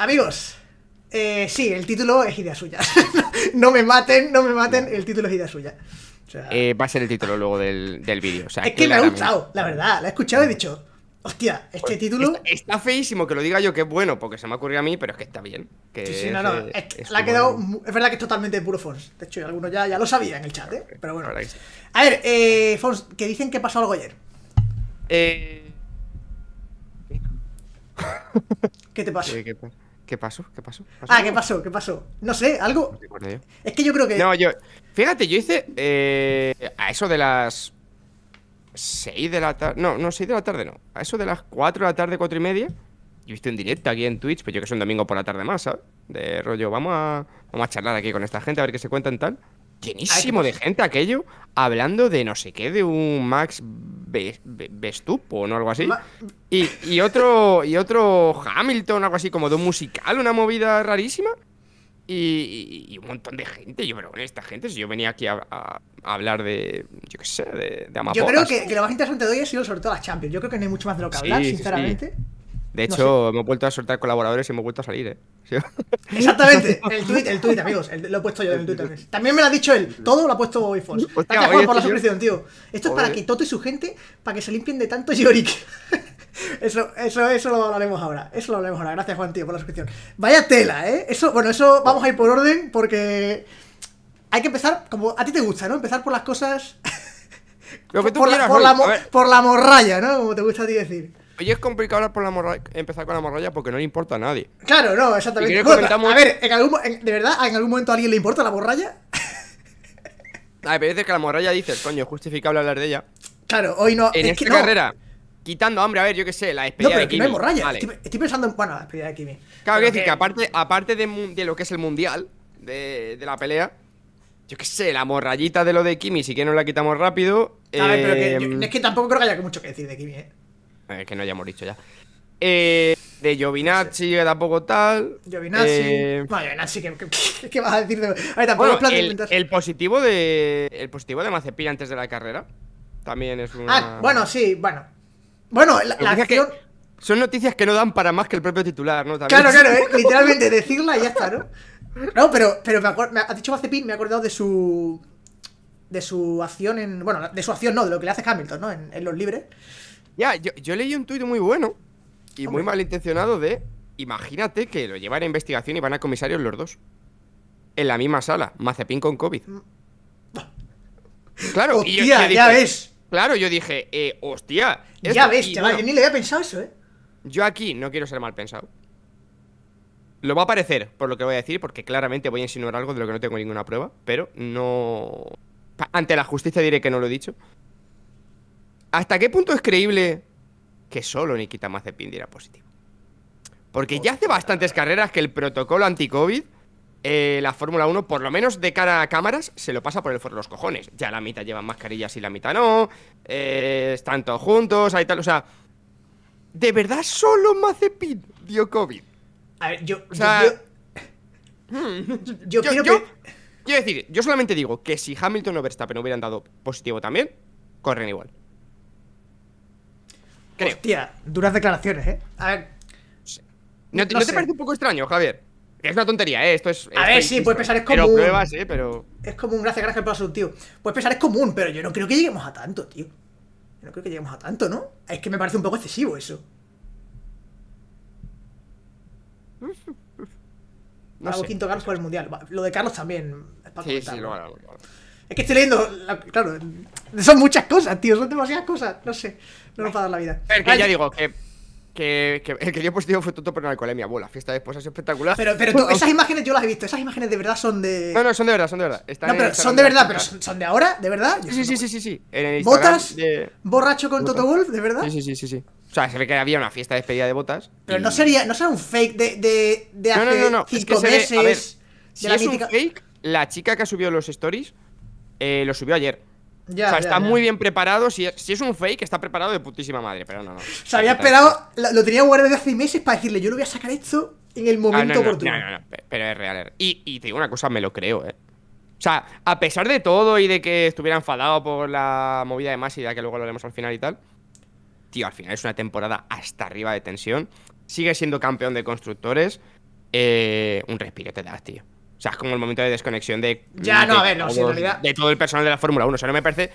Amigos, eh, sí, el título es idea suya. no me maten, no me maten, el título es idea suya. Eh, va a ser el título luego del, del vídeo. es que me ha gustado, la verdad. La he escuchado y he dicho, hostia, este pues título. Está, feísimo que lo diga yo que es bueno, porque se me ocurrió a mí, pero es que está bien. sí, sí, no, no. Es, ha quedado, es verdad que es totalmente puro Fons. De hecho, algunos ya, ya lo sabía en el chat, ¿eh? Pero bueno. A ver, eh, Fons, que dicen que pasó algo ayer. Eh... ¿Qué te pasa? ¿Qué pasó? ¿Qué pasó? ¿Pasó? Ah, ¿qué ¿Qué pasó? No sé, algo. Es que yo creo que. No, yo. Fíjate, yo hice. Eh, a eso de las. 6 de la tarde. No, no, 6 de la tarde no. A eso de las 4 de la tarde, 4 y media. Yo hice en directo aquí en Twitch, pero pues yo que soy un domingo por la tarde más, ¿sabes? De rollo, vamos a, vamos a charlar aquí con esta gente, a ver qué se cuentan tal llenísimo de gente aquello, hablando de no sé qué, de un Max Vestupo, ¿no? Algo así. y, y, otro, y otro Hamilton, algo así, como de un musical, una movida rarísima. Y, un montón de gente. Yo, pero bueno, esta gente, si yo venía aquí a, hablar de, yo qué sé, de, de Yo creo que, lo más interesante de hoy ha sido sobre todo las Champions. Yo creo que no hay mucho más de lo que hablar, sinceramente. De hecho, me he hemos vuelto a soltar colaboradores y me he vuelto a salir, ¿eh? Exactamente, el tuit, el tweet, amigos, lo he puesto yo en el Twitter. También me lo ha dicho él, todo lo ha puesto iPhone. Gracias, Juan, por la suscripción, tío. Esto es para que Toto y su gente, para que se limpien de tanto Yorick. Eso, eso, eso lo hablaremos ahora. Eso lo hablaremos ahora. Gracias, Juan, tío, por la suscripción. Vaya tela, ¿eh? Eso, bueno, eso vamos a ir por orden porque hay que empezar, como a ti te gusta, ¿no? Empezar por las cosas... Lo que por, la, por, por la morralla, ¿no? Como te gusta a ti decir. Hoy es complicado hablar por la morra empezar con la morralla porque no le importa a nadie. Claro, no, exactamente. A ver, ¿en algún, ¿de verdad en algún momento a alguien le importa la morralla? pero veces que la morralla dice, coño, es justificable hablar de ella. Claro, hoy no. En esta carrera, quitando hambre, a ver, yo qué sé, la despedida no, pero de Kimi. No, hay morralla. Estoy, pensando en. Bueno, la despedida de Kimi. Claro, quiero decir que, aparte, aparte de, lo que es el mundial, de, la pelea, yo qué sé, la morrallita de lo de Kimi, si que no la quitamos rápido. A ver, pero em, es que tampoco creo que haya mucho que decir de Kimi, ¿eh? Eh, que no hayamos dicho ya. Eh, de Giovinazzi, que tampoco tal. Giovinazzi. Eh... ¿qué, vas a decir? De... bueno, el, el, positivo de. El positivo de Mazepin antes de la carrera. También es una. Ah, bueno, sí, bueno. Bueno, la, acción. son noticias que no dan para más que el propio titular, ¿no? Claro, claro, ¿eh? literalmente decirla y ya está, ¿no? No, pero, pero me, ha dicho Mazepin, me ha acordado de su. De su acción en. Bueno, de su acción no, de lo que le hace Hamilton, ¿no? en los libres. Ya, yo, leí un tuit muy bueno y muy malintencionado de. Imagínate que lo llevan a investigación y van a comisarios los dos. En la misma sala, Mazepin con COVID. Mm. Claro, hostia, ya ves. Claro, yo dije, eh, hostia. ya ves, chaval, yo ni le había pensado eso, eh. Yo aquí no quiero ser mal pensado. Lo va a parecer por lo que voy a decir, porque claramente voy a insinuar algo de lo que no tengo ninguna prueba, pero no. Ante la justicia diré que no lo he dicho. ¿Hasta qué punto es creíble que solo Nikita Mazepin diera positivo? Porque ya hace bastantes carreras que el protocolo anti-COVID, eh, la Fórmula 1, por lo menos de cara a cámaras, se lo pasa por el forro los cojones. Ya la mitad llevan mascarillas y la mitad no, eh, están todos juntos, ahí tal, o sea... ¿De verdad solo Mazepin dio COVID? A ver, yo... yo, quiero Quiero decir, yo solamente digo que si Hamilton o Verstappen hubieran dado positivo también, corren igual. Hostia, duras declaraciones, ¿eh? A ver. ¿No, no, te parece un poco extraño, Javier? Es una tontería, ¿eh? Esto es. A ver, sí, puedes pensar es común. Pero pruebas, ¿eh? Pero. Es común, gracias, gracias por un tío. Puedes pensar es común, pero yo no creo que lleguemos a tanto, tío. Yo no creo que lleguemos a tanto, ¿no? Es que me parece un poco excesivo eso. No quinto Carlos por el mundial. Lo de Carlos también. Es para sí, sí, lo, ¿no? Es que estoy leyendo. claro, son muchas cosas, tío. Son demasiadas cosas. No sé. No nos va a dar la vida. Pero que ya digo que. Que, que el que yo positivo fue Toto por una alcoholemia. Bueno, la fiesta de ha es espectacular. Pero, tú, esas imágenes yo las he visto. Esas imágenes de verdad son de. No, no, son de verdad, son de verdad. Están no, pero son de verdad, pero son, de ahora, de verdad. sí, sí, sí, sí, sí. ¿Botas? ¿Borracho con Toto Wolf? ¿De verdad? Sí, sí, sí, sí, sí. O sea, se ve que había una fiesta de despedida de botas. Pero no sería, no será un fake de, de, de hace no, no, no, es que a ver, si es un fake, la chica que ha subido los stories eh, lo subió ayer. o sea, está muy bien preparado. Si, es un fake, está preparado de putísima madre, pero no, no. Se había esperado, lo, tenía guardado desde hace meses para decirle, yo lo voy a sacar esto en el ah, momento oportuno. No, no, pero es real. Y, y, te digo una cosa, me lo creo, eh. O sea, a pesar de todo y de que estuviera enfadado por la movida de ya que luego lo haremos al final y tal, tío, al final es una temporada hasta arriba de tensión. Sigue siendo campeón de constructores. Eh, un respiro te das, tío. O sea, es como el momento de desconexión de. todo, el personal de la Fórmula 1. O sea, no me parece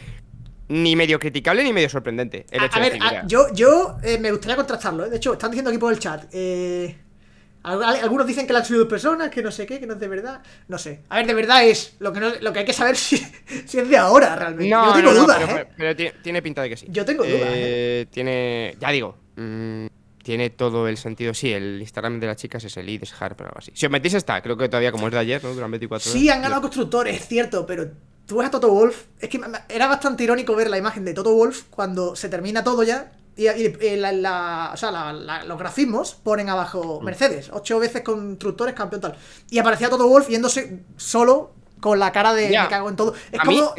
ni medio criticable ni medio sorprendente. a, ver, yo, yo eh, me gustaría contrastarlo. ¿eh? De hecho, están diciendo aquí por el chat. Eh, algunos dicen que la han subido personas, que no sé qué, que no es de verdad. No sé. A ver, de verdad es lo que, lo que hay que saber si, si es de ahora realmente. No, yo tengo dudas. pero, tiene, pinta de que sí. Yo tengo dudas. Tiene. Ya digo. Mm, tiene todo el sentido. Sí, el Instagram de las chicas es el id, es pero o algo así. Si os metéis está, creo que todavía como es de ayer, ¿no? Durante 24 horas. Sí, han ganado constructores, es cierto, pero tú ves a Toto Wolf. Es que era bastante irónico ver la imagen de Toto Wolf cuando se termina todo ya. Y, eh, la, los grafismos ponen abajo mm. Mercedes, ocho veces constructores, campeón tal. Y aparecía Toto Wolf yéndose solo con la cara de me cago en todo. Es como.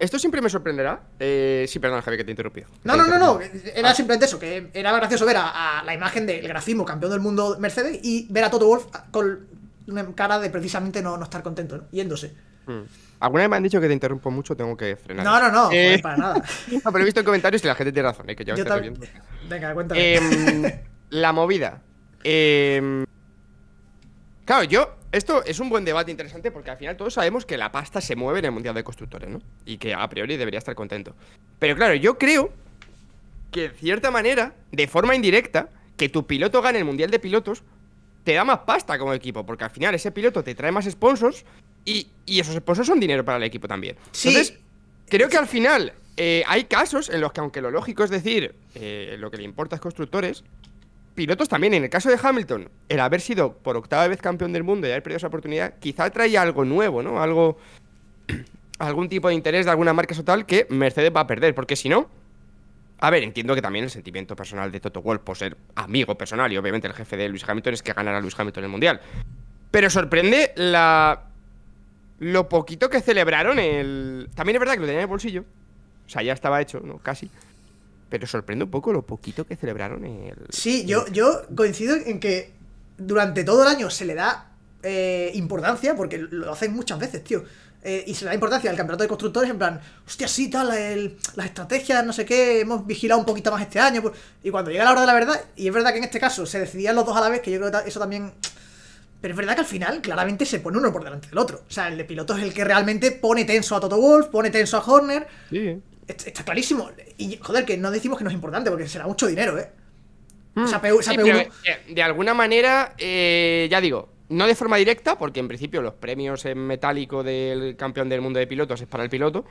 Esto siempre me sorprenderá. Eh, sí, perdón, Javier que te interrumpí. No, no, no, no. Era ah. simplemente eso, que era gracioso ver a, la imagen del grafismo campeón del mundo Mercedes y ver a Toto Wolf con una cara de precisamente no, estar contento, yéndose. Mm. Alguna vez me han dicho que te interrumpo mucho, tengo que frenar. No, no, no, eh. para nada. no, pero he visto en comentarios que la gente tiene razón, ¿eh? que ya Yo estoy viendo. Venga, cuéntame. Em, la movida. Eh... Claro, yo esto es un buen debate interesante porque al final todos sabemos que la pasta se mueve en el Mundial de Constructores, ¿no? Y que a priori debería estar contento. Pero claro, yo creo que de cierta manera, de forma indirecta, que tu piloto gane el Mundial de Pilotos te da más pasta como equipo, porque al final ese piloto te trae más sponsors y, esos sponsors son dinero para el equipo también. Entonces, creo que al final eh, hay casos en los que aunque lo lógico es decir, eh, lo que le importa es constructores, pilotos también. En el caso de Hamilton, el haber sido por octava vez campeón del mundo y haber perdido esa oportunidad, quizá traía algo nuevo, ¿no? Algo. algún tipo de interés de alguna marca social que Mercedes va a perder, porque si no. A ver, entiendo que también el sentimiento personal de Toto Wolff por ser amigo personal y obviamente el jefe de Luis Hamilton es que ganará Luis Hamilton el mundial. Pero sorprende la lo poquito que celebraron el. También es verdad que lo tenía en el bolsillo. O sea, ya estaba hecho, ¿no? Casi. Pero sorprende un poco lo poquito que celebraron el. Sí, yo, yo coincido en que durante todo el año se le da eh, importancia, porque lo hacen muchas veces, tío. Eh, y se le da importancia al campeonato de constructores, en plan, hostia, sí, tal, el, las estrategias, no sé qué, hemos vigilado un poquito más este año. Pues, y cuando llega la hora de la verdad, y es verdad que en este caso se decidían los dos a la vez, que yo creo que eso también. Pero es verdad que al final, claramente, se pone uno por delante del otro. O sea, el de piloto es el que realmente pone tenso a Toto Wolf, pone tenso a Horner. Sí. Está clarísimo. Y joder, que no decimos que no es importante, porque será mucho dinero, ¿eh? Mm. Esa eh, de alguna manera, eh, ya digo, no de forma directa, porque en principio los premios en metálico del campeón del mundo de pilotos es para el piloto.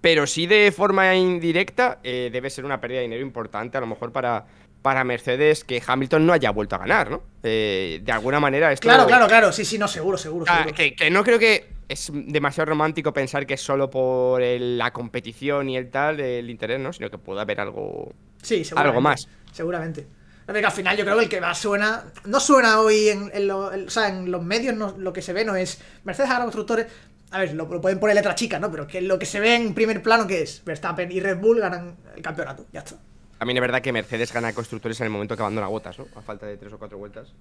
Pero sí de forma indirecta eh, debe ser una pérdida de dinero importante, a lo mejor para, para Mercedes, que Hamilton no haya vuelto a ganar, ¿no? de alguna manera esto... Claro, claro, claro, sí, sí, no, seguro, seguro. seguro. que, no creo que es demasiado romántico pensar que es solo por la competición y el tal, el interés, ¿no? Sino que puede haber algo. Sí, Algo más. Seguramente. al final yo creo que el que más suena. No suena hoy en, los medios, lo que se ve no es. Mercedes a constructores. A ver, lo, pueden poner letra chica, ¿no? Pero que lo que se ve en primer plano que es Verstappen y Red Bull ganan el campeonato. Ya está. También es verdad que Mercedes gana constructores en el momento que abandona Botas, ¿no? A falta de tres o cuatro vueltas.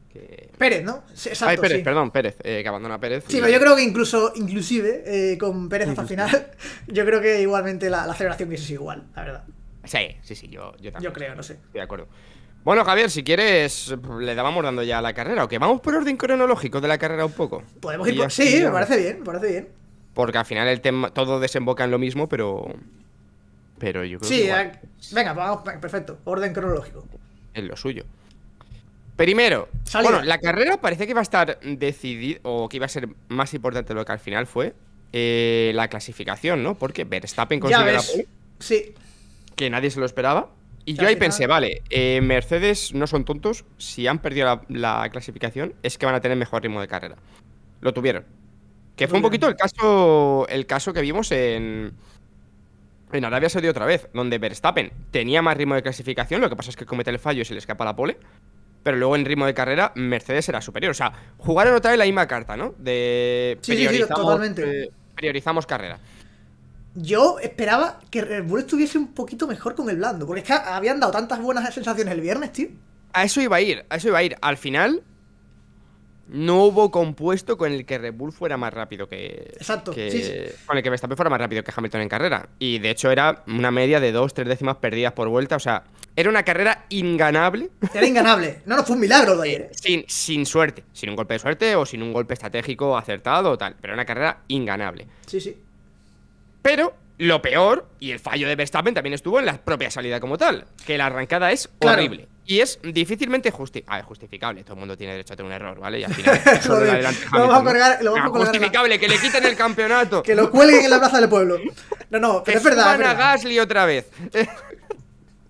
Pérez, ¿no? Exacto, Pérez, perdón, Pérez, eh, que abandona Pérez. Sí, pero yo creo que incluso, inclusive, eh, con Pérez hasta el final, yo creo que igualmente la, celebración hubiese igual, la verdad. Sí, sí, sí, yo, también. Yo creo, no sé. de acuerdo. Bueno, Javier, si quieres, le damos dando ya a la carrera, o que vamos por orden cronológico de la carrera un poco. Podemos ir por... Sí, me parece bien, me parece bien. Porque al final el tema, todo desemboca en lo mismo, pero pero yo creo sí, que. Sí, venga, vamos, perfecto. Orden cronológico. Es lo suyo. Primero, bueno, la carrera parece que iba a estar decidida o que iba a ser más importante lo que al final fue eh, la clasificación, ¿no? Porque Verstappen consiguió Sí. Que nadie se lo esperaba. Y yo ahí pensé, vale, eh, Mercedes no son tontos. Si han perdido la, la, clasificación, es que van a tener mejor ritmo de carrera. Lo tuvieron. Que fue un poquito el caso, el caso que vimos en, en Arabia Saudí otra vez, donde Verstappen tenía más ritmo de clasificación, lo que pasa es que comete el fallo y se le escapa la pole, pero luego en ritmo de carrera Mercedes era superior. O sea, jugaron otra vez la misma carta, ¿no? De priorizamos, totalmente. Eh, priorizamos carrera. Yo esperaba que Red Bull estuviese un poquito mejor con el blando, porque es que habían dado tantas buenas sensaciones el viernes, tío. A eso iba a ir, a eso iba a ir. Al final, no hubo compuesto con el que Red Bull fuera más rápido que. Exacto. Que, sí, sí. Con el que Verstappen fuera más rápido que Hamilton en carrera. Y de hecho era una media de dos, tres décimas perdidas por vuelta. O sea, era una carrera inganable. Era inganable. No, no, fue un milagro lo de ayer. Sin, suerte. Sin un golpe de suerte o sin un golpe estratégico acertado o tal. Pero era una carrera inganable. Sí, sí. Pero lo peor, y el fallo de Verstappen también estuvo en la propia salida como tal, que la arrancada es horrible. Y es difícilmente justi ah, justificable. Todo el mundo tiene derecho a tener un error, ¿vale? Y al final, lo, vamos a colgar. Lo vamos ah, justificable, que le quiten el campeonato. que lo cuelguen en la plaza del pueblo. No, no, es verdad. Van a Gasly otra vez.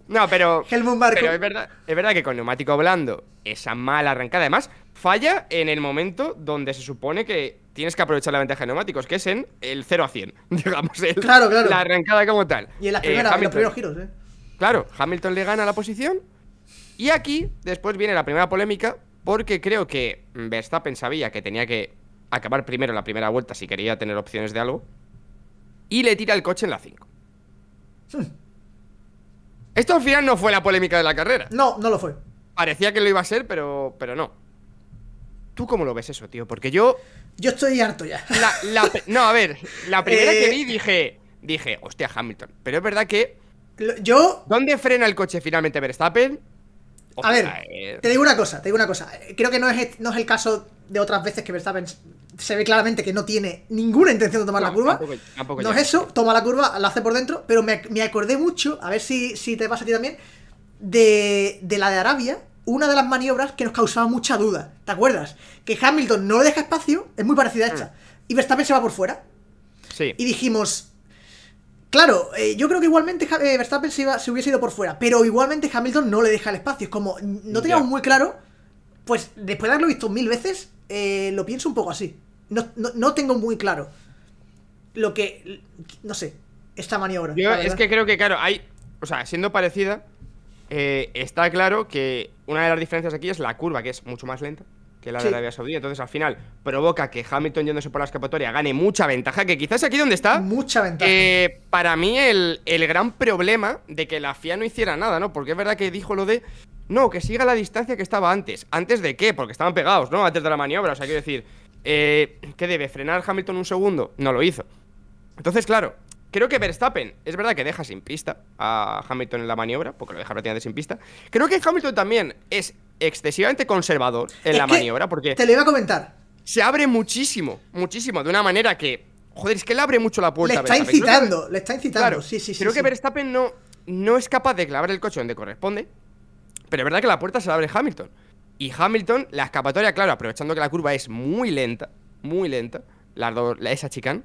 no, pero. Helmut Pero es verdad, es verdad que con neumático blando, esa mala arrancada. Además, falla en el momento donde se supone que tienes que aprovechar la ventaja de neumáticos, que es en el 0 a 100, digamos. claro, claro. La arrancada como tal. Y en, las eh, primeras, en los primeros giros, ¿eh? Claro, Hamilton le gana la posición y aquí después viene la primera polémica, porque creo que Verstappen sabía que tenía que acabar primero la primera vuelta si quería tener opciones de algo, y le tira el coche en la 5. Hmm. Esto al final no fue la polémica de la carrera. No, no lo fue. Parecía que lo iba a ser, pero, pero no. ¿Tú cómo lo ves eso, tío? Porque yo... Yo estoy harto ya. no, a ver, la primera que eh. vi dije, dije, hostia, Hamilton. Pero es verdad que... Yo... ¿Dónde frena el coche finalmente Verstappen? A ver, te digo una cosa, te digo una cosa. Creo que no es, no es el caso de otras veces que Verstappen se ve claramente que no tiene ninguna intención de tomar la curva. no es eso, toma la curva, la hace por dentro, pero me, acordé mucho, a ver si, si te pasa a ti también, de, la de Arabia, una de las maniobras que nos causaba mucha duda. ¿Te acuerdas? Que Hamilton no le deja espacio, es muy parecida a esta. Mm. Y Verstappen se va por fuera. Sí. Y dijimos, Claro, eh, yo creo que igualmente eh, Verstappen se, se, hubiese ido por fuera, pero igualmente Hamilton no le deja el espacio. Es como, no teníamos muy claro, pues después de haberlo visto mil veces, eh, lo pienso un poco así. No, no, tengo muy claro lo que, no sé, esta maniobra. Yo es que creo que, claro, hay, o sea, siendo parecida, está claro que una de las diferencias aquí es la curva, que es mucho más lenta que la Arabia Entonces, al final, provoca que Hamilton yéndose por la escapatoria gane mucha ventaja, que quizás aquí donde está. Mucha ventaja. Eh, para mí, el, gran problema de que la FIA no hiciera nada, ¿no? Porque es verdad que dijo lo de. No, que siga la distancia que estaba antes. ¿Antes de qué? Porque estaban pegados, ¿no? Antes de la maniobra. O sea, quiero decir. Eh, ¿Qué debe? ¿Frenar Hamilton un segundo? No lo hizo. Entonces, claro, Creo que Verstappen, es verdad que deja sin pista a Hamilton en la maniobra, porque lo deja prácticamente sin pista. Creo que Hamilton también es excesivamente conservador en la maniobra porque... Te lo iba a comentar. Se abre muchísimo, muchísimo, de una manera que... Joder, es que le abre mucho la puerta. Le está incitando, le está incitando, sí, sí, Creo que Verstappen no, no es capaz de clavar el coche donde corresponde, pero es verdad que la puerta se la abre Hamilton. Y Hamilton, la escapatoria, claro, aprovechando que la curva es muy lenta, muy lenta, la, esa chicane,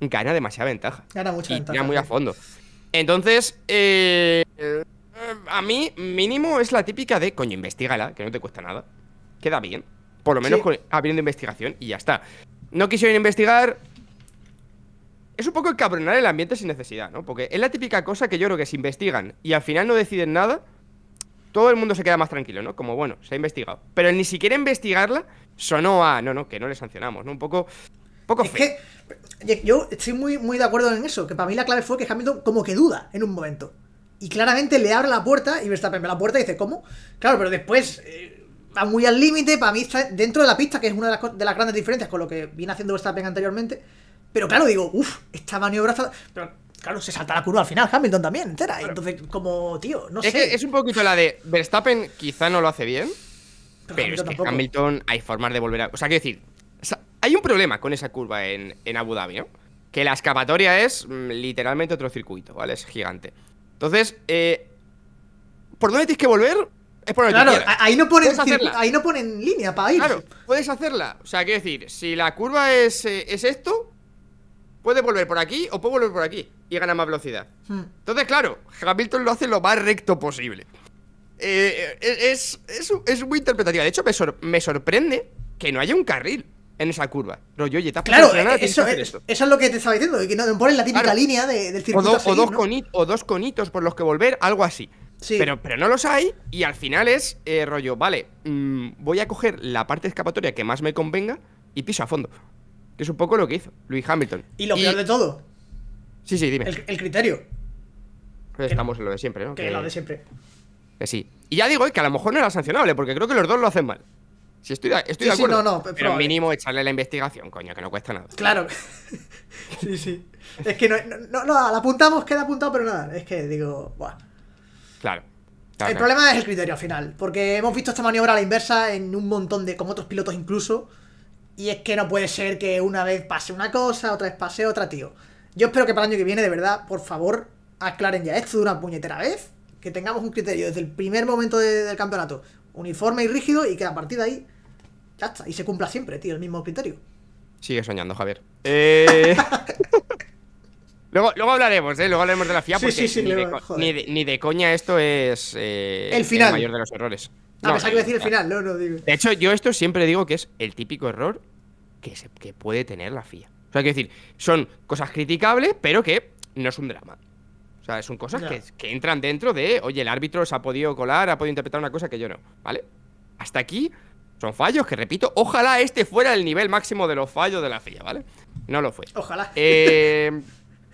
gana demasiada ventaja. Gana mucha ventaja. Gana muy a ¿eh? fondo. Entonces, eh, eh, a mí, mínimo, es la típica de, coño, investigala, que no te cuesta nada. Queda bien. Por lo menos abriendo investigación y ya está. No quisieron investigar. Es un poco cabronar el ambiente sin necesidad, ¿no? Porque es la típica cosa que yo creo que si investigan y al final no deciden nada, todo el mundo se queda más tranquilo, ¿no? Como, bueno, se ha investigado. Pero ni siquiera investigarla sonó a, no, no, que no le sancionamos, ¿no? Un poco... Poco es que yo estoy muy, muy de acuerdo en eso, que para mí la clave fue que Hamilton como que duda en un momento. Y claramente le abre la puerta y Verstappen ve la puerta y dice, ¿cómo? Claro, pero después eh, va muy al límite, para mí dentro de la pista, que es una de las, de las, grandes diferencias con lo que viene haciendo Verstappen anteriormente. Pero claro, digo, uff, esta maniobra Pero claro, se salta la curva al final, Hamilton también, entera. entonces, como, tío, no es sé. es un poquito la de Verstappen quizá no lo hace bien, pero, es que Hamilton hay formas de volver a... O sea, quiero decir, hay un problema con esa curva en, en Abu Dhabi, ¿no? Que la escapatoria es mm, literalmente otro circuito, ¿vale? Es gigante. Entonces, eh, ¿por dónde tienes que volver? Es por claro, ahí no, ponen ahí no ponen línea para ir. Claro, puedes hacerla. O sea, quiero decir, si la curva es, eh, es esto, puedes volver por aquí o puedes volver por aquí y ganar más velocidad. Hmm. Entonces, claro, Hamilton lo hace lo más recto posible. Eh, es, muy interpretativa. De hecho, me sorprende que no haya un carril en esa curva. Rollo, oye, Claro, eso, eso. es lo que te estaba diciendo, que no, pones la típica línea de, del circuito. O, dos conitos por los que volver, algo así. Pero, pero no los hay y al final es eh, rollo, vale, mm, voy a coger la parte escapatoria que más me convenga y piso a fondo. Que es un poco lo que hizo Luis Hamilton. Y lo peor de todo. Sí, sí, dime. El, criterio. estamos en lo de siempre, ¿no? Que, lo de siempre. sí. Y ya digo, eh, que a lo mejor no era sancionable, porque creo que los dos lo hacen mal. Si estoy, de, acuerdo. pero, mínimo echarle la investigación, coño, que no cuesta nada. Claro. sí, sí. Es que no, no, la apuntamos, queda apuntado, pero nada. Es que digo, buah. Claro. el problema es el criterio al final, porque hemos visto esta maniobra a la inversa en un montón de, como otros pilotos incluso, y es que no puede ser que una vez pase una cosa, otra vez pase otra, tío. Yo espero que para el año que viene, de verdad, por favor, aclaren ya esto de una puñetera vez, que tengamos un criterio desde el primer momento del campeonato uniforme y rígido y que a partir de ahí, ya y se cumpla siempre, tío, el mismo criterio. Sigue soñando, Javier. Eh, luego, luego, hablaremos, ¿eh? Luego hablaremos de la FIA ni, de ni, de, coña esto es eh, el, final. mayor de los errores. No, que decir el final, no, digo. De hecho, yo esto siempre digo que es el típico error que, que puede tener la FIA. O sea, quiero decir, son cosas criticables, pero que no es un drama sea, son cosas que, entran dentro de, oye, el árbitro se ha podido colar, ha podido interpretar una cosa que yo no, ¿vale? Hasta aquí son fallos que, repito, ojalá este fuera el nivel máximo de los fallos de la fila ¿vale? No lo fue. Ojalá. Eh,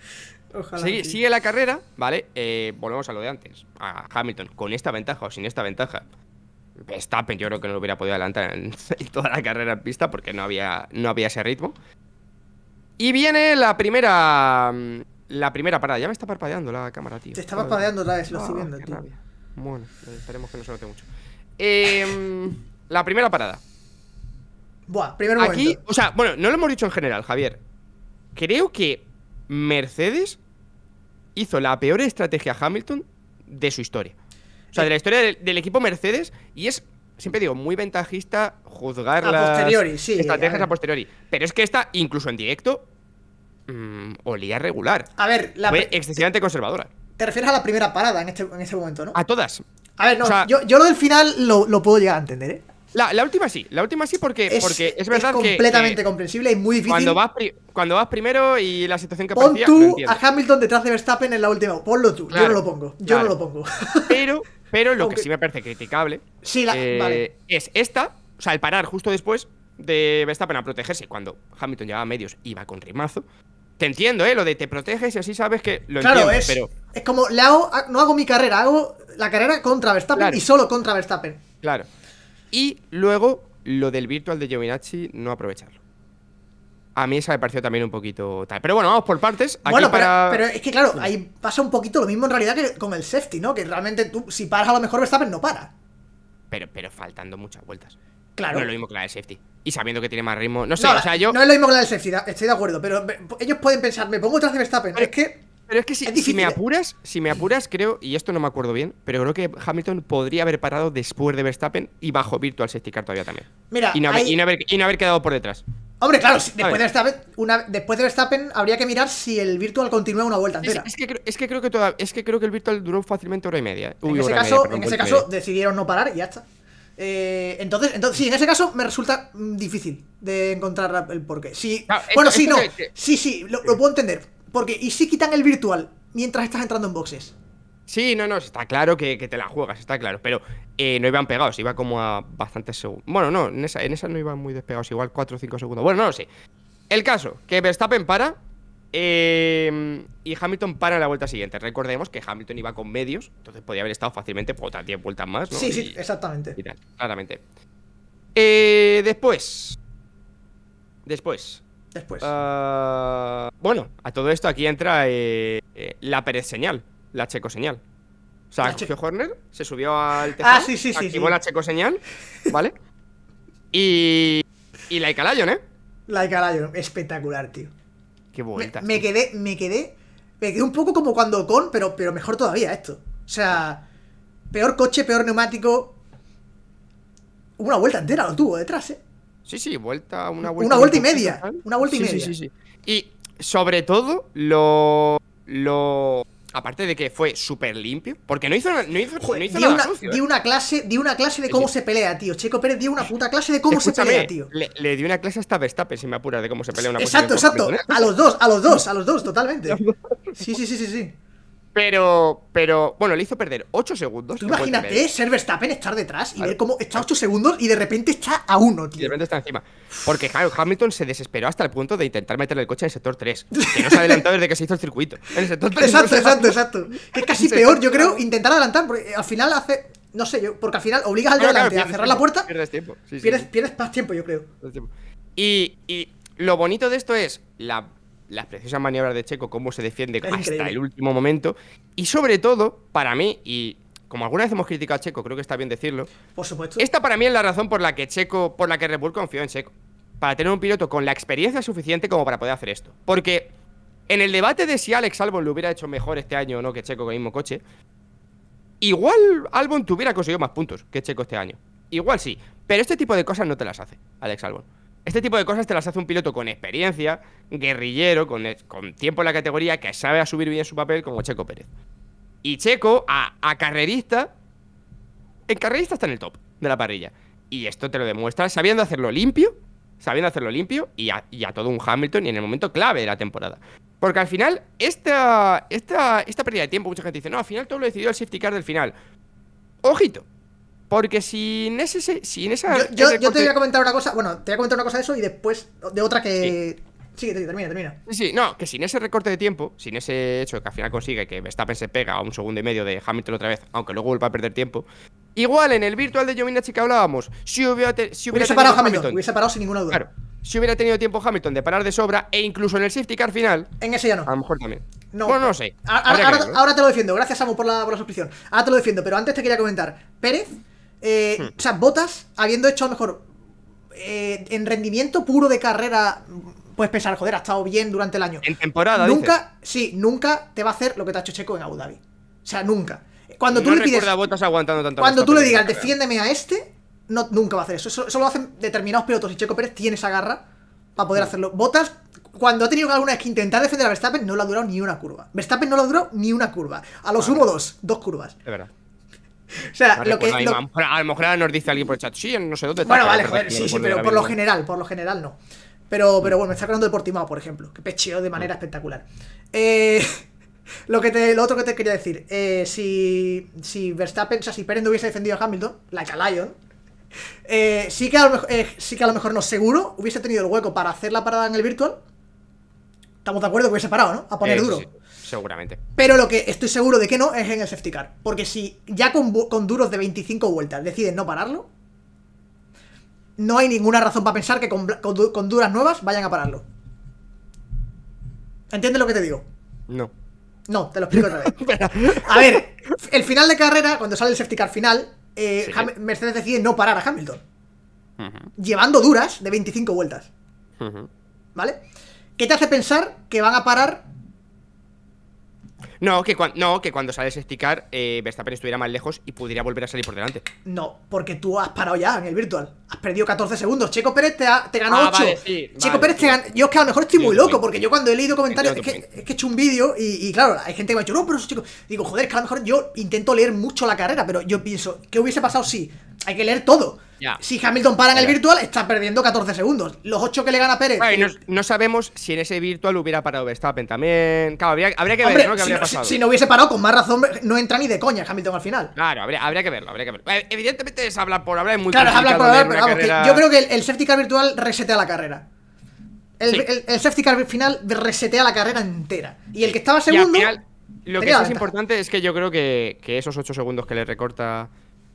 ojalá sigue, la carrera, ¿vale? Eh, volvemos a lo de antes, a Hamilton, con esta ventaja o sin esta ventaja. Verstappen yo creo que no lo hubiera podido adelantar en, toda la carrera en pista porque no había, no había ese ritmo. Y viene la primera mm, la primera parada. Ya me está parpadeando la cámara, tío. Te está parpadeando la vez, lo estoy viendo, tío. Bueno, esperemos que no se note mucho. Em, la primera parada. Buah, primer Aquí, o sea, bueno, no lo hemos dicho en general, Javier. Creo que Mercedes hizo la peor estrategia Hamilton de su historia. O sea, de la historia del, equipo Mercedes y es siempre digo, muy ventajista juzgar la las estrategias a, posteriori. Pero es que esta, incluso en directo, mmm, olía regular. A ver, la. excesivamente conservadora. Te refieres a la primera parada en este, momento, ¿no? A todas. A ver, no, yo, lo del final lo, puedo llegar a entender, ¿eh? La, última sí, la última sí porque es, porque es verdad es completamente comprensible y muy difícil. Cuando vas, primero y la situación que Pon tú a Hamilton detrás de Verstappen en la última. Ponlo tú, yo no lo pongo, yo no lo pongo. Pero, pero lo que sí me parece criticable sí, eh, vale. es esta, o sea, el parar justo después de Verstappen a protegerse cuando Hamilton llevaba medios iba con rimazo. Te entiendo, ¿eh? Lo de te proteges y así sabes que lo claro, es, pero... es como ah, no hago mi carrera, hago la carrera contra Verstappen y solo contra Verstappen. Claro. Y luego lo del virtual de Giovinazzi, no aprovecharlo. A mí esa me pareció también un poquito tal. Pero bueno, vamos por partes. bueno, pero, pero, es que claro, ahí pasa un poquito lo mismo en realidad que con el safety, ¿no? Que realmente tú, si paras a lo mejor Verstappen no para. Pero, pero faltando muchas vueltas. No es lo mismo que la de safety. Y sabiendo que tiene más ritmo. No sé, o sea, yo. No es lo mismo que la del safety, estoy de acuerdo. Pero ellos pueden pensar, me pongo detrás de Verstappen. es que. Pero es que si, me ¿eh? apuras, si me apuras, creo, y esto no me acuerdo bien, pero creo que Hamilton podría haber parado después de Verstappen y bajo Virtual Safety Car todavía también. Mira. Y no haber, quedado por detrás. Hombre, claro, después, de Verstappen, una, después de habría que mirar si el Virtual continúa una vuelta entera. Es, que, creo que es que creo que el Virtual duró fácilmente hora y media. ¿eh? en ese caso, en ese caso decidieron no parar y ya está. Eh, entonces, entonces, sí, en ese caso me resulta mm, difícil de encontrar el porqué. Sí, bueno, sí, no. Sí, sí, lo, puedo entender. Porque, ¿y si quitan el virtual mientras estás entrando en boxes? Sí, no, no, está claro que, te la juegas, está claro. Pero eh, no iban pegados, iba como a bastantes segundos. Bueno, no, en esa, en esa no iban muy despegados, igual 4 o 5 segundos. Bueno, no lo sé. El caso, que Verstappen para, Em, y Hamilton para la vuelta siguiente. Recordemos que Hamilton iba con medios, entonces podía haber estado fácilmente por pues, otras 10 vueltas más. Sí, sí, exactamente. Y claramente. Eh, después. Después. Después. Ah, bueno, a todo esto aquí entra eh, eh, la Pérez señal, la Checo señal. O sea, cogió Horner, se subió al ah, tejado, ah, sí, sí, sí, activó la Checo señal, ¿vale? y. Y la Icalayon, ¿eh? La Icalayon, espectacular, tío vuelta. Me, quedé, me quedé. Me quedé un poco como cuando con, pero, pero mejor todavía esto. O sea, peor coche, peor neumático. Una vuelta entera lo tuvo detrás, ¿eh? Sí, sí, vuelta, una vuelta. Una vuelta y media. Una vuelta y media. Sí, sí, sí. Y sobre todo, lo. Lo aparte de que fue súper limpio, porque no hizo, no una, Di una, clase, una clase de cómo se pelea, tío. Checo Pérez dio una puta clase de cómo se pelea, tío. Le, dio una clase hasta Verstappen, si me apuras, de cómo se pelea una Exacto, exacto. ¿eh? A los dos, a los dos, a los dos, totalmente. Sí, sí, sí, sí, sí. Pero, pero, bueno, le hizo perder 8 segundos. Tú imagínate ser Verstappen estar detrás y ver cómo está 8 segundos y de repente está a 1, tío. Y de repente está encima. Porque Hamilton se desesperó hasta el punto de intentar meterle el coche en el sector 3. Que no se ha adelantado desde que se hizo el circuito. En sector 3. Exacto, exacto, exacto. Es casi peor, yo creo, intentar adelantar. Porque al final hace. No sé, yo, porque al final obligas al de adelante a cerrar la puerta. Pierdes tiempo. pierdes, más tiempo, yo creo. Y, y lo bonito de esto es la las preciosas maniobras de Checo, cómo se defiende hasta el último momento. Y sobre todo, para mí, y como alguna vez hemos criticado a Checo, creo que está bien decirlo. Por supuesto. Esta para mí es la razón por la que Checo, por la que Red confió en Checo. Para tener un piloto con la experiencia suficiente como para poder hacer esto. Porque en el debate de si Alex Albon lo hubiera hecho mejor este año o no que Checo con el mismo coche, igual Albon tuviera conseguido más puntos que Checo este año. Igual sí. Pero este tipo de cosas no te las hace Alex Albon. Este tipo de cosas te las hace un piloto con experiencia, guerrillero, con, tiempo en la categoría, que sabe asumir bien su papel, como Checo Pérez. Y Checo, a, carrerista, en carrerista está en el top de la parrilla. Y esto te lo demuestra sabiendo hacerlo limpio, sabiendo hacerlo limpio y a, todo un Hamilton y en el momento clave de la temporada. Porque al final, esta, esta, esta pérdida de tiempo, mucha gente dice, no, al final todo lo decidió el safety car del final. Ojito, porque sin ese, Sin esa. Yo, te voy a comentar una cosa. Bueno, te voy a comentar una cosa de eso y después de otra que. Sí, termina, termina. Sí, sí, no, que sin ese recorte de tiempo, sin ese hecho que al final consigue que Verstappen se pega a un segundo y medio de Hamilton otra vez, aunque luego vuelva a perder tiempo. Igual en el virtual de Yominachi que hablábamos, si hubiera, si hubiera, parado Hamilton, hubiese parado sin ninguna duda. Claro, si hubiera tenido tiempo Hamilton de parar de sobra e incluso en el safety car final. En ese ya no. A lo mejor también. No. no sé. Ahora, te lo defiendo. Gracias, Samu, por la, por la suscripción. Ahora te lo defiendo, pero antes te quería comentar. Pérez eh, hmm. O sea, Botas, habiendo hecho a lo mejor eh, en rendimiento puro de carrera, puedes pensar, joder, ha estado bien durante el año. En temporada. Nunca, sí, nunca te va a hacer lo que te ha hecho Checo en Abu Dhabi. O sea, nunca. Cuando tú le pides. Botas aguantando tanto cuando tú le digas, defiéndeme a este, no, nunca va a hacer eso. Eso, lo hacen determinados pilotos y Checo Pérez tiene esa garra para poder hmm. hacerlo. Botas, cuando ha tenido alguna vez que intentar defender a Verstappen, no le ha durado ni una curva. Verstappen no lo ha durado ni una curva. A los sumo, dos. Dos curvas. Es verdad. O sea, lo pues que. A, lo mejor, nos dice alguien por el chat, sí, no sé dónde está. Bueno, vale, joder, sí, sí, pero por lo general, por lo general no. Pero, pero bueno, me está hablando de Portimao, por ejemplo, que pecheó de manera espectacular. Eh, lo, que te, lo otro que te quería decir, eh, si, si Verstappen, o sea, si Pérez no hubiese defendido a Hamilton, La a eh, sí, que a lo mejor, sí que a lo mejor no seguro hubiese tenido el hueco para hacer la parada en el virtual. Estamos de acuerdo que hubiese parado, ¿no? A poner duro. Seguramente. Pero lo que estoy seguro de que no es en el safety car. Porque si ya con, con duros de 25 vueltas deciden no pararlo, no hay ninguna razón para pensar que con, duras nuevas vayan a pararlo. ¿Entiendes lo que te digo? No. No, te lo explico otra vez. A ver, el final de carrera, cuando sale el safety car final, eh, Mercedes decide no parar a Hamilton. Llevando duras de 25 vueltas. ¿Vale? ¿Qué te hace pensar que van a parar no, que, no, que cuando sales a eh, Verstappen estuviera más lejos y pudiera volver a salir por delante. No, porque tú has parado ya en el virtual. Has perdido 14 segundos. Checo Pérez te, ha, te ganó ah, Checo Pérez te ganó. Yo es que a lo mejor estoy muy loco, porque yo cuando he leído comentarios, es que, he hecho un vídeo y, claro, hay gente que me ha dicho, no, pero eso, chicos... Digo, joder, es que a lo mejor yo intento leer mucho la carrera, pero yo pienso, ¿qué hubiese pasado si? Hay que leer todo. Si Hamilton para en el virtual, está perdiendo 14 segundos. Los 8 que le gana Pérez. no, sabemos si en ese virtual hubiera parado Verstappen también. Claro, habría, que ver ¿no? si, habría pasado? Si, no hubiese parado, con más razón, no entra ni de coña Hamilton al final. Claro, habría, que verlo, eh, Evidentemente es hablar por hablar, muy Claro, yo creo que el, safety car virtual resetea la carrera. El, safety car final resetea la carrera entera. Y el que estaba segundo. lo que es importante es que yo creo que, que esos 8 segundos que le recorta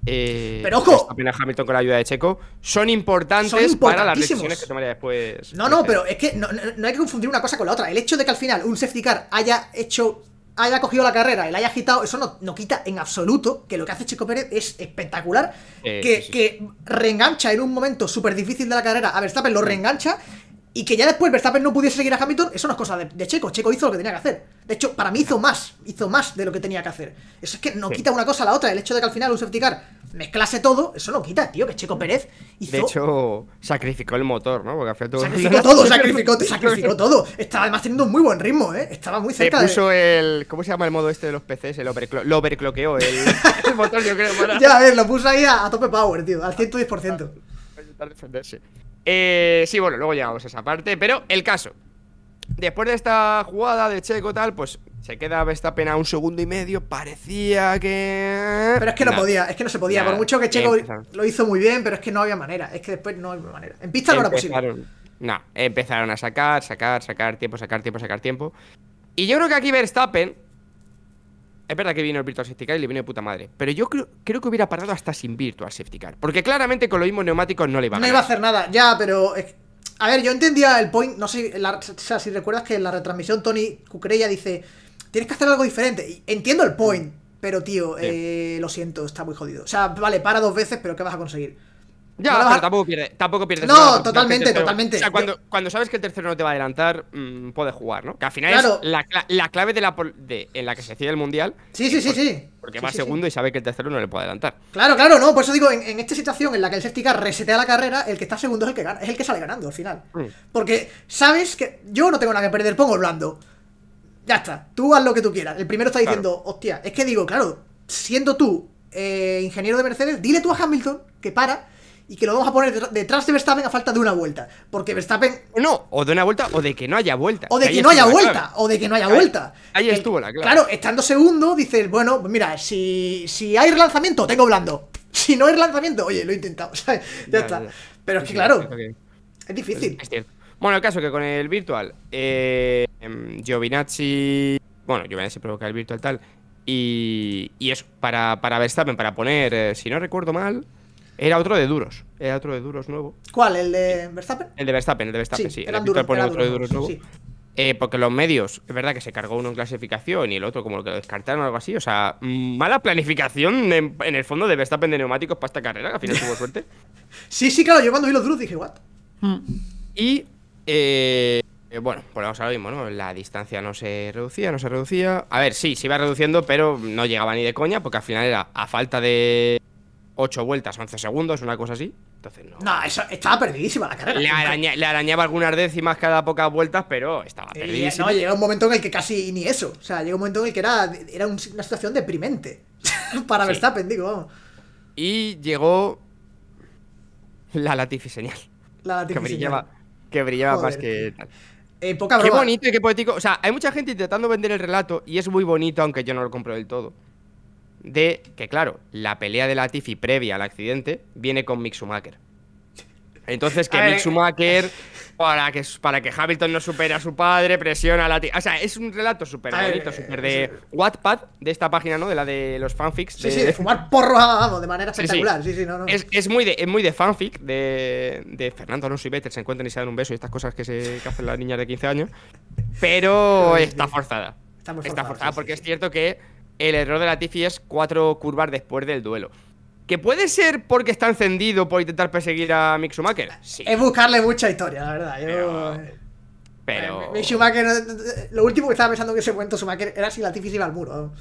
eh, pero ojo. Hamilton con la ayuda de Checo son importantes para las decisiones que tomaría después. No, no, pero es que no, hay que confundir una cosa con la otra. El hecho de que al final un safety car haya hecho. haya cogido la carrera y la haya agitado, eso no, quita en absoluto que lo que hace Checo Pérez es espectacular. Eh, que, que, reengancha en un momento súper difícil de la carrera a ver, Verstappen, lo reengancha y que ya después Verstappen no pudiese seguir a Hamilton, eso no es cosa de, Checo. Checo hizo lo que tenía que hacer. De hecho, para mí hizo más, hizo más de lo que tenía que hacer. Eso es que no quita una cosa a la otra. El hecho de que al final un safety car mezclase todo, eso no quita, tío, que Checo Pérez hizo... De hecho, sacrificó el motor, ¿no? Porque todo... Sacrificó todo, sacrificó, todo. Estaba además teniendo un muy buen ritmo, ¿eh? Estaba muy cerca Se puso el... ¿Cómo se llama el modo este de los PCs? El Lo overcloqueó el... el, motor, yo creo. Para... Ya, a ver, lo puso ahí a, tope power, tío, al 110%. Para, para defenderse. Eh, sí, bueno, luego llegamos a esa parte. Pero el caso. Después de esta jugada de Checo tal, pues se queda Verstappen a un segundo y medio. Parecía que. Pero es que no podía, es que no se podía. Por mucho que Checo lo hizo muy bien, pero es que no había manera. Es que después no había manera. En pista no era posible. No, empezaron a sacar, sacar, sacar tiempo, sacar tiempo, sacar tiempo. Y yo creo que aquí Verstappen es verdad que vino el Virtual Safety Car y le vino de puta madre. Pero yo creo, que hubiera parado hasta sin Virtual Safety Car. Porque claramente con los mismos neumáticos no le iba a ganar. No iba a hacer nada, ya, pero. A ver, yo entendía el point. No sé, o sea, si recuerdas que en la retransmisión Tony Cucreya dice: Tienes que hacer algo diferente. Entiendo el point, mm. pero tío, eh, lo siento, está muy jodido. O sea, vale, para dos veces, pero ¿qué vas a conseguir? Ya, pero tampoco pierde, tampoco pierdes No, totalmente, totalmente. O sea, cuando, cuando, sabes que el tercero no te va a adelantar, mm, puedes jugar, ¿no? Que al final es la, la, clave de la, de, en la que se decide el mundial. Sí, sí, eh, sí, sí. Porque va segundo y sabe que el tercero no le puede adelantar. Claro, claro, no. Por eso digo, en, esta situación en la que el safety resetea la carrera, el que está segundo es el que es el que sale ganando al final. Mm. Porque sabes que yo no tengo nada que perder, pongo el blando. Ya está, tú haz lo que tú quieras. El primero está diciendo, hostia, es que digo, claro, siendo tú eh, ingeniero de Mercedes, dile tú a Hamilton que para y que lo vamos a poner detrás de Verstappen a falta de una vuelta. Porque Verstappen. No, o de una vuelta o de que no haya vuelta. O de que, no haya vuelta. O de que no haya vuelta. Ahí estuvo la clave. Claro, estando segundo, dices, bueno, pues mira, si, si hay relanzamiento, tengo blando. Si no hay relanzamiento, oye, lo he intentado, Ya, está. Pero es, que, claro, es difícil. Bueno, el caso que con el virtual, eh, em, Giovinazzi. Bueno, Giovinazzi provoca el virtual tal. Y, y es para, Verstappen, para poner, eh, si no recuerdo mal, era otro de duros. Era otro de duros nuevo. ¿Cuál? ¿El de Verstappen? El de Verstappen, el de Verstappen, sí. El otro de duros nuevo. Eh, porque los medios, es verdad que se cargó uno en clasificación y el otro como que lo descartaron o algo así. O sea, mala planificación en, el fondo de Verstappen de neumáticos para esta carrera, que al final tuvo suerte. Sí, sí, claro, yo cuando vi los duros dije, what? Hmm. Y eh, bueno, volvemos a lo mismo, ¿no? La distancia no se reducía, no se reducía. A ver, sí, se iba reduciendo, pero no llegaba ni de coña, porque al final era a falta de 8 vueltas, 11 segundos, una cosa así. Entonces no. No, estaba perdidísima la carrera. Le, arañaba algunas décimas cada pocas vueltas, pero estaba eh, perdidísima. no, llega un momento en el que casi ni eso. O sea, llega un momento en el que era, era una situación deprimente para Verstappen, digo, Y llegó la Latifi señal. La Latifi que brillaba, Que brillaba más que tal. Eh, qué bonito y qué poético. O sea, hay mucha gente intentando vender el relato y es muy bonito, aunque yo no lo compro del todo de que, claro, la pelea de Latifi previa al accidente viene con Mick Entonces, que Mick para que, para que Hamilton no supere a su padre, presiona a Latifi. O sea, es un relato súper bonito, eh, súper de Wattpad, de esta página, ¿no? De la de los fanfics. Sí, sí, de fumar porro ah, de manera espectacular. Sí, sí, no, no. Es, muy de, es muy de fanfic, de, de Fernando Alonso y Vettel se encuentran y se dan un beso y estas cosas que, se, que hacen las niñas de 15 años. Pero está forzada. Está, forzada, está forzada porque es cierto que el error de Latifi es cuatro curvas después del duelo. ¿Que puede ser porque está encendido por intentar perseguir a Mick Schumacher? Sí. Es buscarle mucha historia, la verdad. Pero... Eh, lo último que estaba pensando en ese momento Schumacher era si la se iba al muro.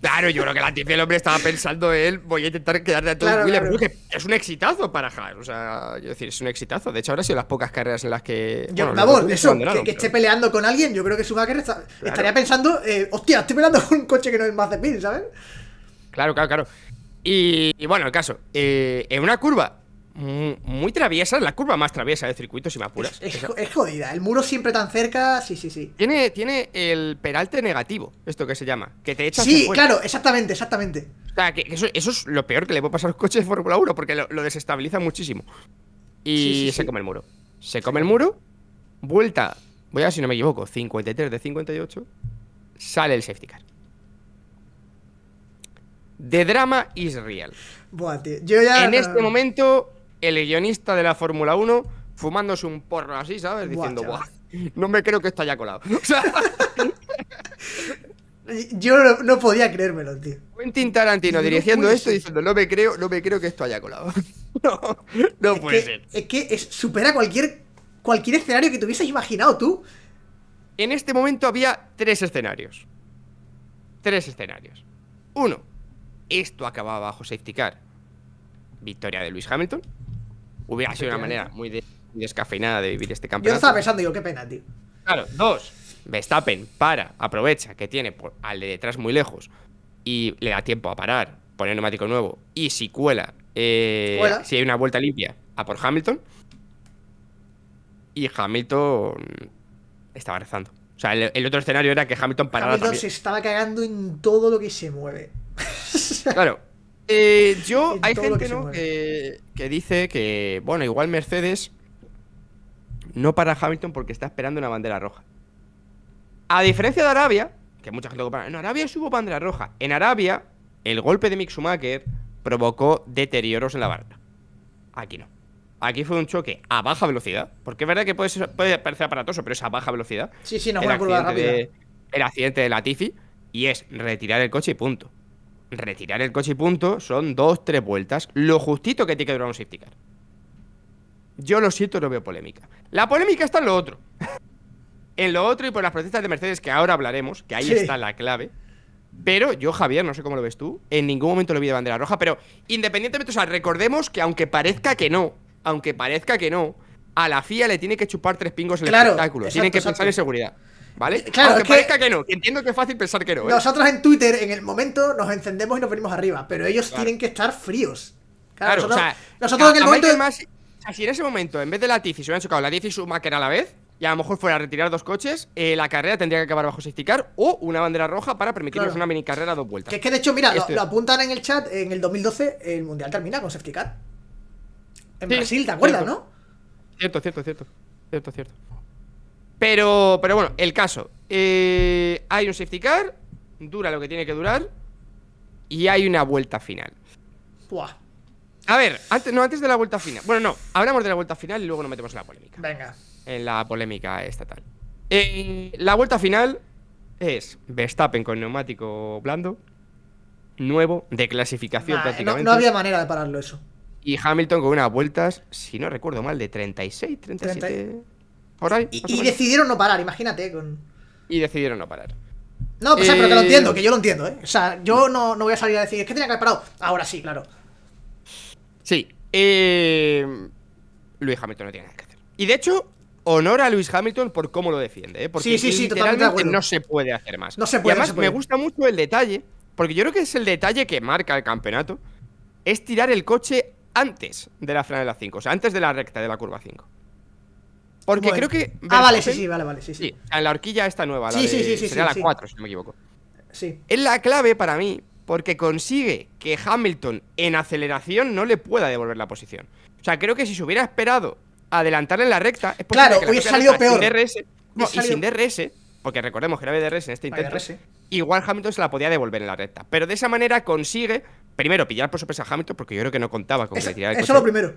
Claro, yo creo que la tía el hombre estaba pensando él, voy a intentar quedar de atrás claro, William es un exitazo para Haas, o sea, yo decir, es un exitazo. De hecho, ahora ha sido las pocas carreras en las que... Yo, bueno, favor, eso, que, esté peleando con alguien, yo creo que su está, estaría pensando, eh, hostia, estoy peleando con un coche que no es más de mil, ¿sabes? Claro, claro, claro. Y, bueno, el caso, eh, en una curva Mm, muy, traviesa, la curva más traviesa del circuito, si me apuras. Es, jodida, el muro siempre tan cerca, sí, sí, sí. Tiene, tiene el peralte negativo, esto que se llama, que te echa Sí, claro, exactamente, exactamente. O sea, que eso, es lo peor que le puede pasar a los coches de Fórmula 1, porque lo, desestabiliza muchísimo. Y se come el muro. Se come el muro, vuelta, voy a ver si no me equivoco, 53 de 58, sale el safety car. De drama Israel Buah, Yo ya... En este momento el guionista de la Fórmula 1 fumándose un porro así, ¿sabes? Diciendo, Buah, no me creo que esto haya colado. Yo no, podía creérmelo, tío. Quentin Tarantino dirigiendo esto y diciendo, no me creo, no me creo que esto haya colado. no, no puede ser. Es que supera cualquier, cualquier escenario que te hubieses imaginado tú. En este momento había tres escenarios. Tres escenarios. Uno, esto acababa bajo safety car. Victoria de Luis Hamilton. Hubiera sido una manera muy, descafeinada de vivir este campeonato. Yo estaba pensando, digo, qué pena, tío. Claro, dos. Verstappen para, aprovecha que tiene al de detrás muy lejos y le da tiempo a parar, poner neumático nuevo y si cuela, eh, si hay una vuelta limpia, a por Hamilton. Y Hamilton estaba rezando. O sea, el, otro escenario era que Hamilton parara. Hamilton se estaba cagando en todo lo que se mueve. claro. Eh, yo, hay gente, ¿no? Que que dice que, bueno, igual Mercedes no para Hamilton porque está esperando una bandera roja. A diferencia de Arabia, que mucha gente lo compara, en Arabia sí hubo bandera roja. En Arabia, el golpe de Mick Schumacher provocó deterioros en la barca. Aquí no. Aquí fue un choque a baja velocidad, porque es verdad que puede, parecer aparatoso, pero es a baja velocidad. Sí, sí, no, fue una curva rápida. De, el accidente de Latifi, y es retirar el coche y punto retirar el coche y punto son dos, tres vueltas. Lo justito que tiene que durar un safety car. Yo lo siento, no veo polémica. La polémica está en lo otro. en lo otro y por las protestas de Mercedes que ahora hablaremos, que ahí está la clave. Pero yo, Javier, no sé cómo lo ves tú, en ningún momento lo vi de bandera roja, pero independientemente, o sea, recordemos que aunque parezca que no, aunque parezca que no, a la FIA le tiene que chupar tres pingos el espectáculo, tiene que pensar en seguridad. ¿Vale? Eh, claro, que... no, que entiendo que es fácil pensar que no. ¿eh? Nosotros en Twitter, en el momento, nos encendemos y nos venimos arriba, pero ellos tienen que estar fríos. Claro, nosotros, nosotros en el momento. si en ese momento, en vez de la Tifis, se hubieran chocado la Tifis y su máquina a la vez, y a lo mejor fuera a retirar dos coches, eh, la carrera tendría que acabar bajo car o una bandera roja para permitirnos una mini carrera dos vueltas. Que es que de hecho, mira, lo, este- apuntan en el chat, en el 2012 el Mundial termina con safety En Brasil, ¿te acuerdas, no? Cierto, cierto, cierto. Cierto, cierto. Pero, pero bueno, el caso. Eh, hay un safety car, dura lo que tiene que durar, y hay una vuelta final. A ver, antes, no, antes de la vuelta final. Bueno, no, hablamos de la vuelta final y luego nos metemos en la polémica. Venga. En la polémica estatal. Eh, la vuelta final es Verstappen con neumático blando, nuevo, de clasificación eh, prácticamente. No, había manera de pararlo eso. Y Hamilton con unas vueltas, si no recuerdo mal, de 36, 37 y, decidieron no parar, imagínate. Con... Y decidieron no parar. No, pues, pero que lo eh, entiendo, que yo lo entiendo, ¿eh? O sea, yo no, voy a salir a decir, es que tenía que haber parado. Ahora sí, claro. Sí. Eh... Luis Hamilton no tiene nada que hacer. Y de hecho, honor a Luis Hamilton por cómo lo defiende, ¿eh? Porque sí, sí, sí, literalmente totalmente no se puede hacer más. No se puede, y además me gusta mucho el detalle, porque yo creo que es el detalle que marca el campeonato, es tirar el coche antes de la la 5, o sea, antes de la recta de la curva 5. Porque creo que. Ah, vale, sí, sí, vale, vale, sí, sí. En la horquilla esta nueva, la sí, sí, sí, sí, será la 4, si no me equivoco. Sí. Es la clave para mí, porque consigue que Hamilton en aceleración no le pueda devolver la posición. O sea, creo que si se hubiera esperado adelantar en la recta, es Claro, que salido peor. Sin DRS, y sin DRS, porque recordemos que era DRS en este intento, igual Hamilton se la podía devolver en la recta. Pero de esa manera consigue, primero, pillar por sorpresa a Hamilton, porque yo creo que no contaba con que eso, le Eso es lo primero.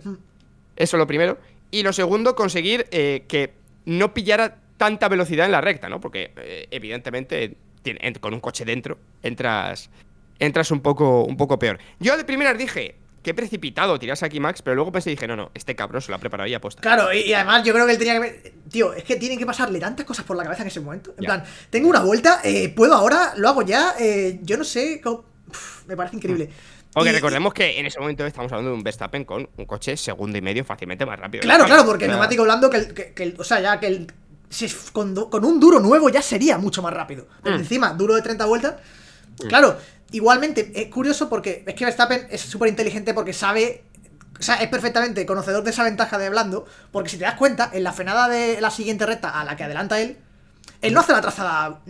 Eso es lo primero. Y lo segundo, conseguir eh, que no pillara tanta velocidad en la recta, ¿no? Porque eh, evidentemente con un coche dentro entras, entras un, poco, un poco peor. Yo de primeras dije, qué precipitado tiras aquí Max, pero luego pensé y dije, no, no, este cabrón se lo ha preparado y puesto. Claro, y, además yo creo que él tenía que... Tío, es que tienen que pasarle tantas cosas por la cabeza en ese momento. En plan, tengo una vuelta, eh, puedo ahora, lo hago ya, yo no sé, me parece increíble. Mm. Aunque recordemos que en ese momento estamos hablando de un Verstappen con un coche segundo y medio fácilmente más rápido. Claro, claro, porque neumático blando que, que, o sea, ya que el, con, un duro nuevo ya sería mucho más rápido. Pero mm. encima, duro de 30 vueltas. Mm. Claro, igualmente, es curioso porque es que Verstappen es súper inteligente porque sabe o sea, es perfectamente conocedor de esa ventaja de blando, porque si te das cuenta, en la frenada de la siguiente recta a la que adelanta él, él no hace la trazada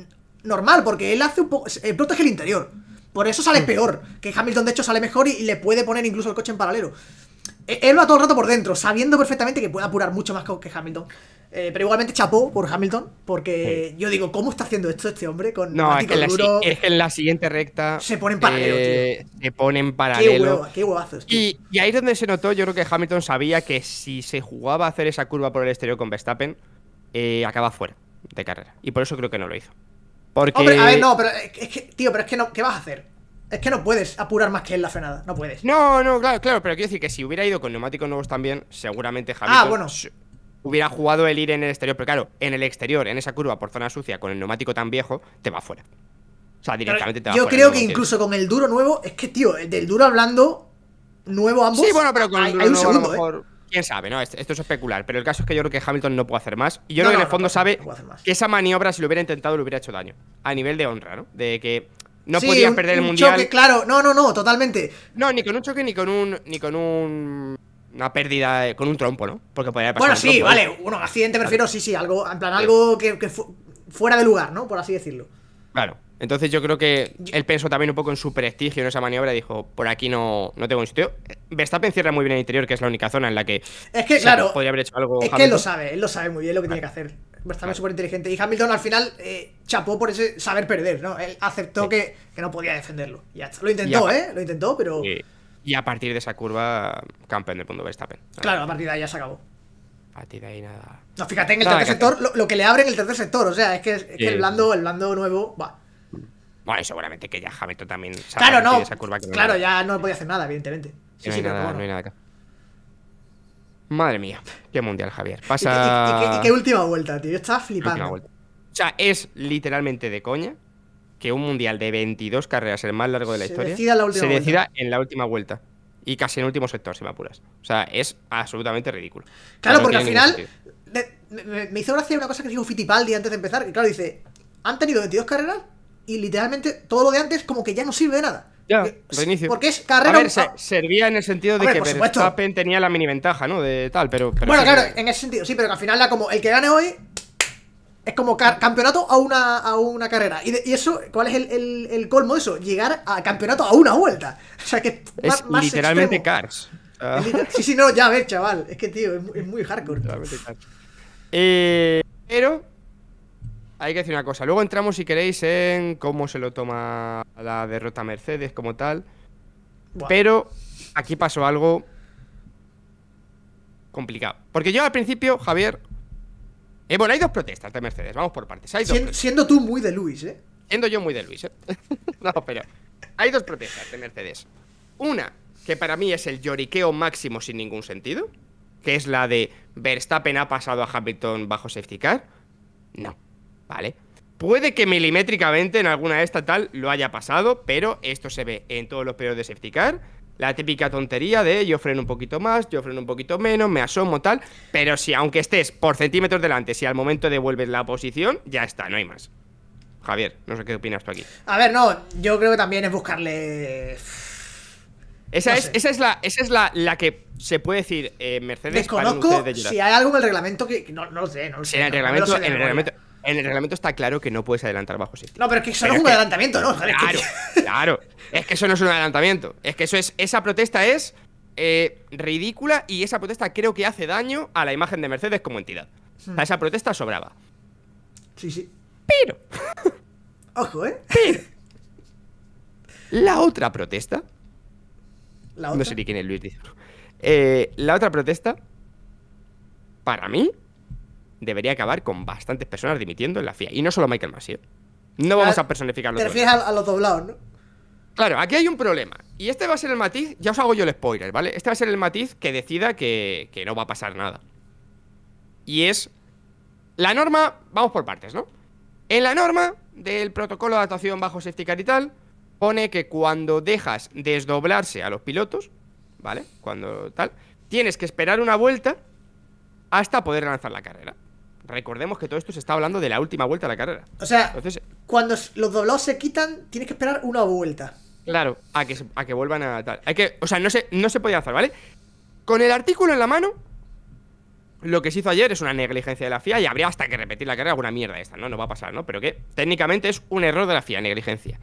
normal, porque él hace un eh, protege el interior. Por eso sale peor. Que Hamilton, de hecho, sale mejor y, le puede poner incluso el coche en paralelo. E, él va todo el rato por dentro, sabiendo perfectamente que puede apurar mucho más que Hamilton. Eh, pero igualmente chapó por Hamilton, porque yo digo, ¿cómo está haciendo esto este hombre? Con no, es en la, es que en la siguiente recta. Se pone en paralelo, eh, Se pone en paralelo. Qué, Y, ahí es donde se notó, yo creo que Hamilton sabía que si se jugaba a hacer esa curva por el exterior con Verstappen, eh, acaba fuera de carrera. Y por eso creo que no lo hizo. Porque... Hombre, a ver, no, pero es que, tío, pero es que no, ¿qué vas a hacer? Es que no puedes apurar más que en la frenada, no puedes. No, no, claro, claro, pero quiero decir que si hubiera ido con neumáticos nuevos también, seguramente Javier ah, bueno. hubiera jugado el ir en el exterior, pero claro, en el exterior, en esa curva por zona sucia, con el neumático tan viejo, te va fuera. O sea, directamente te va yo fuera. Yo creo que incluso con el duro nuevo, es que, tío, del duro hablando, nuevo ambos. Sí, bueno, pero con el duro un segundo, a lo ¿eh? mejor quién sabe, ¿no? Esto, es especular. Pero el caso es que yo creo que Hamilton no puede hacer más. Y yo creo que en el fondo sabe que esa maniobra, si lo hubiera intentado, le hubiera hecho daño. A nivel de honra, ¿no? De que no podían perder el mundial. Choque, claro. No, no, no, totalmente. No, ni con un choque, ni con un. ni con un. Una pérdida con un trompo, ¿no? Porque podría pasar. Bueno, sí, vale. Un accidente, prefiero, sí, sí. Algo, en plan, algo que, fuera de lugar, ¿no? Por así decirlo. Claro. Entonces yo creo que él pensó también un poco en su prestigio en esa maniobra dijo, por aquí no, no tengo un sitio. Verstappen cierra muy bien el interior, que es la única zona en la que... Es que, claro, podría haber hecho algo. Es que él lo sabe, él lo sabe muy bien lo que tiene que hacer. Verstappen es súper inteligente. Y Hamilton al final eh, chapó por ese saber perder, ¿no? Él aceptó que, no podía defenderlo. Ya está. Lo intentó, ¿eh? Lo intentó, pero... Y, a partir de esa curva, campeón del punto Verstappen. Claro, a partir de ahí ya se acabó. A partir de ahí nada. No, fíjate en el tercer sector, lo, que le abre en el tercer sector. O sea, es que, el blando, el blando nuevo, va. Bueno, seguramente que ya Hamilton también sabe claro, esa curva que no Claro, ya no podía hacer nada, evidentemente. Sí, sí, no hay acá. Madre mía, qué mundial, Javier. Pasa. ¿Y qué, última vuelta, tío. Yo estaba flipando. O sea, es literalmente de coña que un mundial de 22 carreras, el más largo de la historia, se decida en la última vuelta. Y casi en el último sector, si me apuras. O sea, es absolutamente ridículo. Claro, porque al final me, hizo gracia una cosa que dijo Fittipaldi antes de empezar. Y claro, dice: ¿han tenido 22 carreras? y literalmente todo lo de antes como que ya no sirve de nada. Ya, reinicio. Eh, porque es carrera. A ver, servía en el sentido de que Verstappen tenía la mini ventaja, ¿no? De tal, pero. bueno, claro, en ese sentido, sí, pero que al final como el que gane hoy es como campeonato a una, a una carrera. Y, eso, ¿cuál es el, colmo de eso? Llegar a campeonato a una vuelta. O sea que es más, literalmente Cars. sí, sí, no, ya a ver, chaval. Es que, tío, es, muy, hardcore. Eh, pero hay que decir una cosa. Luego entramos, si queréis, en cómo se lo toma la derrota Mercedes como tal. Pero aquí pasó algo complicado. Porque yo al principio, Javier. Eh, bueno, hay dos protestas de Mercedes, vamos por partes. siendo, tú muy de Luis, ¿eh? Siendo yo muy de Luis, ¿eh? no, pero. Hay dos protestas de Mercedes. Una, que para mí es el lloriqueo máximo sin ningún sentido, que es la de Verstappen ha pasado a Hamilton bajo safety car. No. ¿vale? Puede que milimétricamente en alguna de estas tal lo haya pasado, pero esto se ve en todos los periodos de safety car. La típica tontería de yo freno un poquito más, yo freno un poquito menos, me asomo tal, pero si aunque estés por centímetros delante, si al momento devuelves la posición, ya está, no hay más. Javier, no sé qué opinas tú aquí. A ver, no, yo creo que también es buscarle... Esa, es, es, la, esa es la, que se puede decir eh, Mercedes. Desconozco si hay algo en el reglamento que, no, sé. No sé en el reglamento en el reglamento está claro que no puedes adelantar bajo sí. No, pero es que eso no es un adelantamiento, ¿no? claro, claro. Es que eso no es un adelantamiento. Es que eso es. Esa protesta es eh, ridícula y esa protesta creo que hace daño a la imagen de Mercedes como entidad. O sea, hmm. esa protesta sobraba. Sí, sí. Pero. Ojo, ¿eh? La otra protesta. No sé ni quién es Luis. Eh, la otra protesta. Para mí debería acabar con bastantes personas dimitiendo en la FIA. Y no solo Michael Masi. ¿eh? No vamos a personificar los Te a, los doblados, ¿no? Claro, aquí hay un problema. Y este va a ser el matiz, ya os hago yo el spoiler, ¿vale? Este va a ser el matiz que decida que, que no va a pasar nada. Y es... La norma, vamos por partes, ¿no? En la norma del protocolo de adaptación bajo safety car y tal, pone que cuando dejas desdoblarse a los pilotos, ¿vale? Cuando tal, tienes que esperar una vuelta hasta poder lanzar la carrera recordemos que todo esto se está hablando de la última vuelta de la carrera. O sea, cuando los doblados se quitan, tienes que esperar una vuelta. Claro, a que, a que vuelvan a tal. que, o sea, no se, no se podía hacer, ¿vale? Con el artículo en la mano, lo que se hizo ayer es una negligencia de la FIA y habría hasta que repetir la carrera alguna mierda esta, ¿no? No va a pasar, ¿no? Pero que técnicamente es un error de la FIA, negligencia.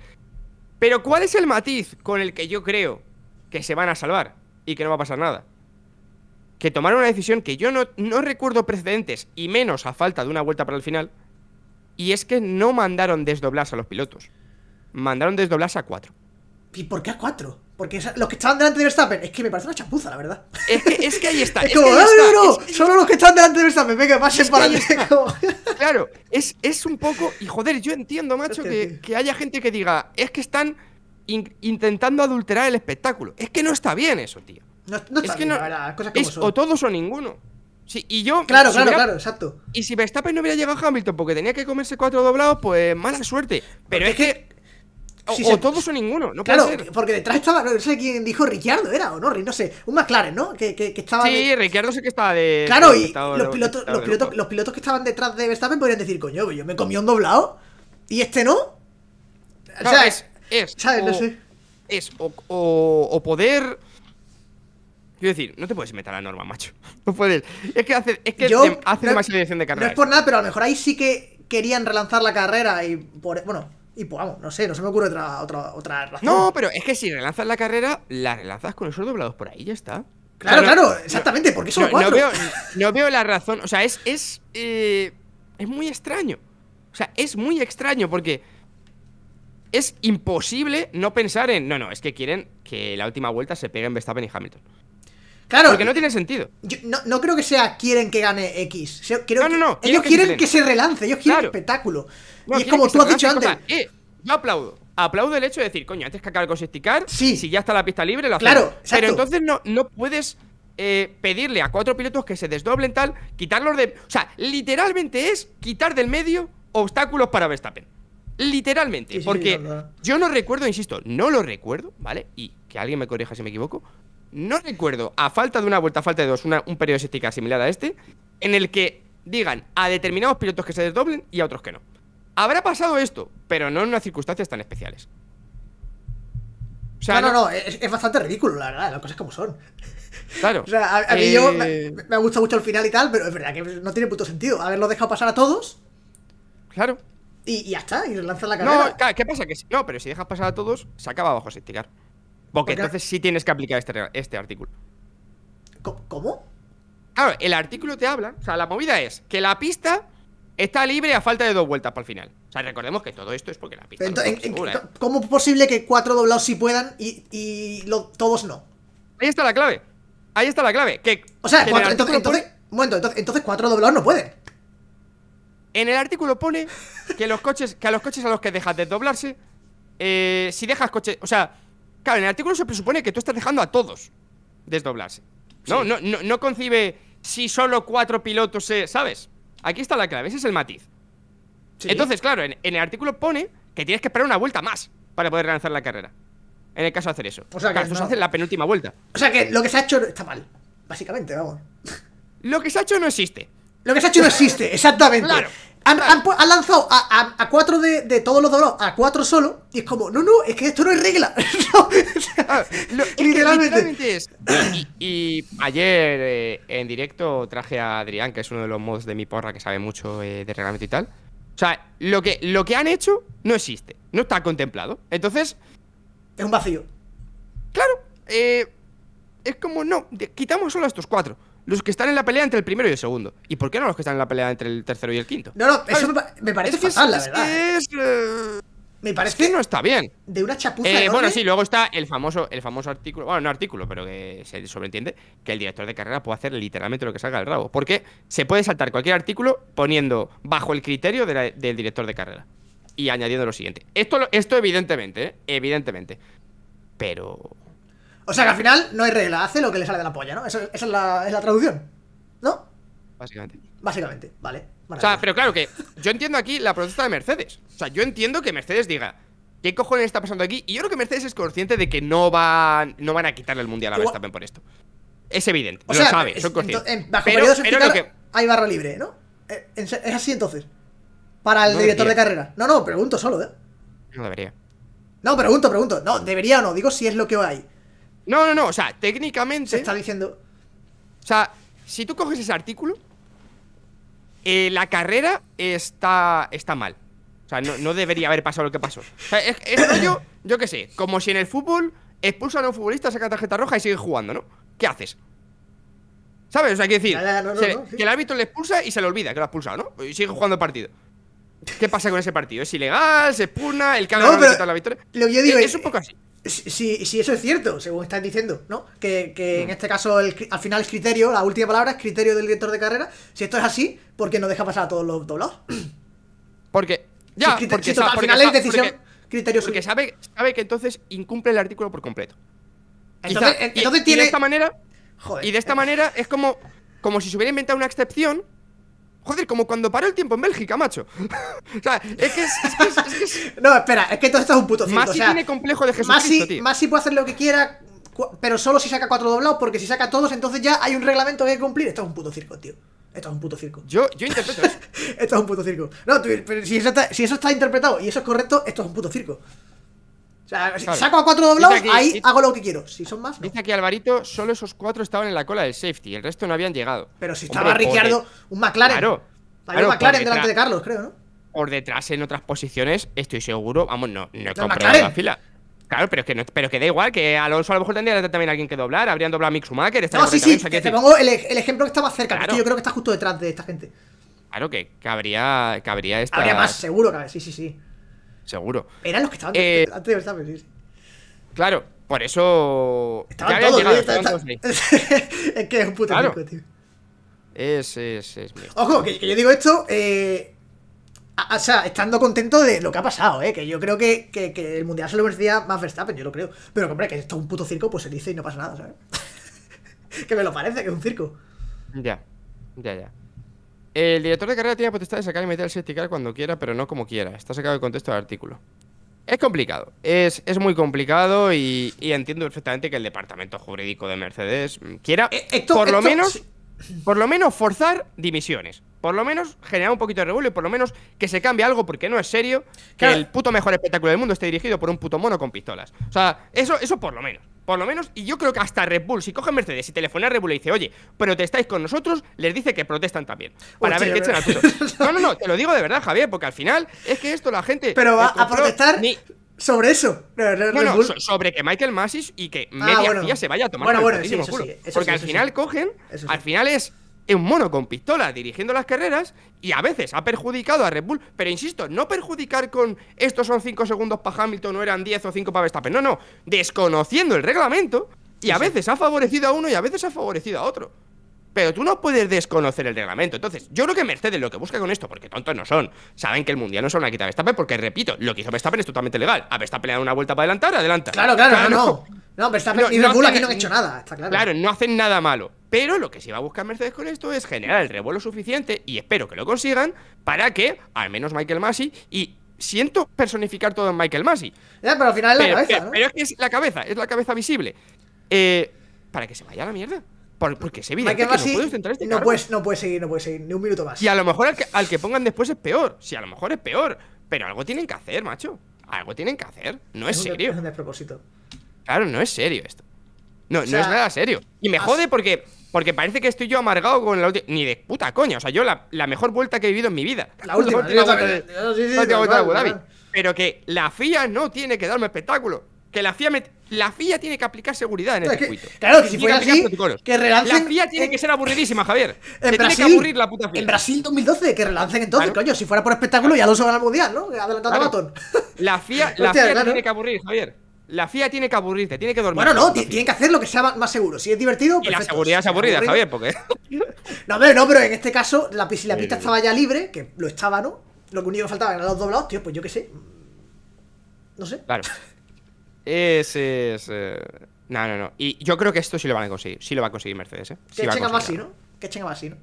Pero ¿cuál es el matiz con el que yo creo que se van a salvar y que no va a pasar nada? que tomaron una decisión que yo no, no recuerdo precedentes, y menos a falta de una vuelta para el final, y es que no mandaron desdoblarse a los pilotos. Mandaron desdoblarse a cuatro. ¿Y por qué a cuatro? Porque los que estaban delante de Verstappen, es que me parece una chapuza, la verdad. Es que, ahí está. es, no, solo los que están delante de Verstappen, venga, pasen para Claro, es, es un poco. Y joder, yo entiendo, macho, que, haya gente que diga, es que están intentando adulterar el espectáculo. Es que no está bien eso, tío es que no, o todos o ninguno. Sí, y yo. Claro, claro, claro, exacto. Y si Verstappen no hubiera llegado a Hamilton porque tenía que comerse cuatro doblados, pues mala suerte. Pero es que. o, todos o ninguno, Claro, porque detrás estaba, no sé quién dijo Ricciardo, era o no, no sé, un McLaren, ¿no? Que, que, que estaba. Sí, Ricciardo sé que estaba de. Claro, y los, pilotos, que estaban detrás de Verstappen podrían decir, coño, pues yo me comí un doblado y este no. O sea, es. es sé. Es, o, o poder Quiero decir, no te puedes meter a la norma, macho. No puedes. Es que hace, es que de, de carrera. No es por nada, pero a lo mejor ahí sí que querían relanzar la carrera y por. Bueno, y pues vamos, no sé, no se me ocurre otra, otra, otra razón. No, pero es que si relanzas la carrera, la relanzas con esos doblados por ahí, ya está. Claro, claro, exactamente, porque son no, cuatro. No veo, la razón. O sea, es. Eh, es, muy extraño. O sea, es muy extraño porque es imposible no pensar en. No, no, es que quieren que la última vuelta se peguen Verstappen y Hamilton. Porque no tiene sentido. no, creo que sea quieren que gane X. no, no, no. ellos quieren que, se relance, ellos quieren espectáculo. y es como tú has dicho antes. Eh, yo aplaudo. Aplaudo el hecho de decir, coño, antes que acabe el sí. si ya está la pista libre, la Claro, Pero entonces no, no puedes eh, pedirle a cuatro pilotos que se desdoblen tal, quitarlos de. O sea, literalmente es quitar del medio obstáculos para Verstappen. Literalmente. porque yo no recuerdo, insisto, no lo recuerdo, ¿vale? Y que alguien me corrija si me equivoco no recuerdo, a falta de una vuelta, a falta de dos, un periodo de estética similar a este, en el que digan a determinados pilotos que se desdoblen y a otros que no. Habrá pasado esto, pero no en unas circunstancias tan especiales. no, no, no, es, bastante ridículo, la verdad, las cosas como son. Claro. O sea, a, mí yo me, eh, gusta mucho el final y tal, pero es verdad que no tiene puto sentido haberlo dejado pasar a todos. Claro. Y, ya está, y lanzas la carrera. No, ¿qué pasa? Que no, pero si dejas pasar a todos, se acaba bajo sin porque, entonces sí tienes que aplicar este, este artículo. ¿Cómo? Claro, el artículo te habla. O sea, la movida es que la pista está libre a falta de dos vueltas para el final. O sea, recordemos que todo esto es porque la pista. Pero, ¿eh? ¿Cómo es posible que cuatro doblados sí puedan y, todos no? Ahí está la clave. Ahí está la clave. o sea, entonces, cuatro doblados no pueden. En el artículo pone que los coches, que a los coches a los que dejas de doblarse, eh, si dejas coches, o sea, Claro, en el artículo se presupone que tú estás dejando a todos desdoblarse. No, no, concibe si solo cuatro pilotos se. ¿Sabes? Aquí está la clave, ese es el matiz. Entonces, claro, en, el artículo pone que tienes que esperar una vuelta más para poder lanzar la carrera. En el caso de hacer eso. O sea, que hace la penúltima vuelta. O sea que lo que se ha hecho está mal. Básicamente, vamos. Lo que se ha hecho no existe. Lo que se ha hecho no existe, exactamente. Claro. Han, lanzado a, cuatro de, todos los dolores, a cuatro solo, y es como, no, no, es que esto no es regla. literalmente. Y, ayer eh, en directo traje a Adrián, que es uno de los mods de mi porra que sabe mucho eh, de reglamento y tal. O sea, lo que, lo que han hecho no existe, no está contemplado. Entonces. Es un vacío. Claro, eh, es como, no, quitamos solo a estos cuatro los que están en la pelea entre el primero y el segundo. ¿Y por qué no los que están en la pelea entre el tercero y el quinto? No, no, eso me, parece que. la ¿eh? Eh, me parece que no está bien. De una chapuza. Eh, bueno, sí, luego está el famoso, el famoso artículo, bueno, no artículo, pero que se sobreentiende, que el director de carrera puede hacer literalmente lo que salga del rabo. Porque se puede saltar cualquier artículo poniendo bajo el criterio del director de carrera. Y añadiendo lo siguiente. Esto, esto evidentemente, evidentemente. Pero o sea que al final no hay regla, hace lo que le sale de la polla, ¿no? esa es la, traducción, ¿no? Básicamente. Básicamente, vale. O sea, pero claro que yo entiendo aquí la protesta de Mercedes. O sea, yo entiendo que Mercedes diga, ¿Qué cojones está pasando aquí? Y yo creo que Mercedes es consciente de que no van, no van a quitarle el mundial a Verstappen por esto. Es evidente, lo sea, sabe, son conscientes. En, bajo pero, hay barra libre, ¿no? E, es así entonces. Para el director de carrera. No, no, pregunto solo, ¿eh? No debería. No, pregunto, pregunto. No, debería o no. Digo si es lo que hay. No, no, no, o sea, técnicamente. está diciendo. O sea, si tú coges ese artículo, eh, la carrera está, está mal. O sea, no, debería haber pasado lo que pasó. O sea, es, rollo, yo qué sé, como si en el fútbol expulsan a un futbolista, saca tarjeta roja y sigue jugando, ¿no? ¿Qué haces? ¿Sabes? O sea, que decir, que el árbitro le expulsa y se le olvida que lo ha expulsado, ¿no? Y sigue jugando el partido. ¿Qué pasa con ese partido? ¿Es ilegal? ¿Se expulsa? ¿El que la victoria? Lo que yo digo es, es, un poco así si, eso es cierto, según estás diciendo, ¿no? Que, en mm. este caso al final es criterio, la última palabra es criterio del director de carrera. Si esto es así, ¿por qué no deja pasar a todos los doblados? Porque. Ya, porque, al final es decisión criterio Porque sabe, sabe que entonces incumple el artículo por completo. Entonces, tiene. de esta manera. Y de esta manera es como, como si se hubiera inventado una excepción Joder, como cuando paró el tiempo en Bélgica, macho. o sea, es que No, espera, es que todo esto es un puto circo. Más o tiene complejo de Jesucristo, Masi, Más si puede hacer lo que quiera, pero solo si saca cuatro doblados, porque si saca todos, entonces ya hay un reglamento que hay que cumplir. Esto es un puto circo, tío. Esto es un puto circo. Yo, yo interpreto esto es un puto circo. No, pero si eso está interpretado y eso es correcto, esto es un puto circo. O sea, si saco a cuatro doblados, ahí hago lo que quiero. Si son más. Dice aquí Alvarito, solo esos cuatro estaban en la cola del safety, el resto no habían llegado. Pero si estaba Ricciardo, un McLaren. Claro. Había un McLaren delante de Carlos, creo, ¿no? Por detrás en otras posiciones, estoy seguro. Vamos, no, no he comprobado la fila. Claro, pero es que, no, pero que da igual, que Alonso a lo mejor tendría también alguien que doblar, habrían doblado a Mick No, sí, sí, te pongo e-, el, ejemplo que estaba cerca, yo creo que está justo detrás de esta gente. Claro que, cabría habría, habría esta... Habría más, seguro sí, sí, sí seguro. Eran los que estaban antes de eh, Verstappen, sí, Claro, por eso. Estaban ya todos, llegado, es que es un puto claro. tío. Es, es, es. Ojo, que, yo digo esto, eh, o sea, estando contento de lo que ha pasado, ¿eh? Que yo creo que, que, el mundial se lo merecía más Verstappen, yo lo creo. Pero hombre, que esto es un puto circo, pues se dice y no pasa nada, ¿sabes? que me lo parece, que es un circo. Ya, ya, ya. El director de carrera tiene potestad de sacar y meter el safety cuando quiera, pero no como quiera. Está sacado del contexto del artículo. Es complicado, es, es muy complicado y, y, entiendo perfectamente que el departamento jurídico de Mercedes quiera, eh, por lo menos, por lo menos forzar dimisiones. Por lo menos generar un poquito de revuelo y por lo menos que se cambie algo porque no es serio que el puto mejor espectáculo del mundo esté dirigido por un puto mono con pistolas. O sea, eso, eso por lo menos. Por lo menos, y yo creo que hasta Red Bull, si cogen Mercedes y telefona a Red Bull y dice, oye, protestáis con nosotros, les dice que protestan también. Para ver qué echan a todos. No, no, no, te lo digo de verdad, Javier, porque al final es que esto la gente. Pero va a protestar. Sobre eso. No, sobre que Michael Masis y que ah, media se vaya a tomar bueno, bueno, sí, Porque al final cogen, al final es un mono con pistola dirigiendo las carreras y a veces ha perjudicado a Red Bull, pero insisto, no perjudicar con estos son 5 segundos para Hamilton o eran 10 o 5 para Verstappen, no, no, desconociendo el reglamento y a veces ha favorecido a uno y a veces ha favorecido a otro. Pero tú no puedes desconocer el reglamento. Entonces, yo creo que Mercedes lo que busca con esto, porque tontos no son, saben que el mundial no es una quita de Verstappen, porque repito, lo que hizo Verstappen es totalmente legal. A Verstappen le da una vuelta para adelantar, adelanta. Claro, claro, no, no. Verstappen y Red Bull aquí no han hecho nada, está claro. Claro, no hacen nada malo. Pero lo que sí va a buscar Mercedes con esto es generar el revuelo suficiente, y espero que lo consigan, para que al menos Michael Masi y siento personificar todo en Michael Masi. pero al final es la cabeza, ¿no? Pero es que es la cabeza, es la cabeza visible. Eh, para que se vaya a la mierda. Porque es evidente que no puede centrar este no puedes, no puedes seguir, no puedes seguir, ni un minuto más. Y a lo mejor al que, pongan después es peor. Si a lo mejor es peor. Pero algo tienen que hacer, macho. Algo tienen que hacer. No es, serio. es Claro, no es serio esto. No, no es nada serio. Y me jode porque, porque parece que estoy yo amargado con la última. Ni de puta coña. O sea, yo la, mejor vuelta que he vivido en mi vida. La última, vuelta Pero que la FIA no tiene que darme espectáculo que la FIA, la FIA tiene que aplicar seguridad en el este circuito. Claro, que si fuera así, que relancen... La FIA tiene que ser aburridísima, Javier. En Brasil, tiene que aburrir la puta En Brasil 2012, que relancen entonces, coño. Si fuera por espectáculo ya lo horas al mundial, ¿no? Adelantado batón. La FIA, la FIA tiene que aburrir, Javier. La FIA tiene que aburrirte, tiene que dormir. Bueno, no, tiene que hacer lo que sea más seguro. Si es divertido, perfecto. Y la seguridad es aburrida, Javier, porque. no, pero no, pero en este caso, la, si la pista estaba ya libre, que lo estaba, ¿no? Lo que único que faltaba eran los doblados, tío, pues yo qué sé. No sé. Claro. Es, es eh, No, no, no. Y yo creo que esto sí lo van a conseguir. Sí lo va a conseguir Mercedes, ¿eh? que echen a Masi, ¿no? Que echen a Masi, ¿no?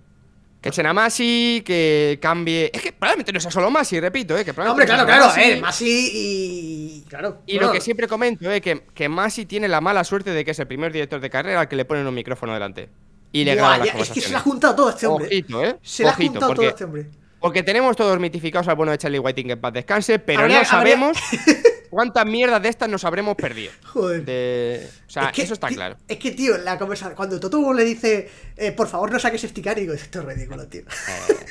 Que echen a Masi, que cambie. Es que probablemente no sea solo Masi, repito, ¿eh? Que hombre, claro, claro, Masi. eh. Masi y. Claro. Y lo que siempre comento, ¿eh? Que, que Masi tiene la mala suerte de que es el primer director de carrera al que le ponen un micrófono delante. Y le graba las Es que se la ha juntado todo este hombre. Eh, se ha juntado porque, todo este hombre. Porque tenemos todos mitificados al bueno de Charlie Whiting que en paz descanse, pero no sabemos. cuántas mierdas de estas nos habremos perdido. Joder. De... O sea, eso está claro. Es que, tío, la conversación. Cuando Toto le dice, eh, por favor, no saques y digo, esto es ridículo, tío. Ah.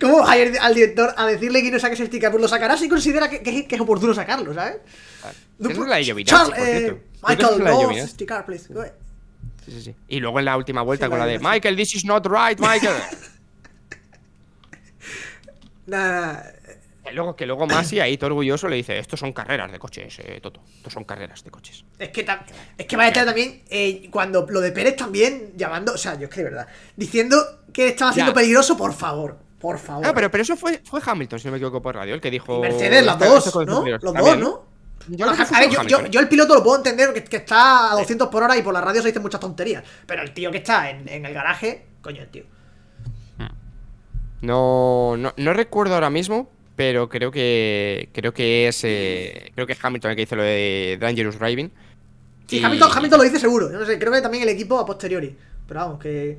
¿Cómo va a ir al director a decirle que no saques esticar? Pues lo sacará si considera que, es oportuno sacarlo, ¿sabes? la por eh, Michael, no, esticar, please. Sí. Sí, sí, Y luego en la última vuelta con la, la de Michael, this is not right, Michael. Nada, Luego, que luego Masi, ahí todo orgulloso, le dice: Estos son carreras de coches, eh, Toto. Estos son carreras de coches. Es que, es que estar también, eh, cuando lo de Pérez también, llamando, o sea, yo es que de verdad, diciendo que estaba siendo peligroso, por favor. Por favor. Ah, pero, pero eso fue, fue Hamilton, si no me equivoco, por radio, el que dijo. Mercedes, las dos, ¿no? Los dos, ¿no? Yo, el piloto lo puedo entender que, está a 200 por hora y por la radio se dice muchas tonterías. Pero el tío que está en, el garaje, coño, el tío. no, no, recuerdo ahora mismo, pero creo que creo que es eh, creo que es Hamilton el que dice lo de Dangerous Driving. Sí, Hamilton, Hamilton lo dice seguro. Yo no sé, creo que también el equipo a posteriori. Pero vamos, que.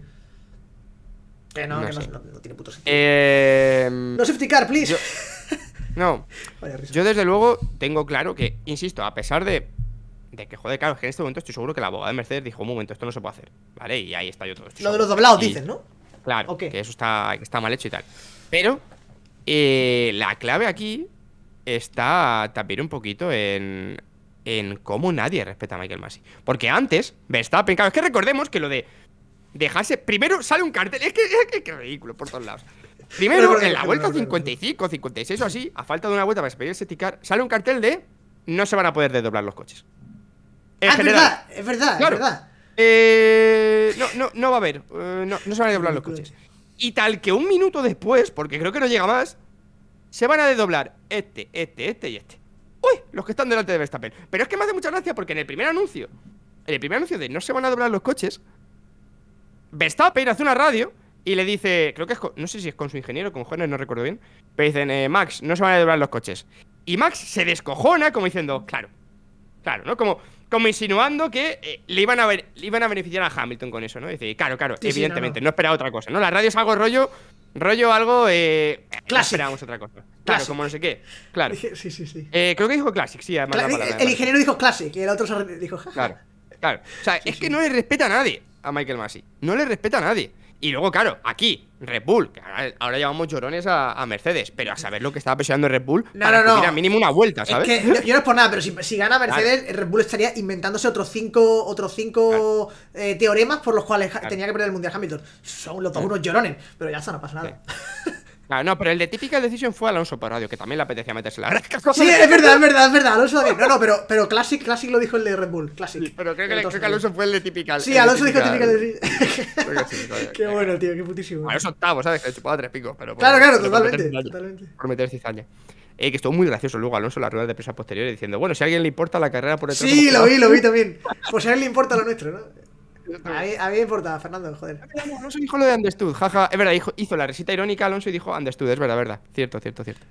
Que no, que no, tiene puto sentido. Em, no safety car, please. No. Yo desde luego tengo claro que, insisto, a pesar de, de que, joder, claro, es que en este momento estoy seguro que la abogada de Mercedes dijo, un momento, esto no se puede hacer, ¿vale? Y ahí está yo todo. Esto lo de los doblados, dicen dices, ¿no? Claro, que eso está, está mal hecho y tal. Pero eh, la clave aquí está también un poquito en, en cómo nadie respeta a Michael Masi. Porque antes, Verstappen, claro, es que recordemos que lo de dejarse. Primero sale un cartel, es que es, ridículo por todos lados. Primero, en la vuelta 55, 56 o así, a falta de una vuelta para despedir el seticar, sale un cartel de no se van a poder desdoblar los coches. Ah, es verdad, es verdad, es verdad. Eh, no, no, no va a haber, eh, no, no se van a desdoblar los coches. Y tal que un minuto después, porque creo que no llega más, se van a desdoblar este, este, este y este. ¡Uy! Los que están delante de Verstappen. Pero es que me hace mucha gracia porque en el primer anuncio, en el primer anuncio de no se van a doblar los coches, Verstappen hace una radio y le dice, creo que es, con, no sé si es con su ingeniero, con jóvenes, no recuerdo bien, pero dicen, eh, Max, no se van a doblar los coches. Y Max se descojona como diciendo, claro, claro, ¿no? Como, como insinuando que eh, le, iban a ver, le iban a beneficiar a Hamilton con eso, ¿no? Dice, claro, claro, evidentemente, no, esperaba otra cosa, ¿no? La radio es algo rollo, rollo algo... Eh, no esperábamos otra cosa. Claro, como no sé qué. Claro. Sí, sí, sí. Eh, creo que dijo Classic, sí, además. Cla palabra, el, ingeniero dijo Classic y el otro se dijo... claro, claro. O sea, es que no le respeta a nadie a Michael Massey. No le respeta a nadie. Y luego, claro, aquí, Red Bull, ahora, llevamos llorones a, Mercedes, pero a saber lo que estaba presionando Red Bull, mira mínimo una vuelta, ¿sabes? que, yo no es por nada, pero si, gana Mercedes, Red Bull estaría inventándose otros cinco, otros cinco eh, teoremas por los cuales tenía que perder el Mundial Hamilton. Son los dos unos llorones, pero ya está, no pasa nada. Claro, no, pero el de Typical Decision fue Alonso Radio, que también le apetecía meterse la verdad. Sí, es verdad, es verdad, es verdad. Alonso también. No, no, pero, pero Classic, Classic lo dijo el de Red Bull. Classic. Pero creo que, creo que Alonso fue el de Typical Sí, Alonso dijo típica de. qué bueno, tío, qué putísimo. Alonso octavo, ¿sabes? Que chupaba tres picos. claro, claro, totalmente. Por meter cizaña. Eh, que estuvo muy gracioso luego Alonso en las ruedas de presas posteriores diciendo, bueno, si a alguien le importa la carrera por el Sí, lo vi, lo vi también. Pues a él le importa lo nuestro, ¿no? A mí, me importaba, Fernando, joder. Alonso dijo lo de Understood, jaja. Es verdad, hizo la risita irónica Alonso y dijo Andestud es verdad, verdad. Cierto, cierto, cierto.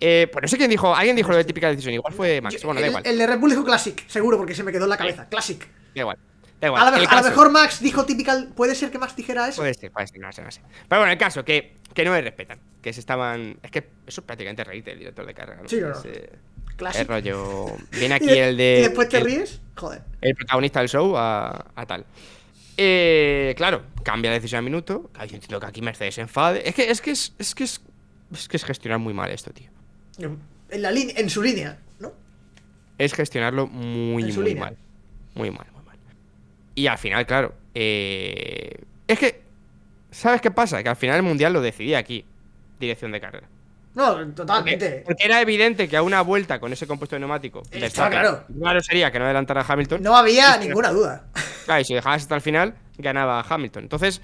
Eh, pues no sé quién dijo, alguien dijo lo de típica decisión, igual fue Max. bueno, da igual. El de dijo Classic, seguro, porque se me quedó en la cabeza. Classic. Da igual. Da igual. A, a lo mejor Max dijo típica. ¿Puede ser que Max dijera eso? Puede ser, puede ser, no sé, no sé. Pero bueno, el caso, que, que no me respetan. Que se estaban. Es que eso es prácticamente reírte El director de carrera. ¿no? Sí, no. Classic. El rollo. Viene aquí el de. ¿Y después te ríes? Joder el protagonista del show a, tal. Eh, claro, cambia la decisión al minuto. Yo entiendo que aquí Mercedes se enfade. Es que es, que es, es, que es, es, que es gestionar muy mal esto, tío. En, la en su línea, ¿no? Es gestionarlo muy, muy mal. Muy mal, muy mal. Y al final, claro. Eh, es que. ¿Sabes qué pasa? Que al final el mundial lo decidí aquí. Dirección de carrera. No, totalmente. era evidente que a una vuelta con ese compuesto de neumático. Eh, está claro. Claro sería que no adelantara a Hamilton. No había ninguna duda. Claro, y si dejabas hasta el final, ganaba a Hamilton. Entonces,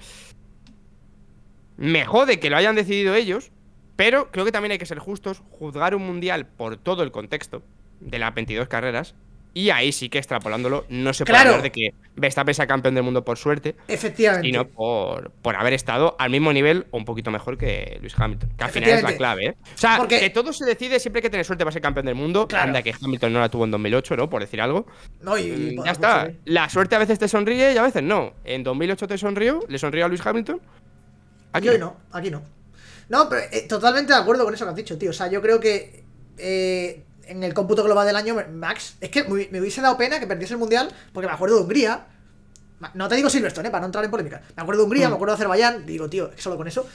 me jode que lo hayan decidido ellos, pero creo que también hay que ser justos, juzgar un mundial por todo el contexto de las 22 carreras y ahí sí que extrapolándolo, no se puede hablar de que Verstappen sea campeón del mundo por suerte. Efectivamente. no por, por haber estado al mismo nivel o un poquito mejor que Luis Hamilton. Que al final es la clave. ¿eh? O sea, que todo se decide siempre que tener suerte para ser campeón del mundo. Anda, que Hamilton no la tuvo en 2008, ¿no? Por decir algo. No, mm, ya está. ¿eh? la suerte a veces te sonríe y a veces no. En 2008 te sonrió, le sonrió a Luis Hamilton. Aquí no. aquí no. No, pero eh, totalmente de acuerdo con eso que has dicho, tío. O sea, yo creo que. Eh, en el cómputo global del año, Max, es que me hubiese dado pena que perdiese el mundial, porque me acuerdo de Hungría. No te digo Silverstone, ¿eh? para no entrar en polémica. Me acuerdo de Hungría, mm. me acuerdo de Azerbaiyán. Digo, tío, solo con eso.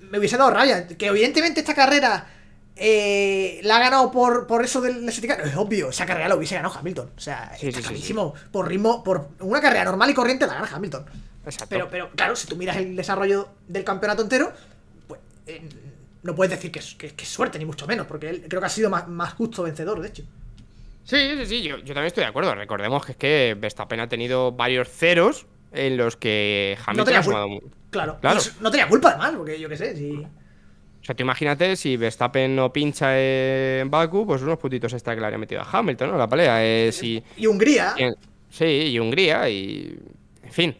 Me hubiese dado rabia. Que evidentemente esta carrera eh, la ha ganado por, por eso del Es obvio, esa carrera la hubiese ganado Hamilton. O sea, es por ritmo, por una carrera normal y corriente la gana Hamilton. Pero, pero claro, si tú miras el desarrollo del campeonato entero, pues eh, no puedes decir que, es suerte, ni mucho menos, porque él creo que ha sido más, justo vencedor, de hecho. Sí, sí, sí, yo, también estoy de acuerdo. Recordemos que es que Verstappen ha tenido varios ceros en los que Hamilton no ha Claro, No, tenía culpa además, porque yo qué sé, si... O sea, tú imagínate si Verstappen no pincha en Baku, pues unos putitos extra que le habría metido a Hamilton, ¿no? La pelea. es... Eh, y Hungría. Sí, y Hungría, y. En fin.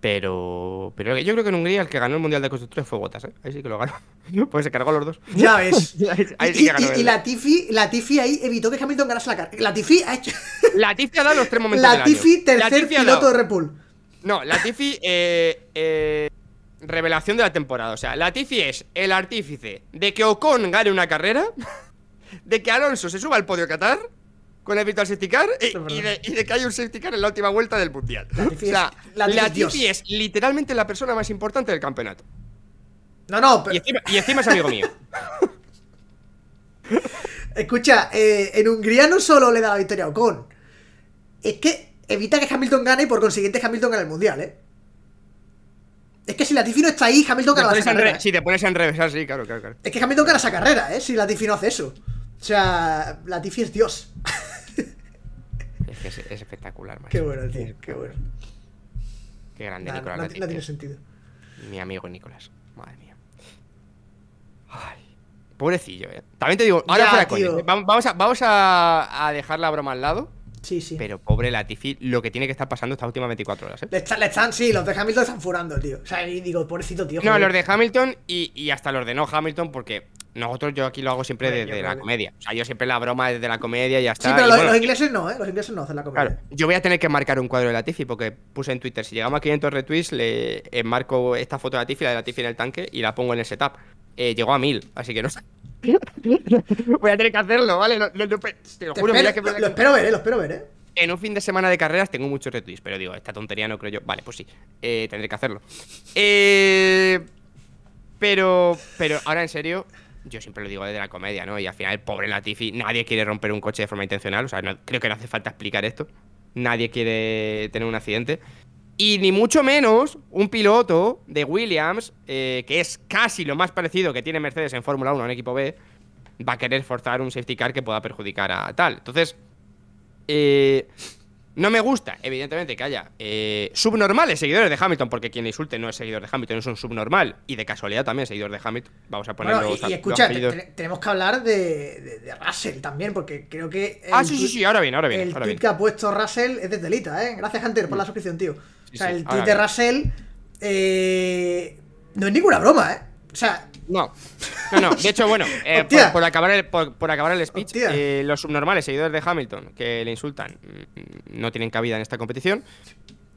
Pero, pero yo creo que en Hungría el que ganó el Mundial de Constructores fue Botas, ¿eh? Ahí sí que lo ganó. Pues se cargó a los dos. Ya ves. ahí, ganó y, Latifi, la, Tifi, ahí evitó que Hamilton ganase la carrera. La Tifi ha hecho. La Tifi ha dado los tres momentos. La Tifi, tercer piloto de Repul. No, la Tifi, eh, eh, revelación de la temporada. O sea, la Tifi es el artífice de que Ocon gane una carrera, de que Alonso se suba al podio Qatar con el virtual safety car y, de, que hay un safety car en la última vuelta del mundial. o sea, es, Latifi es, literalmente la persona más importante del campeonato. No, no, pero... y, encima, es amigo mío. Escucha, eh, en Hungría no solo le da la victoria a Ocon. Es que evita que Hamilton gane y por consiguiente Hamilton gane el mundial, ¿eh? Es que si Latifi no está ahí, Hamilton gana la carrera. Si te pones en revés, ah, sí, claro, claro, claro. Es que Hamilton gana esa carrera, ¿eh? Si Latifi no hace eso. O sea, Latifi es Dios. Es que es, espectacular, macho. Qué bueno, tío, qué bueno. Qué grande, Nicolás. No, tiene eh, sentido. Mi amigo Nicolás. Madre mía. Ay. Pobrecillo, eh. También te digo, ahora ya, eh, Vamos, a, vamos a, a dejar la broma al lado. Sí, sí. Pero pobre Latifi, lo que tiene que estar pasando estas últimas 24 horas. ¿eh? Le, están, sí, los de Hamilton están furando, tío. O sea, y digo, pobrecito, tío. No, los de Hamilton y, hasta los de no Hamilton, porque nosotros, yo aquí lo hago siempre desde la comedia. O sea, yo siempre la broma desde la comedia y ya está. Sí, pero los, ingleses no, ¿eh? Los ingleses no hacen la comedia. Claro, yo voy a tener que marcar un cuadro de la Tiffy porque puse en Twitter, si llegamos a 500 retweets, le eh, marco esta foto de la Tiffy la de la Tiffy en el tanque y la pongo en el setup. Eh, llegó a 1000, así que no sé. voy a tener que hacerlo, ¿vale? Pues, te lo juro, mira que lo, espero ver, eh, lo espero ver, ¿eh? En un fin de semana de carreras tengo muchos retweets, pero digo, esta tontería no creo yo. Vale, pues sí, eh, tendré que hacerlo. Eh, pero, pero ahora en serio, yo siempre lo digo desde la comedia, ¿no? Y al final el pobre Latifi, nadie quiere romper un coche de forma intencional, o sea, no, creo que no hace falta explicar esto, nadie quiere tener un accidente. Y ni mucho menos un piloto de Williams, eh, que es casi lo más parecido que tiene Mercedes en Fórmula 1 en equipo B, va a querer forzar un safety car que pueda perjudicar a tal. Entonces, eh, no me gusta, evidentemente, que haya eh, subnormales seguidores de Hamilton, porque quien le insulte no es seguidor de Hamilton, es un subnormal. Y de casualidad también seguidor de Hamilton. Vamos a ponerlo. y, escucha, tenemos que hablar de, de, Russell también, porque creo que. Ah, sí, sí, sí, ahora bien, ahora bien. El tweet que ha puesto Russell es de Delita, ¿eh? Gracias, Hunter, por la mm. suscripción, tío. o sea, el tweet de Russell. Eh, no es ninguna broma, ¿eh? O sea, no, no, De hecho, bueno, eh, por, acabar el, por, acabar el speech, eh, los subnormales, seguidores de Hamilton, que le insultan, mm, no tienen cabida en esta competición.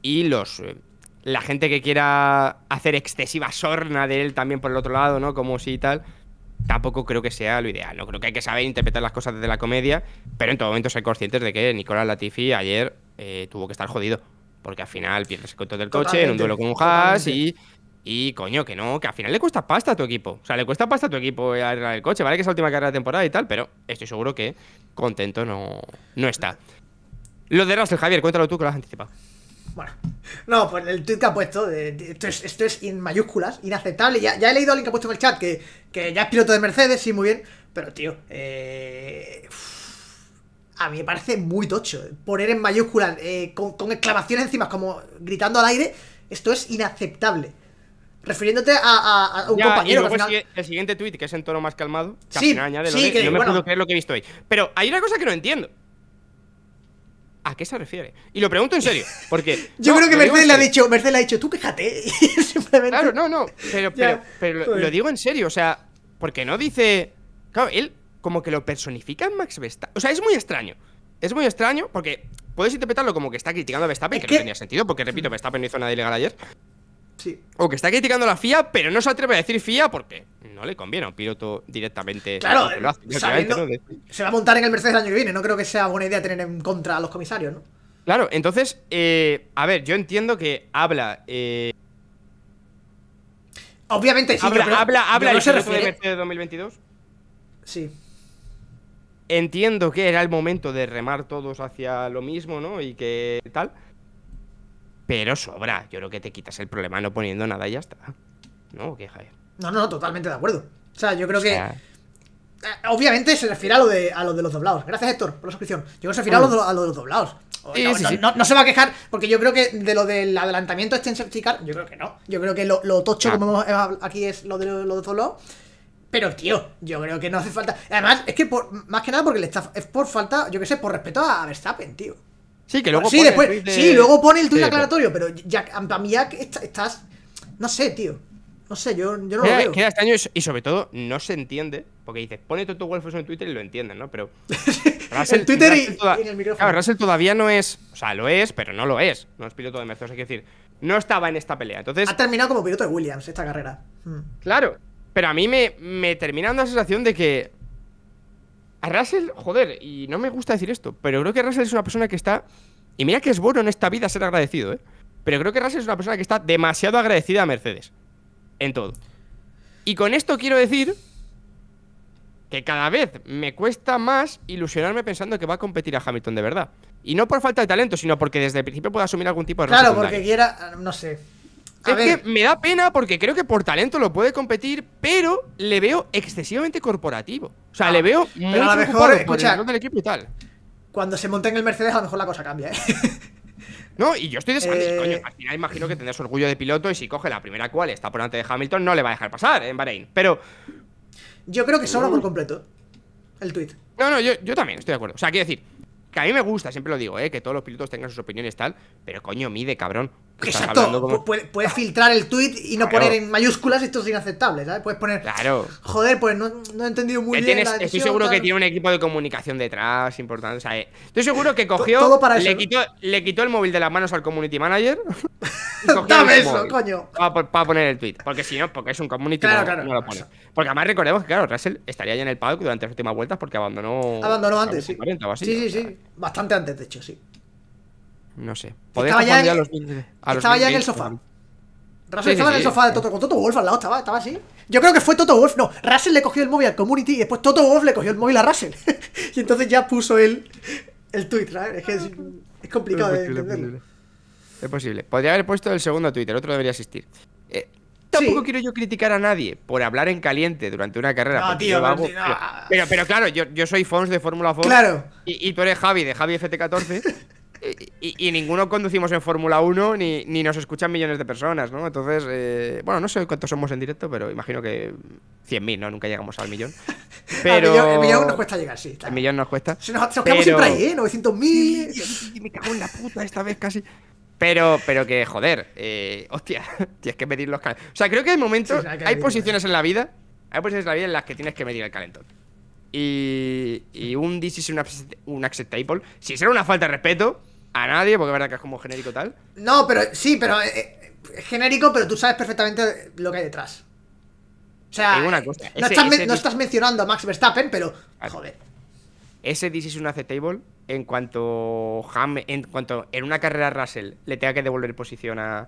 Y los eh, la gente que quiera hacer excesiva sorna de él también por el otro lado, ¿no? Como si tal. Tampoco creo que sea lo ideal, ¿no? Creo que hay que saber interpretar las cosas desde la comedia, pero en todo momento ser conscientes de que Nicolás Latifi ayer tuvo que estar jodido porque al final pierde el del coche en un duelo con un Haas y y coño, que no, que al final le cuesta pasta a tu equipo. O sea, le cuesta pasta a tu equipo el coche, ¿vale? Que es la última carrera de temporada y tal, pero estoy seguro que contento no, no está. Lo de Russell, Javier, cuéntalo tú que lo has anticipado. Bueno, no, pues el tweet que ha puesto, esto, es, en mayúsculas, inaceptable. Ya, he leído a alguien que ha puesto en el chat que, ya es piloto de Mercedes, sí, muy bien, pero tío, eh, a mí me parece muy tocho. Poner en mayúsculas, eh, con exclamaciones encima, como gritando al aire, esto es inaceptable. Refiriéndote a, un compañero. El siguiente tweet, que es en tono más calmado, que sí, sí, que, yo me puedo creer lo que he visto hoy. Pero hay una cosa que no entiendo. ¿A qué se refiere? Y lo pregunto en serio, porque... yo creo que Mercedes le ha dicho, Mercedes le ha dicho, tú quéjate. Claro, no, no, pero, lo, digo en serio, o sea, porque no dice... Claro, él como que lo personifica en Max Verstappen. O sea, es muy extraño. Es muy extraño porque puedes interpretarlo como que está criticando a Verstappen, que, no tenía sentido, porque repito, mm. Verstappen no hizo nada ilegal ayer. O que está criticando a la FIA, pero no se atreve a decir FIA porque no le conviene a un piloto directamente. Claro, se va a montar en el Mercedes el año que viene. No creo que sea buena idea tener en contra a los comisarios, ¿no? Claro, entonces, eh, a ver, yo entiendo que habla. Eh, Obviamente, sí, habla, habla, el se de 2022. Sí. Entiendo que era el momento de remar todos hacia lo mismo, ¿no? Y que tal. Pero sobra. Yo creo que te quitas el problema no poniendo nada y ya está. ¿No? queja No, no, no, totalmente de acuerdo. O sea, yo creo que. Eh, obviamente se refiere a lo, de, a lo de los doblados. Gracias, Héctor, por la suscripción. Yo creo que se refiere a lo, mm. de, a los doblados. No, se va a quejar, porque yo creo que de lo del adelantamiento este en yo creo que no. Yo creo que lo, lo tocho, ah. como hemos aquí, es lo de los doblados. Pero, tío, yo creo que no hace falta. Además, es que por, más que nada porque le está, es por falta, yo qué sé, por respeto a Verstappen, tío. Sí, que luego, sí, pone, después, el luego pone el aclaratorio, pero ya, para mí ya estás. No sé, tío. No sé, yo, no lo veo. Queda extraño y, sobre todo no se entiende, porque dices, pone tu Wolfson en Twitter y lo entienden, ¿no? Pero Russell, en Twitter y, en el micrófono. Russell todavía no es, o sea, lo es, pero no lo es. No es piloto de Mercedes, hay que decir, no estaba en esta pelea. Entonces ha terminado como piloto de Williams esta carrera. Hmm. Claro, pero a mí me, me termina dando la sensación de que a Russell, joder, y no me gusta decir esto, pero creo que Russell es una persona que está. Y mira que es bueno en esta vida ser agradecido, ¿eh? Pero creo que Russell es una persona que está demasiado agradecida a Mercedes. En todo. Y con esto quiero decir que cada vez me cuesta más ilusionarme pensando que va a competir a Hamilton de verdad. Y no por falta de talento, sino porque desde el principio pueda asumir algún tipo de Claro, porque quiera, no sé es que me da pena porque creo que por talento lo puede competir, pero le veo excesivamente corporativo. O sea, le ah, veo pero a mejor, tal. Cuando se monte en el Mercedes, a lo mejor la cosa cambia, ¿eh? No, y yo estoy de eh, coño. Al final imagino que tendrás orgullo de piloto y si coge la primera cual está por delante de Hamilton, no le va a dejar pasar ¿eh? en Bahrein. Pero. Yo creo que solo por uh. completo el tweet. No, no, yo, también estoy de acuerdo. O sea, quiero decir, que a mí me gusta, siempre lo digo, ¿eh? que todos los pilotos tengan sus opiniones tal, pero coño, mide, cabrón. Exacto, puedes, filtrar el tweet y no poner en mayúsculas, esto es inaceptable, ¿sabes? Puedes poner. Claro. Joder, pues no, he entendido muy bien. estoy seguro que tiene un equipo de comunicación detrás importante. Eh, estoy seguro que cogió. le, quitó, el móvil de las manos al community manager. Dame eso, coño. Para, poner el tweet. Porque si no, porque es un community no, lo pone. Porque además recordemos que, claro, Russell estaría ya en el paddock durante las últimas vueltas porque abandonó. Abandonó antes, sí. sí, sí, sí. Bastante antes, de hecho, sí. No sé. estaba ya, en, estaba ya en el sofá. Russell estaba en el sofá de Toto, con Toto Wolf al lado, estaba, estaba así. Yo creo que fue Toto Wolf, no, Russell le cogió el móvil al community y después Toto Wolf le cogió el móvil a Russell. y entonces ya puso el, el Twitter, Es que es, complicado de entenderlo. Es posible. Podría haber puesto el segundo Twitter, otro debería existir. Eh, tampoco quiero yo criticar a nadie por hablar en caliente durante una carrera. Ah. Pero, claro, yo, yo soy fans de Fórmula 4. Claro. Y, y, tú eres Javi de Javi FT14. y, ninguno conducimos en Fórmula 1 ni, ni, nos escuchan millones de personas, ¿no? Entonces, eh, bueno, no sé cuántos somos en directo, pero imagino que 100.000, ¿no? Nunca llegamos al ah, millón. Pero... el, millón nos cuesta llegar, sí. El millón nos cuesta. Si nos, quedamos siempre ahí, ¿eh? 900.000. Me cago en la puta esta vez casi. Pero, pero que, joder, eh, hostia, tienes que medir los calentones O sea, creo que hay momentos, hay, posiciones en la vida, hay posiciones en la vida en las que tienes que medir el calentón. Y, y un DC un, un acceptable, si será una falta de respeto, a nadie, porque es verdad que es como genérico tal. No, pero sí, pero eh, eh, es genérico, pero tú sabes perfectamente lo que hay detrás. O sea, No, estás, mencionando a Max Verstappen, pero joder. Ese This is unacceptable en cuanto Ham, en cuanto en una carrera Russell le tenga que devolver posición a,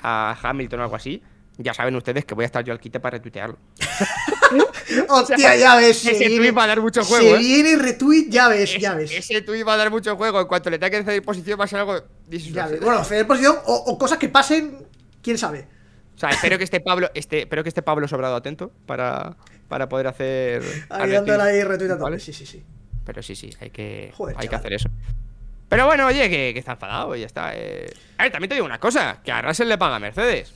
a Hamilton o algo así, ya saben ustedes que voy a estar yo al quite para retuitearlo. Hostia, ya ves. Ese tuit va a dar mucho juego. ¿eh? Si viene retweet, ya ves, ya ves. Ese tweet va a dar mucho juego. En cuanto le tenga que ceder posición, va a ser algo. Bueno, ceder posición o, cosas que pasen, quién sabe. O sea, espero que esté Pablo, este, espero que esté Pablo sobrado atento para, para poder hacer. Ahí dándole ahí retweetando. Sí, sí, sí. Pero sí, sí, hay que, Joder, hay que hacer eso. Pero bueno, oye, que, está enfadado y ya está. Eh. A ver, también te digo una cosa: que a Russell le paga a Mercedes.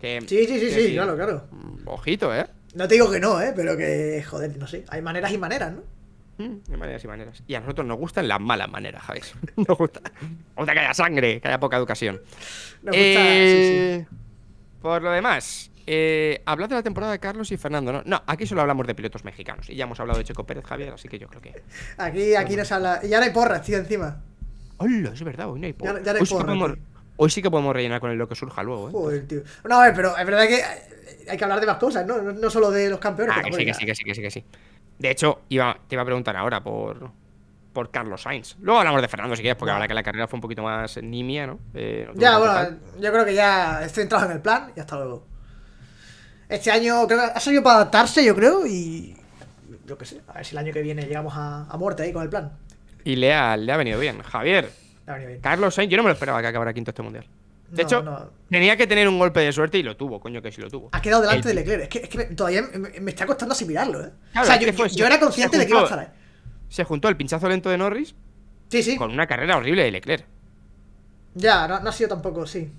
sí, sí, sí, sí, claro, claro. Mm, ojito, eh. No te digo que no, ¿eh? Pero que, joder, no sé. Hay maneras y maneras, ¿no? Mm, hay maneras y maneras. Y a nosotros nos gustan las malas maneras, Javier. Nos gusta. Nos que haya sangre, que haya poca educación. Nos gusta, sí, sí. Eh, por lo demás, eh, hablad de la temporada de Carlos y Fernando, ¿no? No, aquí solo hablamos de pilotos mexicanos. Y ya hemos hablado de Checo Pérez, Javier, así que yo creo que. Aquí, aquí nos habla. Y ahora hay porras, tío, encima. Hola, es verdad, hoy no hay porras. hoy, sí que podemos rellenar con el lo que surja luego, ¿eh? Joder, tío. No, a ver, pero es verdad que hay que hablar de más cosas, ¿no? No, solo de los campeones. Ah, que, sí, que sí, que sí, que sí, sí. De hecho, te iba a preguntar ahora por, por Carlos Sainz. Luego hablamos de Fernando si quieres, porque ahora que la carrera fue un poquito más nimia, ¿no? Eh, ya, bueno, yo creo que ya estoy entrado en el plan y hasta luego. Este año ha salido para adaptarse, yo creo, y. Yo qué sé, a ver si el año que viene llegamos a, muerte ahí con el plan. Y le ha, le ha venido bien. Javier. Carlos Sainz, yo no me lo esperaba que acabara quinto este mundial. De hecho, tenía que tener un golpe de suerte y lo tuvo, coño, que sí lo tuvo. Ha quedado delante de Leclerc. Es que, es que todavía me, está costando asimilarlo, ¿eh? o sea, yo, era consciente de que iba a estar ahí. Se juntó el pinchazo lento de Norris. Sí, sí. Con una carrera horrible de Leclerc. Ya, no, ha sido tampoco, sí.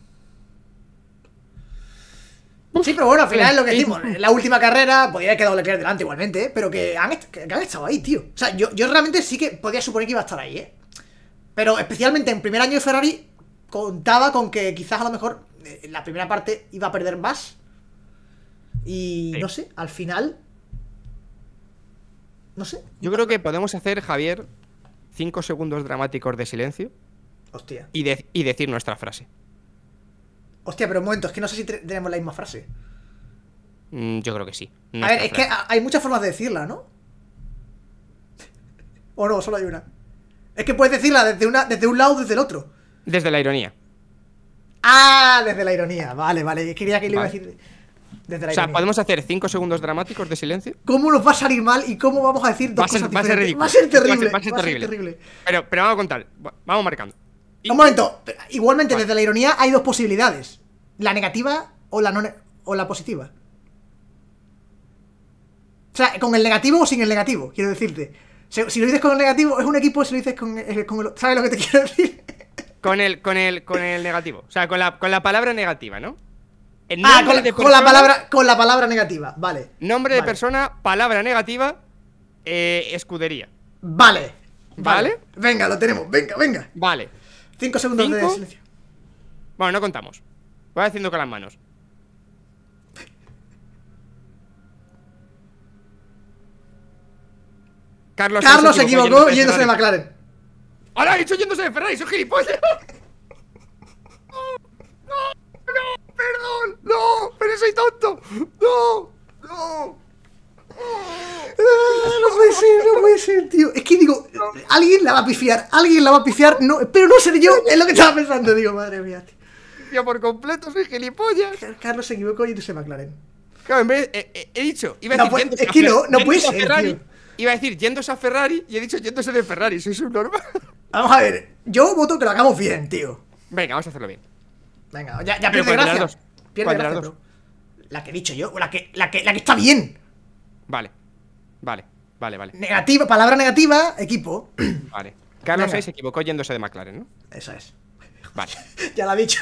Sí, pero bueno, al final es eh, lo que eh. decimos. La última carrera podía haber quedado Leclerc delante igualmente, ¿eh? pero que han, que estado ahí, tío. O sea, yo, yo realmente sí que podía suponer que iba a estar ahí, ¿eh? Pero especialmente en primer año de Ferrari, contaba con que quizás a lo mejor en eh, la primera parte iba a perder más. Y no sé, al final. No sé. Yo creo que podemos hacer, Javier, cinco segundos dramáticos de silencio. Hostia. Y, y decir nuestra frase. Hostia, pero un momento, es que no sé si tenemos la misma frase. Mm, yo creo que sí. a ver, es que hay muchas formas de decirla, ¿no? o no, solo hay una. Es que puedes decirla desde, una, desde un lado o desde el otro desde la ironía. Ah, desde la ironía. Vale, vale. Quería que le iba a decir. Desde la o sea, podemos hacer 5 segundos dramáticos de silencio. ¿Cómo nos va a salir mal y cómo vamos a decir dos cosas diferentes? Va a ser ridículo. Va a ser terrible. Va a ser, terrible. Pero, pero vamos a contar. Vamos marcando. Un momento. Igualmente, desde la ironía hay dos posibilidades: la negativa o la, no o la positiva. O sea, con el negativo o sin el negativo, quiero decirte. Si, lo dices con el negativo, es un equipo, si lo dices con con el ¿Sabes lo que te quiero decir? Con el, con el, con el negativo. O sea, con la, con la palabra negativa, ¿no? ah, con la, palabra, con la palabra negativa, vale. Nombre de persona, palabra negativa, eh, escudería. Vale, vale. Venga, lo tenemos. Venga, venga. Vale. Cinco segundos de silencio. Bueno, no contamos. Voy haciendo con las manos. Carlos, se equivocó, se equivocó yéndose de McLaren. ¡Ahora! dicho yéndose de Ferrari! ¡Soy gilipollas! ¡No! ¡No! ¡Perdón! ¡No! ¡Pero soy tonto! ¡No! ¡No! Ah, no puede ser, no puede ser, tío. Es que digo, alguien la va a pifiar, alguien la va a pifiar, no, pero no seré yo, es lo que estaba pensando, digo, madre mía, tío. Yo por completo soy gilipollas. Carlos se equivocó y se McLaren. Claro, en vez eh, eh, he, dicho, iba a decir, no, pues, es que no, no puede ser. Ferrari, Iba a decir yéndose a Ferrari y he dicho yéndose de Ferrari, soy subnormal. Vamos a ver, yo voto que lo hagamos bien, tío. Venga, vamos a hacerlo bien. Venga, ya, pierde gracia. Pierde La que he dicho yo, la que, la que, la que está bien. Vale, vale, vale, vale. Negativa, palabra negativa, equipo. Vale. Carlos se equivocó yéndose de McLaren, ¿no? Esa es. Vale. ya la ha dicho.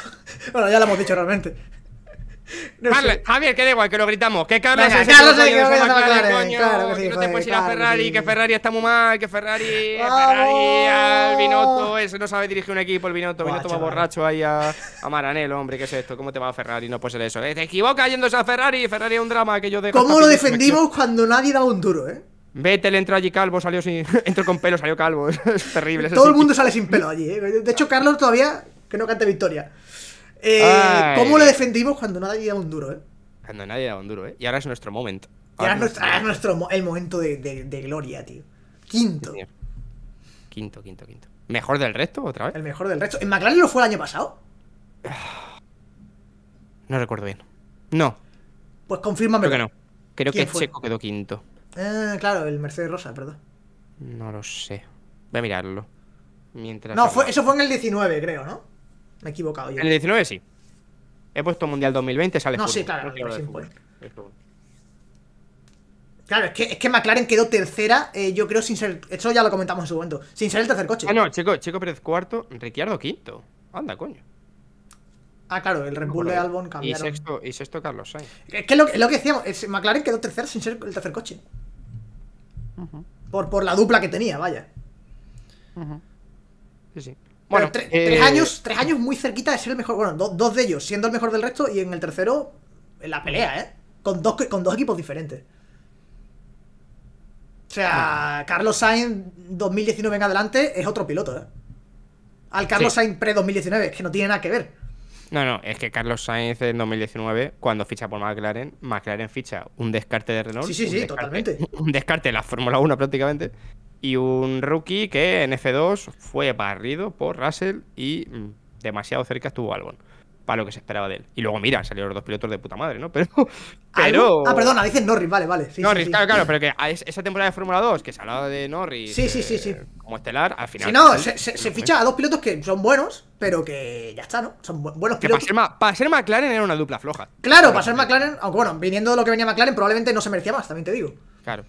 Bueno, ya la hemos dicho realmente. Javier, que da igual, que lo gritamos. Que no te puedes ir a Ferrari, que Ferrari está muy mal, que Ferrari. Ferrari al Binotto, ese no sabe dirigir un equipo, el Binotto. Guacho, va borracho ahí a, Maranello Maranelo, hombre, ¿qué es esto? ¿Cómo te va a Ferrari? No puede ser eso. ¿eh? te equivocas yéndose a Ferrari, Ferrari es un drama que yo de. ¿Cómo lo defendimos cuando nadie daba un duro, eh? Vettel entró allí calvo, salió sin. entró con pelo, salió calvo. es terrible. Todo el mundo sale sin pelo allí, ¿eh? De hecho, Carlos todavía que no cante victoria. Eh, ¿Cómo lo defendimos cuando nadie daba un duro, eh? Cuando nadie daba un duro, eh. Y ahora es nuestro momento. Ahora, es nuestro, el momento de, gloria, tío. Quinto. quinto, quinto, quinto. ¿Mejor del resto otra vez? El mejor del resto. ¿En McLaren lo fue el año pasado? No recuerdo bien. No. Pues confírmame. Creo que no. Creo que fue? Checo quedó quinto. Eh, claro, el Mercedes Rosa, perdón. No lo sé. Voy a mirarlo. Mientras. No, eso fue en el 19, creo, ¿no? Me he equivocado yo. En el 19 sí. He puesto Mundial 2020, sale No, sí, claro. Claro, es que, McLaren quedó tercera, eh, yo creo, sin ser. Eso ya lo comentamos en su momento. Sin ser el tercer coche. Ah, no, Chico Pérez cuarto, Ricciardo quinto. Anda, coño. Ah, claro, el Red Bull de Albon cambiaron. Y sexto, Carlos Sainz. Es que lo, que decíamos, es, McLaren quedó tercera sin ser el tercer coche. por, por la dupla que tenía, vaya. Sí, sí. Bueno, tres, eh, años, tres años muy cerquita de ser el mejor. Bueno, dos de ellos siendo el mejor del resto y en el tercero, en la pelea, ¿eh? Con dos, con dos equipos diferentes. O sea, Carlos Sainz 2019 en adelante es otro piloto, ¿eh? Al Carlos Sainz pre-2019, que no tiene nada que ver. No, no, es que Carlos Sainz en 2019, cuando ficha por McLaren, McLaren ficha un descarte de Renault. Sí, sí, sí, totalmente. Un descarte de la Fórmula 1 prácticamente y un rookie que en F2 fue barrido por Russell y mm, demasiado cerca estuvo Albon para lo que se esperaba de él. Y luego, mira, salieron los dos pilotos de puta madre, ¿no? Pero. pero... Ah, perdona, dicen Norris, vale, vale. Norris, claro, claro, pero que esa temporada de Fórmula 2, que se hablaba de Norris. Sí, sí, sí, eh, sí. Como estelar, al final. Si no, se, ficha a dos pilotos que son buenos, pero que ya está, ¿no? Son buenos pilotos. Que para, ser para ser, McLaren era una dupla floja. Claro, para ser McLaren, aunque bueno, viniendo de lo que venía McLaren, probablemente no se merecía más, también te digo. Claro.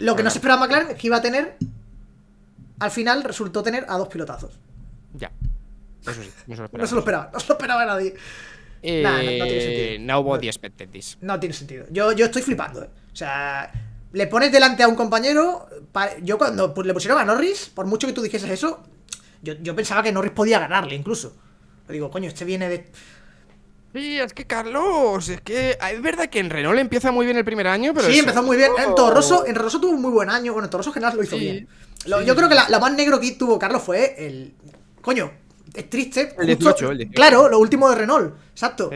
Lo que no se esperaba McLaren es que iba a tener. Al final resultó tener a dos pilotazos. Ya. Eso sí, no se lo esperaba. no se lo esperaba, nadie. no, tiene eh, sentido. No hubo this. No tiene sentido. Yo, yo estoy flipando, ¿eh? O sea, le pones delante a un compañero. Yo cuando le pusieron a Norris, por mucho que tú dijeses eso, yo, yo pensaba que Norris podía ganarle incluso. Le digo, coño, este viene de. Sí, es que Carlos, es que ah, es verdad que en Renault empieza muy bien el primer año, pero. Sí, empezó muy bien. En Torroso, oh. en Torroso tuvo un muy buen año. Bueno, en Torroso general lo hizo bien. Yo creo que la, más negro que tuvo Carlos fue el. Coño, es triste. El Claro, lo último de Renault, exacto.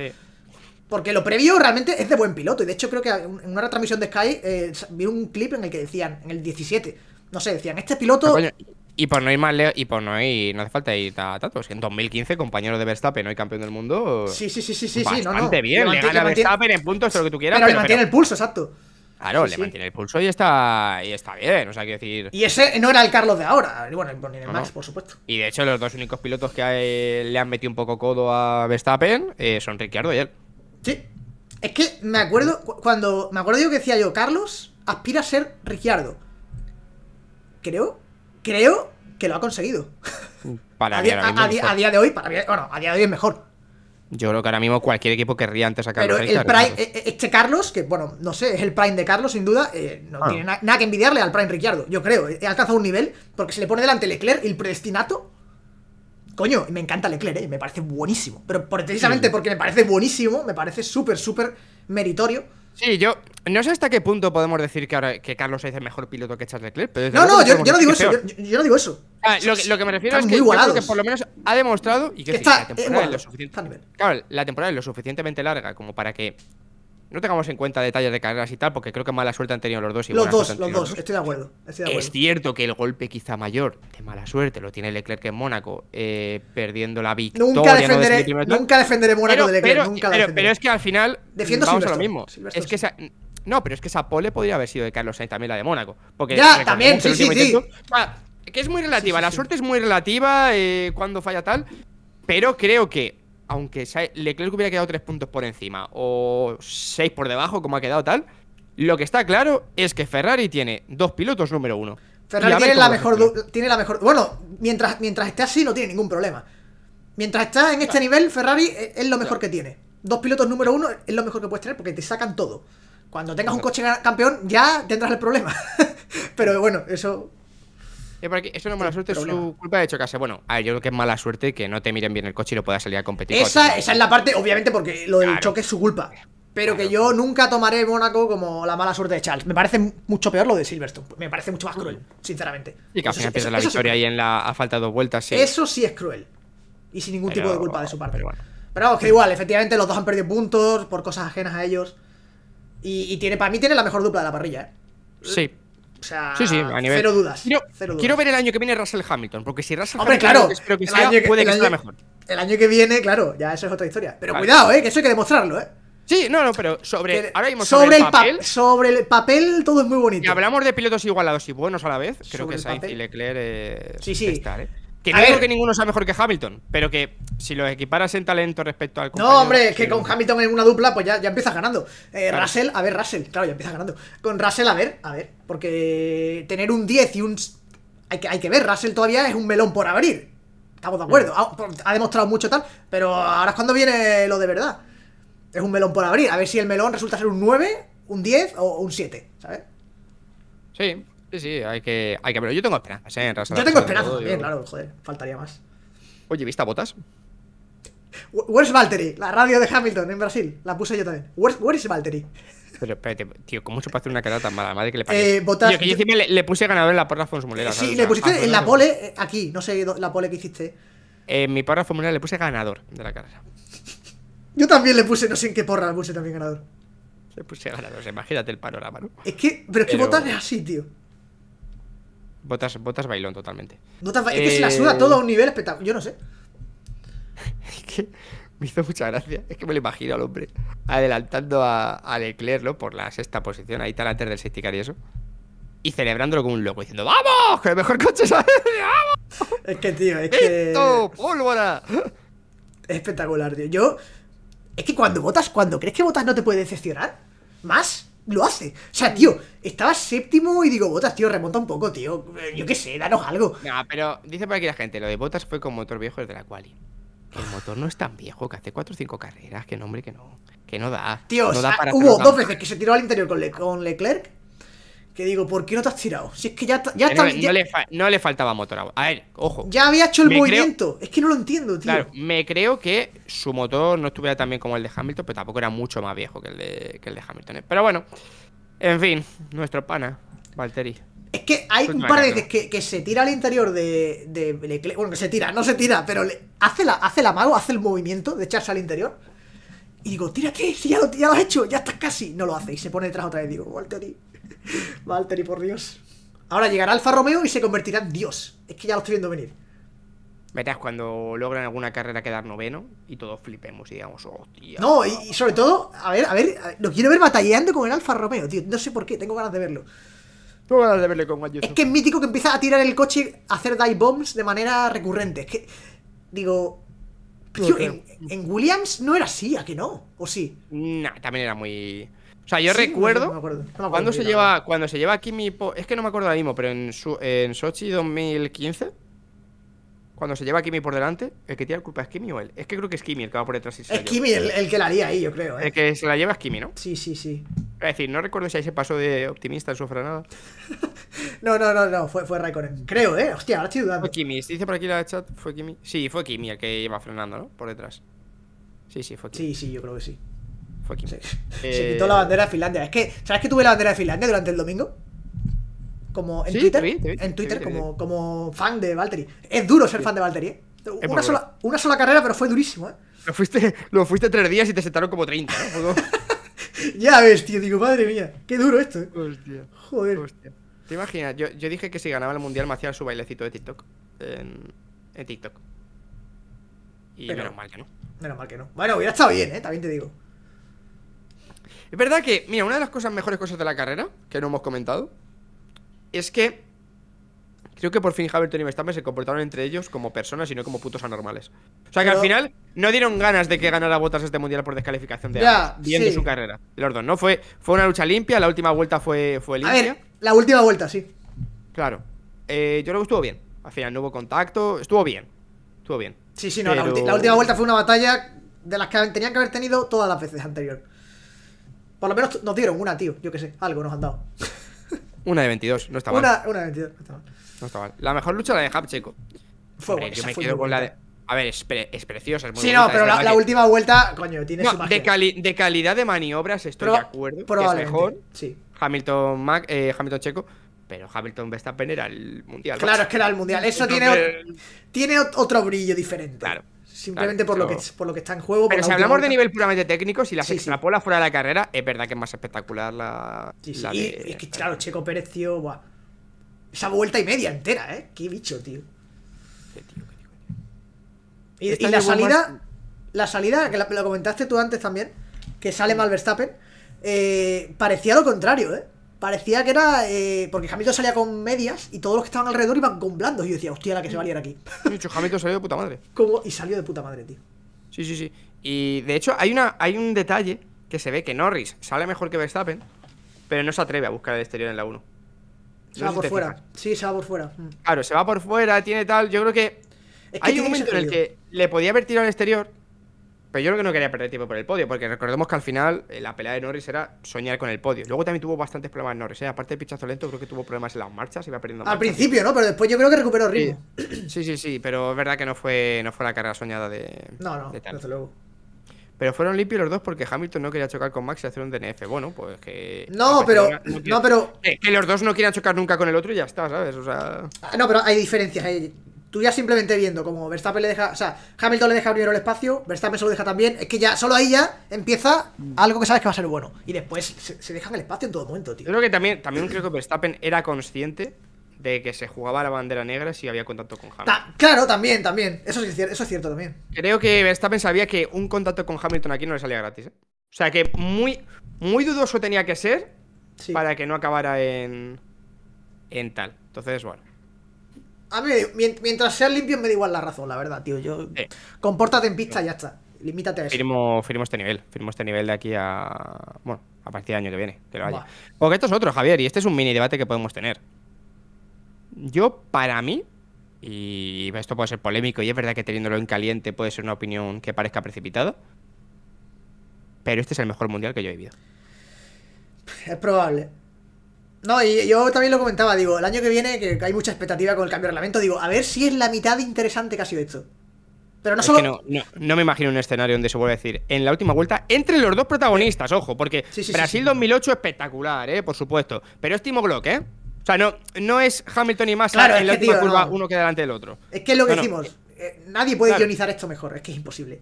Porque lo previo realmente es de buen piloto. Y de hecho, creo que en una retransmisión de Sky eh, vi un clip en el que decían, en el 17, no sé, decían, este piloto. Ah, y por no ir más lejos, y por no ir, no hace falta ir a tanto. Es que en 2015, compañero de Verstappen, hoy campeón del mundo. Sí, sí, sí, sí, sí, sí, no, no. bien, le, gana Verstappen en puntos, lo que tú quieras. Pero, le mantiene el pulso, exacto. Claro, le mantiene el pulso y está, y está bien, o sea, quiero decir. Y ese no era el Carlos de ahora, bueno, ni el Max, por supuesto. Y de hecho, los dos únicos pilotos que le han metido un poco codo a Verstappen eh, son Ricciardo y él. Sí. Es que me acuerdo, cuando me acuerdo yo que decía yo, Carlos aspira a ser Ricciardo. Creo creo que lo ha conseguido. Para a, día, de hoy, para bueno, a día de hoy es mejor. Yo creo que ahora mismo cualquier equipo querría antes a Carlos. Pero el Prime, eh, eh, este Carlos, que bueno, no sé, es el Prime de Carlos, sin duda, eh, no tiene nada que envidiarle al Prime Ricciardo, yo creo. Ha alcanzado un nivel porque se le pone delante Leclerc y el predestinato. Coño, me encanta Leclerc, eh, me parece buenísimo. Pero precisamente porque me parece buenísimo, me parece súper, súper meritorio Sí, yo. No sé hasta qué punto podemos decir que, ahora, que Carlos es el mejor piloto que Charles Leclerc. Pero no, no, yo, yo, no digo eso, yo, no digo eso. lo, que, me refiero es que, que por lo menos ha demostrado y que, temporada lo suficiente, claro, la temporada es lo suficientemente larga como para que no tengamos en cuenta detalles de carreras y tal, porque creo que mala suerte han tenido los dos. Y los dos, los dos, estoy de, acuerdo, Es cierto que el golpe quizá mayor de mala suerte lo tiene Leclerc en Mónaco, eh, perdiendo la victoria. Nunca defenderé, nunca defenderé Mónaco pero, de Leclerc, pero, pero, es que al final Defiendo a lo mismo. es que no, pero es que esa pole podría haber sido de Carlos Sainz también la de Mónaco. Porque ya, también, sí, sí, que es muy relativa, la suerte es muy relativa eh, cuando falla tal, pero creo que aunque le Leclerc hubiera quedado tres puntos por encima o seis por debajo, como ha quedado tal, lo que está claro es que Ferrari tiene dos pilotos número uno. Ferrari tiene la, mejor, tiene la mejor. Bueno, mientras, mientras esté así, no tiene ningún problema. Mientras está en este nivel, Ferrari es, eh, es lo mejor que tiene. Dos pilotos número uno es lo mejor que puedes tener porque te sacan todo. Cuando tengas un coche campeón, ya tendrás el problema. Pero bueno, eso eso no es mala este suerte, es su culpa de chocarse. Bueno, a yo creo que es mala suerte que no te miren bien el coche y no puedas salir a competir. Esa, es la parte, obviamente, porque lo del choque es su culpa. Pero que yo nunca tomaré Mónaco como la mala suerte de Charles. Me parece mucho peor lo de Silverstone. Me parece mucho más cruel, sinceramente. Y que al final pierde la victoria ahí en la. Ha faltado dos vueltas. Eso sí es cruel. Y sin ningún tipo de culpa de su parte. Pero, pero vamos, que igual, efectivamente los dos han perdido puntos por cosas ajenas a ellos. Y, tiene, para mí tiene la mejor dupla de la parrilla, ¿eh? Sí. O sea, sí, sí, a nivel... cero, dudas, quiero, ver el año que viene Russell Hamilton, porque si Russell Hombre, Hamilton claro, que año que, puede que sea mejor. El año que viene, claro, ya eso es otra historia. Pero cuidado, eh, que eso hay que demostrarlo, eh. Sí, no, no, pero sobre, sobre, el papel. sobre el papel todo es muy bonito. Y hablamos de pilotos igualados y buenos a la vez. Creo que Sainz y Leclerc. Eh, sí, sí. Eh. Que no que ninguno sea mejor que Hamilton, pero que si los equiparas en talento respecto al No, hombre, es que con Hamilton en una dupla, pues ya, ya empiezas ganando. Eh, Russell, a ver, Russell, claro, ya empiezas ganando. Con Russell, a ver, a ver, porque tener un 10 y un. Hay que, hay que ver, Russell todavía es un melón por abrir. Estamos de acuerdo, mm. ha, ha, demostrado mucho tal, pero ahora es cuando viene lo de verdad. Es un melón por abrir, a ver si el melón resulta ser un 9, un 10 o un 7, ¿sabes? Sí, Sí, sí, hay que, hay que verlo. Yo tengo esperanza ¿eh? yo tengo esperanza también, claro, joder, faltaría más. Oye, ¿viste a botas? Where's Valtteri? La radio de Hamilton en Brasil. La puse yo también. Where's, where's Valtteri? Pero espérate, tío, ¿cómo se puede hacer una carrera tan mala? Madre que le eh, parece. botas, que yo, le, puse ganador en la porra Molera. Eh, sí, le pusiste en la pole, aquí, no sé la pole que hiciste. En mi porra formulera le puse ganador de la carrera. Yo también le puse, no sé en qué porra le puse también ganador. Le puse ganador, imagínate el panorama, ¿no? Es que, pero es que botas es así, tío. Botas, botas bailón totalmente. Es que se la suda eh, todo a un nivel espectacular. Yo no sé. es que me hizo mucha gracia. Es que me lo imagino al hombre adelantando a, a Leclerc, ¿no? Por la sexta posición, ahí tal antes del safety y eso. Y celebrándolo como un loco, diciendo ¡Vamos! ¡Que el mejor coche sale! ¡Vamos! Es que, tío, es que. ¡Esto! ¡Pólvora! espectacular, tío. Yo. Es que cuando votas, cuando crees que votas no te puede decepcionar, más lo hace. O sea, tío, estaba séptimo y digo, Botas, tío, remonta un poco, tío. Eh, yo qué sé, danos algo. No, pero dice por aquí la gente, lo de Botas fue con motor viejo de la quali. El motor no es tan viejo, que hace 4 o 5 carreras, que nombre, que no. Que no da. Tío, hubo dos veces que se tiró al interior con, con Leclerc que digo, ¿por qué no te has tirado? Si es que ya, ya eh, está. No, le faltaba motor a ver, ojo. Ya había hecho el movimiento. Es que no lo entiendo, tío. Claro, me creo que su motor no estuviera tan bien como el de Hamilton, pero tampoco era mucho más viejo que el de, que el de Hamilton. ¿eh? Pero bueno, en fin, nuestro pana, Valtteri. Es que hay pues un par de veces que, se tira al interior de, Bueno, que se tira, no se tira, pero hace, la, hace el amago, hace el movimiento de echarse al interior. Y digo, tírate, si ya lo, ya lo has hecho, ya estás casi. No lo hace y se pone detrás otra vez. Digo, Valtteri. Valtteri, por Dios. Ahora llegará Alfa Romeo y se convertirá en Dios. Es que ya lo estoy viendo venir. Verás cuando logran alguna carrera quedar noveno y todos flipemos y digamos, hostia. No, y, sobre todo, a ver, a ver, lo quiero ver batallando con el Alfa Romeo, tío. No sé por qué, tengo ganas de verlo. Tengo ganas de verle con Guayuso. Es que es mítico que empieza a tirar el coche, a hacer dive bombs de manera recurrente. Es que, digo, en, Williams no era así, ¿a que no? ¿O sí? Nah, también era muy o sea, yo recuerdo, cuando se lleva cuando se lleva Kimi es que no me acuerdo ahora mismo, pero en Sochi 2015 cuando se lleva a Kimi por delante, el que tiene la culpa es Kimi o él. Es que creo que es Kimi el que va por detrás. es Kimi el, que la haría ahí, yo creo. ¿eh? El que se la lleva es Kimi, ¿no? Sí, sí, sí. Es decir, no recuerdo si ahí se pasó de optimista en su frenada. no, no, no, no, fue, fue Raikkonen. Creo, ¿eh? Hostia, ahora estoy dudando. Fue Kimi, se dice por aquí la chat, fue Kimi. Sí, fue Kimi el que iba frenando, ¿no? Por detrás. Sí, sí, fue Kimi. Sí, sí, yo creo que sí. Se quitó la eh, bandera de Finlandia. Es que, ¿sabes que tuve la bandera de Finlandia durante el domingo? Como en Twitter. en Twitter, como, como fan de Valtteri. Es duro ser fan de Valtteri, ¿eh? Una sola, carrera, pero fue durísimo, ¿eh? Lo fuiste, lo fuiste tres días y te sentaron como 30, ¿no? ya ves, tío. Digo, madre mía, qué duro esto, Hostia. Joder. ¿Te imaginas? Yo, dije que si ganaba el mundial me hacía su bailecito de TikTok. En, TikTok. Y menos mal que no. Menos mal que no. Bueno, hubiera estado bien, ¿eh? También te digo. Es verdad que, mira, una de las cosas mejores cosas de la carrera, que no hemos comentado, es que creo que por fin Hamilton y Verstappen se comportaron entre ellos como personas y no como putos anormales. O sea que al final no dieron ganas de que ganara Botas este mundial por descalificación de ya, viendo su carrera. Los dos, ¿no? Fue, fue una lucha limpia, la última vuelta fue, fue limpia. A ver, la última vuelta, sí. Claro. Eh, yo creo que estuvo bien. Al final no hubo contacto, estuvo bien. Estuvo bien. Sí, sí, no, la, la última vuelta fue una batalla de las que tenían que haber tenido todas las veces anterior. Por lo menos nos dieron una, tío. Yo qué sé, algo nos han dado. una de 22, no está mal. Una, de 22, no está mal. No está mal. La mejor lucha la de Hapcheco. Fue la de... A ver, es, es preciosa, es muy Sí, no, pero la, última vuelta, coño, tiene su magia. De, calidad de maniobras estoy de acuerdo. es mejor. Sí. Hamilton, Mac, eh, Hamilton Checo. Pero Hamilton Verstappen era el mundial. Claro, es que era el mundial. Eso tiene, tiene otro brillo diferente. Claro simplemente por, lo que, por lo que está en juego. Pero si hablamos de nivel puramente técnico, si la sí, fuera de la carrera, es verdad que es más espectacular la. y, claro, Checo Pérez, Esa vuelta y media entera, ¿eh? Qué bicho, tío. Qué tío, qué Y, la salida. La salida, que lo comentaste tú antes también, que sale mal Verstappen, eh, parecía lo contrario, ¿eh? parecía que era. Eh, porque Hamilton salía con medias y todos los que estaban alrededor iban con blandos. Y yo decía, hostia, la que se va a liar aquí. De hecho, Hamilton salió de puta madre. ¿Cómo? Y salió de puta madre, tío. Sí, sí, sí. Y de hecho, hay, una, hay un detalle que se ve que Norris sale mejor que Verstappen, pero no se atreve a buscar el exterior en la 1. se va por fuera. Sí, se va por fuera. Mm. Claro, se va por fuera, tiene tal. Yo creo que hay un momento en el que le podía haber tirado al exterior pero yo creo que no quería perder tiempo por el podio, porque recordemos que al final eh, la pelea de Norris era soñar con el podio. Luego también tuvo bastantes problemas Norris, ¿eh? aparte de pichazo lento, creo que tuvo problemas en las marchas, iba perdiendo. Al principio, ¿no? Pero después yo creo que recuperó ritmo. Sí. sí, sí, pero es verdad que no fue, no fue la carrera soñada de. No, no, desde luego. Pero fueron limpios los dos porque Hamilton no quería chocar con Max y hacer un DNF. Bueno, pues que. No, pero. no, pero. Que, eh, que, los dos no quieran chocar nunca con el otro y ya está, ¿sabes? O sea. Ah, no, pero hay diferencias. Hay tú ya simplemente viendo como Verstappen le deja, o sea, Hamilton le deja primero el espacio, Verstappen se lo deja también, es que ya, solo ahí ya empieza algo que sabes que va a ser bueno. Y después se, deja dejan el espacio en todo momento, tío. Yo creo que también, también creo que Verstappen era consciente de que se jugaba la bandera negra si había contacto con Hamilton. claro, también, también. Eso es, eso es cierto también. Creo que Verstappen sabía que un contacto con Hamilton aquí no le salía gratis. ¿eh? O sea que muy, muy dudoso tenía que ser para que no acabara en, en tal. Entonces, bueno. A mí, mientras seas limpio, me da igual la razón, la verdad, tío. Yo, Compórtate en pista y ya está. Limítate a eso. Firmo, este nivel. Firmo este nivel de aquí a. Bueno, a partir del año que viene, que lo Porque esto es otro, Javier, y este es un mini debate que podemos tener. Yo, para mí, y esto puede ser polémico, y es verdad que teniéndolo en caliente puede ser una opinión que parezca precipitada. Pero este es el mejor mundial que yo he vivido. Es probable. No, y yo también lo comentaba, digo, el año que viene, que hay mucha expectativa con el cambio de reglamento, digo, a ver si es la mitad interesante que ha sido esto. Pero no solo... no, me imagino un escenario donde se vuelve a decir en la última vuelta entre los dos protagonistas, ojo, porque Brasil 2008 espectacular, ¿eh? por supuesto. Pero es Timo Glock, ¿eh? O sea, no, no es Hamilton y Massa en la última curva uno que delante del otro. Es que es lo que decimos. Eh, eh, nadie puede guionizar esto mejor, es que es imposible.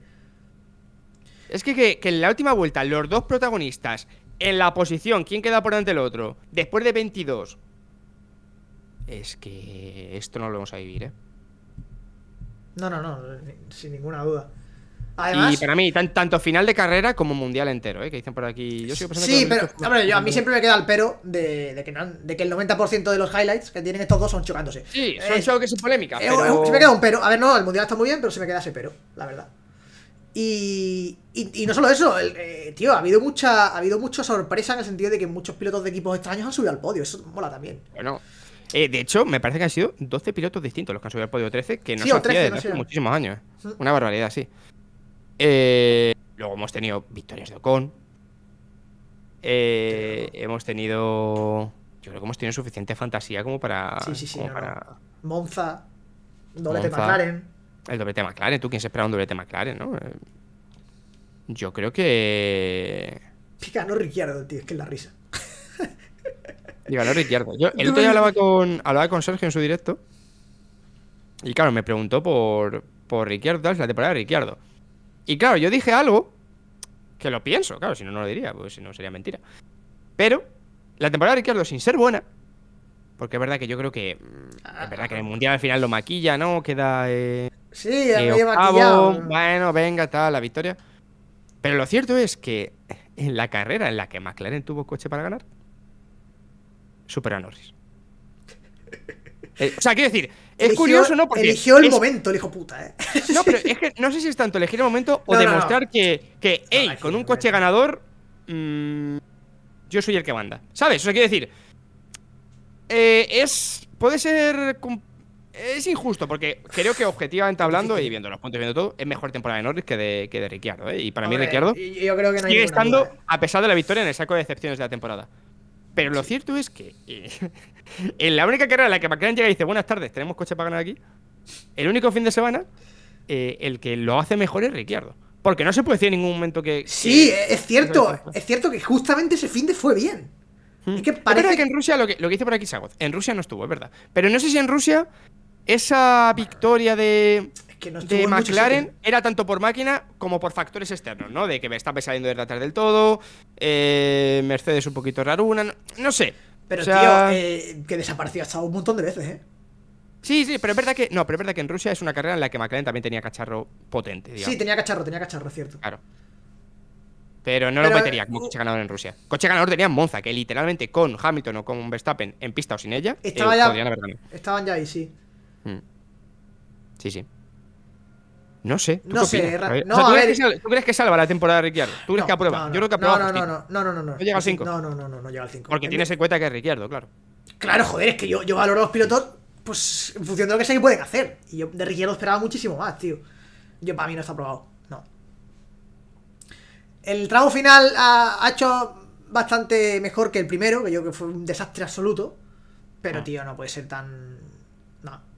Es que en la última vuelta los dos protagonistas en la posición. ¿Quién queda por delante del otro? Después de 22. Es que esto no lo vamos a vivir, ¿eh? No, no, no, sin ninguna duda. Además, y para mí, tanto final de carrera como mundial entero, ¿eh? que dicen por aquí. Yo sí, pero yo, a mí siempre me queda el pero de, que, el 90% de los highlights que tienen estos dos son chocándose. Sí, son eh, que y polémicas. Eh, se me queda un pero. A ver, no, el mundial está muy bien, pero se me queda ese pero, la verdad. Y, no solo eso, eh, tío, ha habido mucha ha habido mucha sorpresa en el sentido de que muchos pilotos de equipos extraños han subido al podio. Eso mola también. Bueno, eh, de hecho, me parece que han sido 12 pilotos distintos los que han subido al podio 13, que no se hacía desde hace muchísimos años. ¿eh? Una barbaridad, sí. luego hemos tenido victorias de Ocon. hemos tenido. Yo creo que hemos tenido suficiente fantasía como para. Sí, sí, sí. No, No. Monza, el doblete McLaren, ¿tú quién se espera un doblete McLaren, no? Eh, yo creo que. no Ricciardo, tío, es que es la risa. no Ricciardo. Yo el otro día hablaba con, hablaba con Sergio en su directo. Y claro, me preguntó por, por Ricciardo, la temporada de Ricciardo. Y claro, yo dije algo que lo pienso, claro, si no, no lo diría, pues si no sería mentira. Pero la temporada de Ricciardo, sin ser buena, porque es verdad que yo creo que. Mm, es verdad que el mundial al final lo maquilla, ¿no? Queda. Eh, Sí, ya eh, Bueno, venga, tal, la victoria. Pero lo cierto es que en la carrera en la que McLaren tuvo coche para ganar, superó a Norris. Eh, o sea, quiero decir, es curioso, ¿no? Porque eligió el momento, el hijo puta, ¿eh? No, pero es que no sé si es tanto elegir el momento o demostrar que, que hey, con un coche ganador, mm, yo soy el que manda. ¿Sabes? O sea, quiero decir, eh, es. Puede ser es injusto porque creo que objetivamente hablando y viendo los puntos y viendo todo, es mejor temporada de Norris que de, que de Ricciardo. ¿eh? Y para mí Ricciardo sigue estando, ¿eh? a pesar de la victoria, en el saco de excepciones de la temporada. Pero lo cierto es que eh, en la única carrera en la que McLaren llega y dice buenas tardes, tenemos coche para ganar aquí, el único fin de semana, el que lo hace mejor es Ricciardo. Porque no se puede decir en ningún momento que... Sí, es cierto, es cierto que justamente ese fin de fue bien. Hmm. Es que parece que en Rusia, lo que, lo que dice por aquí Sagoz, en Rusia no estuvo, es verdad. Pero no sé si en Rusia esa victoria de, McLaren era tanto por máquina como por factores externos, ¿no? De que me estaba saliendo de atrás del todo, eh, Mercedes un poquito raruna, no, sé. Pero, tío, eh, que desapareció hasta un montón de veces, ¿eh? Sí, sí, pero es verdad que. No, pero es verdad que en Rusia es una carrera en la que McLaren también tenía cacharro potente, digamos. Sí, tenía cacharro, tenía cacharro, cierto. Claro. Pero no lo metería eh, como coche ganador en Rusia. Coche ganador tenía Monza, que literalmente con Hamilton o con Verstappen en pista o sin ella, ya, Estaban ya ahí, sí. Mm. Sí, sí. No sé. ¿tú no sé. no, ¿tú, crees que salva la temporada de Ricciardo? ¿Tú crees que aprueba? No, no, Yo creo que aprueba. No, no, no, no, no, no, no. llega al 5. No, no, no, no, llega al 5. Porque tienes en cuenta que es Ricciardo, claro. Claro, joder, es que yo, yo valoro a los pilotos pues en función de lo que se que pueden hacer. Y yo de Ricciardo esperaba muchísimo más, tío. Yo para mí no está aprobado. No. El tramo final ha, ha hecho bastante mejor que el primero, que yo creo que fue un desastre absoluto. Pero, ah. tío, no puede ser tan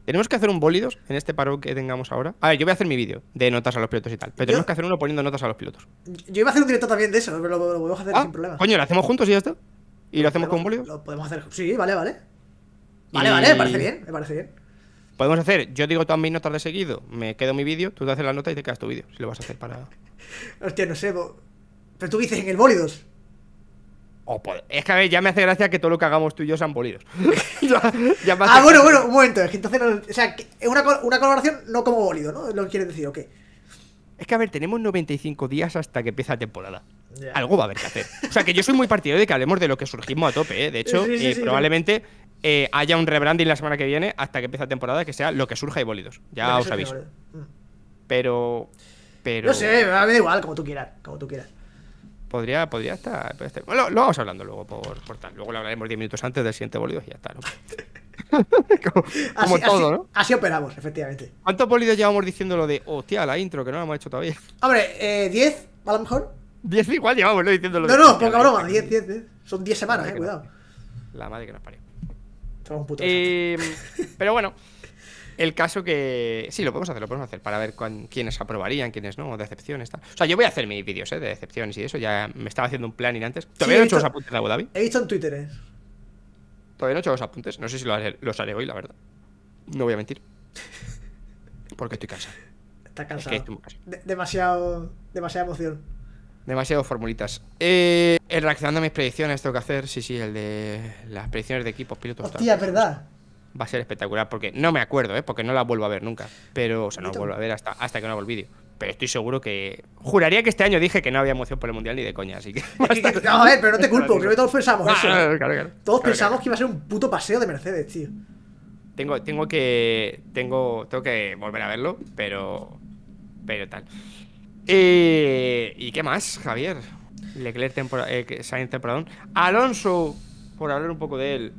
tenemos que hacer un bólidos en este paro que tengamos ahora. A ver, yo voy a hacer mi vídeo de notas a los pilotos y tal. Pero tenemos que hacer uno poniendo notas a los pilotos. Yo iba a hacer un directo también de eso, pero lo, podemos hacer ah, sin problema. Coño, ¿lo hacemos juntos y ya está? ¿Y lo, hacemos con un bólido? Lo podemos hacer. Sí, vale, vale. Vale, vale, me parece bien, me parece bien. Podemos hacer, yo digo todas mis notas de seguido, me quedo mi vídeo, tú te haces la nota y te quedas tu vídeo, si lo vas a hacer para. Hostia, no sé, pero tú dices en el bólidos. Es que a ver, ya me hace gracia que todo lo que hagamos tú y yo sean bolidos. ah, bueno, bueno, un momento. entonces, o sea, una, una colaboración no como bolido, ¿no? Lo decir, ¿o Es que a ver, tenemos 95 días hasta que empieza la temporada. Algo va a haber que hacer. O sea, que yo soy muy partidario de que hablemos de lo que surgimos a tope, ¿eh? De hecho, Y eh, probablemente eh, haya un rebranding la semana que viene hasta que empiece la temporada que sea lo que surja y bolidos. Ya os aviso. Mm. Pero. Pero. No sé, me da igual, como tú quieras. Como tú quieras podría, podría estar. Podría Lo, lo, vamos hablando luego por, tal. Luego lo hablaremos 10 minutos antes del siguiente bolido y ya está, ¿no? como, así, todo, ¿no? Así operamos, efectivamente. ¿Cuántos bolidos llevamos diciendo lo de hostia, la intro que no la hemos hecho todavía? Hombre, eh, 10, a lo mejor. 10 igual llevamos, ¿no? Diciendo lo no, de, no, poca broma, 10, 10, Son 10 semanas, eh, cuidado. la madre que nos parió. Somos un puto eh, pero bueno. El caso que. Sí, lo podemos hacer, lo podemos hacer para ver quiénes aprobarían, quiénes no, decepciones. Tal. O sea, yo voy a hacer mis vídeos ¿eh? de decepciones y eso. Ya me estaba haciendo un planning antes. Todavía no he hecho los apuntes de Abu He visto en Twitter. ¿eh? Todavía no he hecho los apuntes. No sé si los haré, hoy, la verdad. No voy a mentir. Porque estoy cansado. Está cansado. demasiado, demasiada emoción. Demasiado formulitas. Eh, el reaccionando a mis predicciones tengo que hacer. Sí, sí, el de las predicciones de equipos, pilotos. Hostia, verdad va a ser espectacular, porque no me acuerdo, ¿eh? porque no la vuelvo a ver nunca. Pero, o sea, no la vuelvo a ver hasta, hasta que no hago el vídeo. Pero estoy seguro que. Juraría que este año dije que no había emoción por el mundial ni de coña, así que. Vamos a ver, pero no te culpo, creo que todos pensamos ah, ¿eh? todos pensamos que iba a ser un puto paseo de Mercedes, tío. Tengo, tengo que. Tengo, tengo que volver a verlo, pero. Pero tal. Eh, ¿Y qué más, Javier? Leclerc temporada. Eh, Sainz Alonso, por hablar un poco de él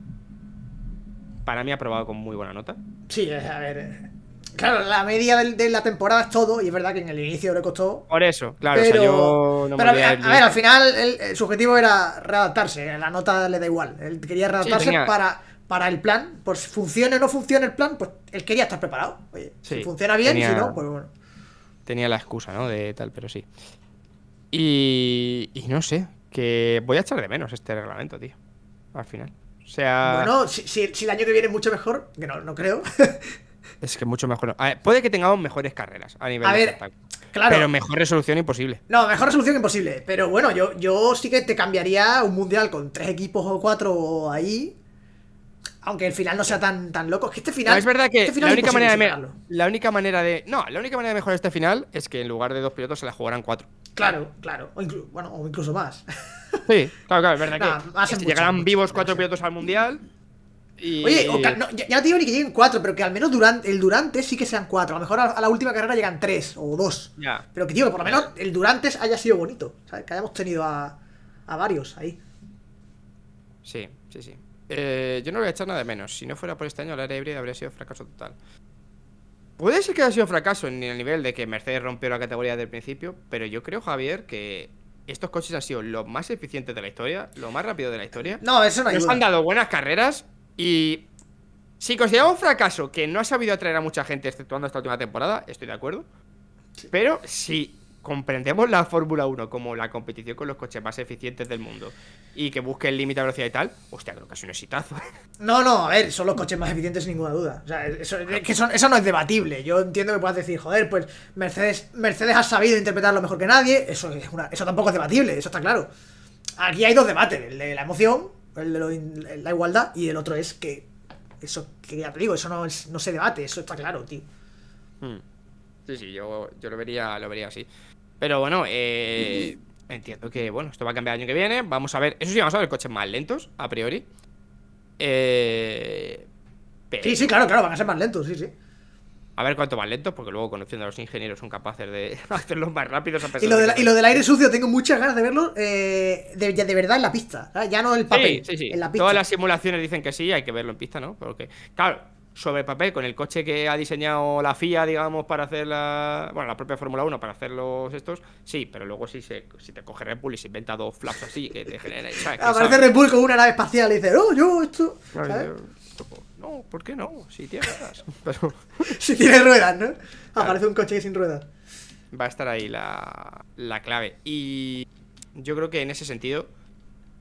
para mí ha probado con muy buena nota. Sí, a ver. Eh, claro, la media de, la temporada es todo, y es verdad que en el inicio le costó. Por eso, claro, pero, yo no a, a, ver, al final el, su objetivo era readaptarse, eh, la nota le da igual. Él quería readaptarse para, para el plan, pues funcione o no funcione el plan, pues él quería estar preparado. Oye, si funciona bien, si no, pues bueno. Tenía la excusa, ¿no? De tal, pero sí. Y, y no sé, que voy a echar de menos este reglamento, tío. Al final. O sea. Bueno, si, el año que viene es mucho mejor, que no, no creo. es que mucho mejor. A ver, puede que tengamos mejores carreras a nivel a ver, Claro. Pero mejor resolución imposible. No, mejor resolución imposible. Pero bueno, yo, yo sí que te cambiaría un mundial con tres equipos o cuatro ahí. Aunque el final no sea tan, tan loco. Es que este final. es verdad que este la, única manera de la única manera de. No, la única manera de mejorar este final es que en lugar de dos pilotos se la jugarán cuatro. Claro, claro. O incluso más. Sí, claro, claro, es verdad llegarán vivos cuatro pilotos al mundial. Oye, ya no te digo ni que lleguen cuatro, pero que al menos durante, el durante sí que sean cuatro. A lo mejor a, la última carrera llegan tres o dos. Pero que digo, por lo menos el durante haya sido bonito. Que hayamos tenido a, varios ahí. Sí, sí, sí. Eh, yo no lo voy a echar nada de menos. Si no fuera por este año, la era híbrida habría sido fracaso total. Puede ser que haya sido un fracaso en el nivel de que Mercedes rompió la categoría del principio, pero yo creo, Javier, que estos coches han sido los más eficientes de la historia, lo más rápido de la historia. No, eso no Nos han dado buenas carreras y si consideramos un fracaso que no ha sabido atraer a mucha gente exceptuando esta última temporada, estoy de acuerdo. Pero si comprendemos la Fórmula 1 como la competición con los coches más eficientes del mundo y que busque el límite de velocidad y tal, hostia, creo que es un exitazo. ¿eh? No, no, a ver, son los coches más eficientes sin ninguna duda. O sea, eso, no es debatible. Yo entiendo que puedas decir, joder, pues Mercedes, Mercedes ha sabido interpretarlo mejor que nadie. Eso, es eso tampoco es debatible, eso está claro. Aquí hay dos debates, el de la emoción, el de la igualdad y el otro es que... Eso que ya te digo, eso no, es, no se debate, eso está claro, tío. Hmm. Sí, sí, yo, yo, lo vería, lo vería así. Pero bueno, eh, entiendo que bueno, esto va a cambiar el año que viene. Vamos a ver. Eso sí, vamos a ver coches más lentos, a priori. Eh, Sí, sí, claro, claro, van a ser más lentos, sí, sí. A ver cuánto más lentos, porque luego conociendo a los ingenieros son capaces de hacerlos más rápidos. A y, lo de y, lo del aire sucio, tengo muchas ganas de verlo eh, de, de, verdad en la pista, ya no en el papel. En la pista. Todas las simulaciones dicen que sí, hay que verlo en pista, ¿no? Porque, claro, sobre papel con el coche que ha diseñado la FIA, digamos, para hacer la, bueno, la propia Fórmula 1 para hacer los estos, sí, pero luego si, se, si te coge Red Bull y se inventa dos flaps así, que te genera. Aparece Red Bull con una nave espacial y dices, oh, yo esto. no, ¿por qué no? Si tiene ruedas. si tiene ruedas, ¿no? Aparece un coche sin ruedas. Va a estar ahí la, la clave. Y yo creo que en ese sentido,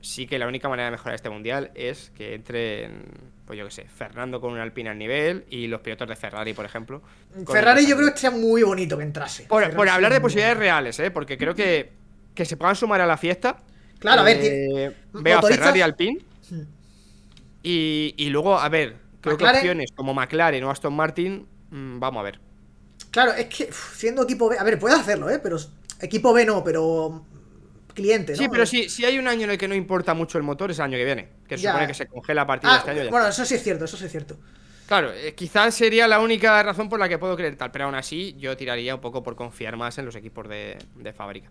sí que la única manera de mejorar este mundial es que entren pues yo qué sé, Fernando con un Alpine al nivel y los pilotos de Ferrari, por ejemplo. Ferrari yo creo que sería muy bonito que entrase. Por, hablar de posibilidades reales, ¿eh? porque creo que, se puedan sumar a la fiesta. Claro, a ver, eh, veo a Ferrari Alpine. Hmm. Y, y, luego, a ver, creo que opciones como McLaren o Aston Martin, mm, vamos a ver. Claro, es que siendo equipo B, a ver, puedes hacerlo, ¿eh? Pero equipo B no, pero Sí, pero si, si hay un año en el que no importa mucho el motor, es el año que viene. Que supone que se congela a partir de ah, este año. Ya. Bueno, eso sí es cierto, eso sí es cierto. Claro, eh, quizás sería la única razón por la que puedo creer tal, pero aún así yo tiraría un poco por confiar más en los equipos de, fábrica.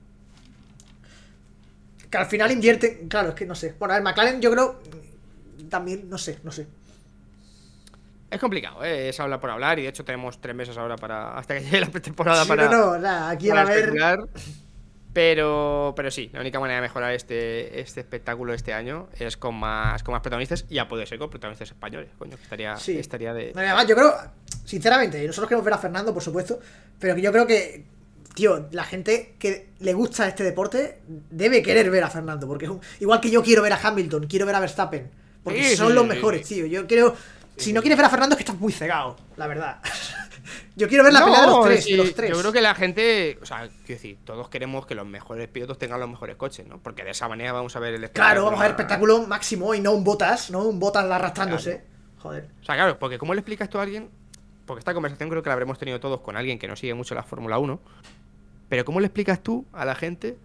Que al final invierte claro, es que no sé. Bueno, a ver, McLaren yo creo mm, también, no sé, no sé. Es complicado, eh, es hablar por hablar y de hecho tenemos tres meses ahora para hasta que llegue la temporada para... No, aquí a ver. Pero, pero sí, la única manera de mejorar este, este espectáculo este año es con más, con más protagonistas y a poder ser con protagonistas españoles, coño, estaría, estaría de. yo creo, sinceramente, nosotros queremos ver a Fernando, por supuesto, pero que yo creo que, tío, la gente que le gusta este deporte debe querer ver a Fernando, porque es igual que yo quiero ver a Hamilton, quiero ver a Verstappen, porque son los mejores, tío. Yo creo, si no quieres ver a Fernando, es que estás muy cegado, la verdad. Yo quiero ver la pelea de los, tres, Yo creo que la gente, o sea, quiero decir, todos queremos que los mejores pilotos tengan los mejores coches, ¿no? Porque de esa manera vamos a ver el espectáculo. Claro, vamos a ver espectáculo máximo y no un botas, no un botas arrastrándose. Joder. O sea, claro, porque ¿cómo le explicas tú a alguien? Porque esta conversación creo que la habremos tenido todos con alguien que no sigue mucho la Fórmula 1. Pero ¿cómo le explicas tú a la gente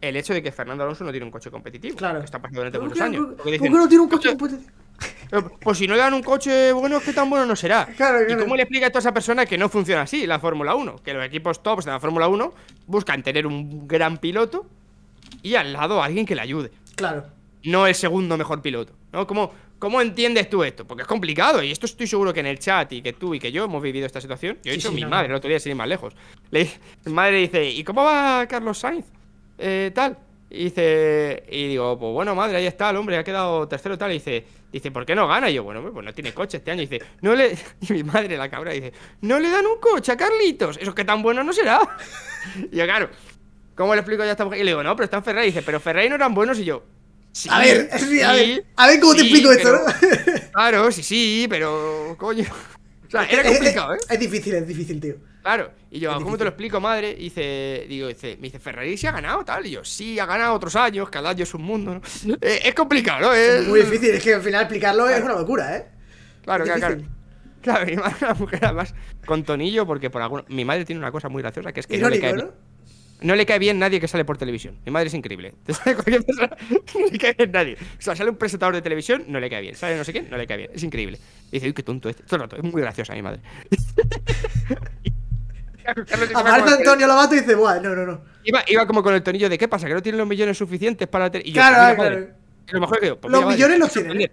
el hecho de que Fernando Alonso no tiene un coche competitivo? Claro. Que está pasando muchos años. ¿Por qué no tiene un coche competitivo? Eh, pues si no le dan un coche bueno, que tan bueno no será. ¿Y cómo le explica a toda esa persona que no funciona así la Fórmula 1? Que los equipos tops de la Fórmula 1 buscan tener un gran piloto y al lado alguien que le ayude. Claro. No el segundo mejor piloto. ¿Cómo, ¿Cómo entiendes tú esto? Porque es complicado y esto estoy seguro que en el chat y que tú y que yo hemos vivido esta situación. Yo he dicho a mi madre, no. te otro día ir más lejos. mi madre dice, ¿y cómo va Carlos Sainz? Eh, tal. Y dice, y digo, pues bueno, madre, ahí está el hombre, ha quedado tercero tal. Y dice, Dice, ¿por qué no gana? Y yo, bueno, pues no tiene coche este año. Y dice, no le. Y mi madre, la cabra, dice, no le dan un coche a Carlitos. Eso que tan bueno no será. Y yo, claro, ¿cómo le explico ya a esta mujer? Y le digo, no, pero están en Ferrari. Y dice, pero Ferrari no eran buenos. Y yo, sí. A ver, a ver, a ver cómo te explico esto, ¿no? Claro, sí, sí, pero. Coño. O sea, era complicado, ¿eh? Es, difícil, es difícil, tío. Claro. Y yo, ¿cómo te lo explico, madre? dice, digo, dice, me dice, Ferrari sí ha ganado, tal. Y yo, sí, ha ganado otros años, cada año es un mundo, ¿no? Eh, es, complicado, ¿no? Es muy difícil, es que al final explicarlo es una locura, ¿eh? Claro, claro, claro. Claro, mi madre, una mujer además con tonillo, porque por alguna. Mi madre tiene una cosa muy graciosa que es que no le cae. ¿no? No le cae bien nadie que sale por televisión. Mi madre es increíble. Cualquier persona, no le cae bien nadie. O sea, sale un presentador de televisión, no le cae bien. Sale no sé quién, no le cae bien. Es increíble. Y dice, uy, qué tonto este. Todo rato, es muy graciosa mi madre. Aparte Antonio Lobato y dice, bueno, no, no, no. Iba, como con el tonillo de, ¿qué pasa? ¿Que no tiene los millones suficientes para...? Y claro, claro. los millones los tienen.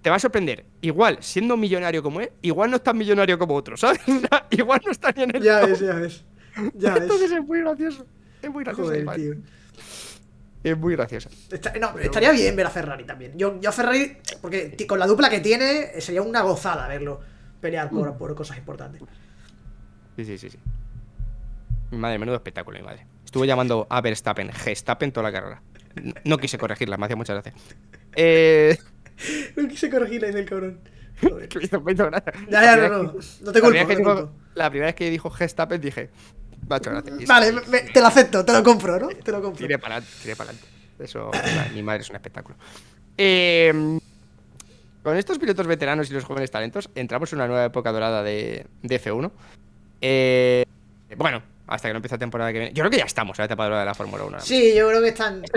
te va a sorprender. Igual, siendo millonario como él, igual no es tan millonario como otro, ¿sabes? igual no está ni en el. Ya ves, ya ves. Ya Entonces es muy gracioso. Es muy gracioso Es muy gracioso no, estaría bien ver a Ferrari también. Yo, yo a Ferrari, porque con la dupla que tiene, eh, sería una gozada verlo pelear mm. por, cosas importantes. Sí, sí, sí, sí. madre, menudo espectáculo, mi madre. estuve llamando a Verstappen, Gestappen toda la carrera. No, quise corregirla, me hacía muchas gracias. Eh, no quise corregirla, en el cabrón. ya no, no, te culpo. La primera, vez que dijo Gestappen dije, Vale, te lo acepto, te lo compro, ¿no? Te lo compro. para adelante, para Eso, mi madre es un espectáculo. Eh, con estos pilotos veteranos y los jóvenes talentos, entramos en una nueva época dorada de, F1. Eh, bueno, hasta que no empiece la temporada que viene. Yo creo que ya estamos a la etapa dorada de la Fórmula 1. Sí, yo creo que están. es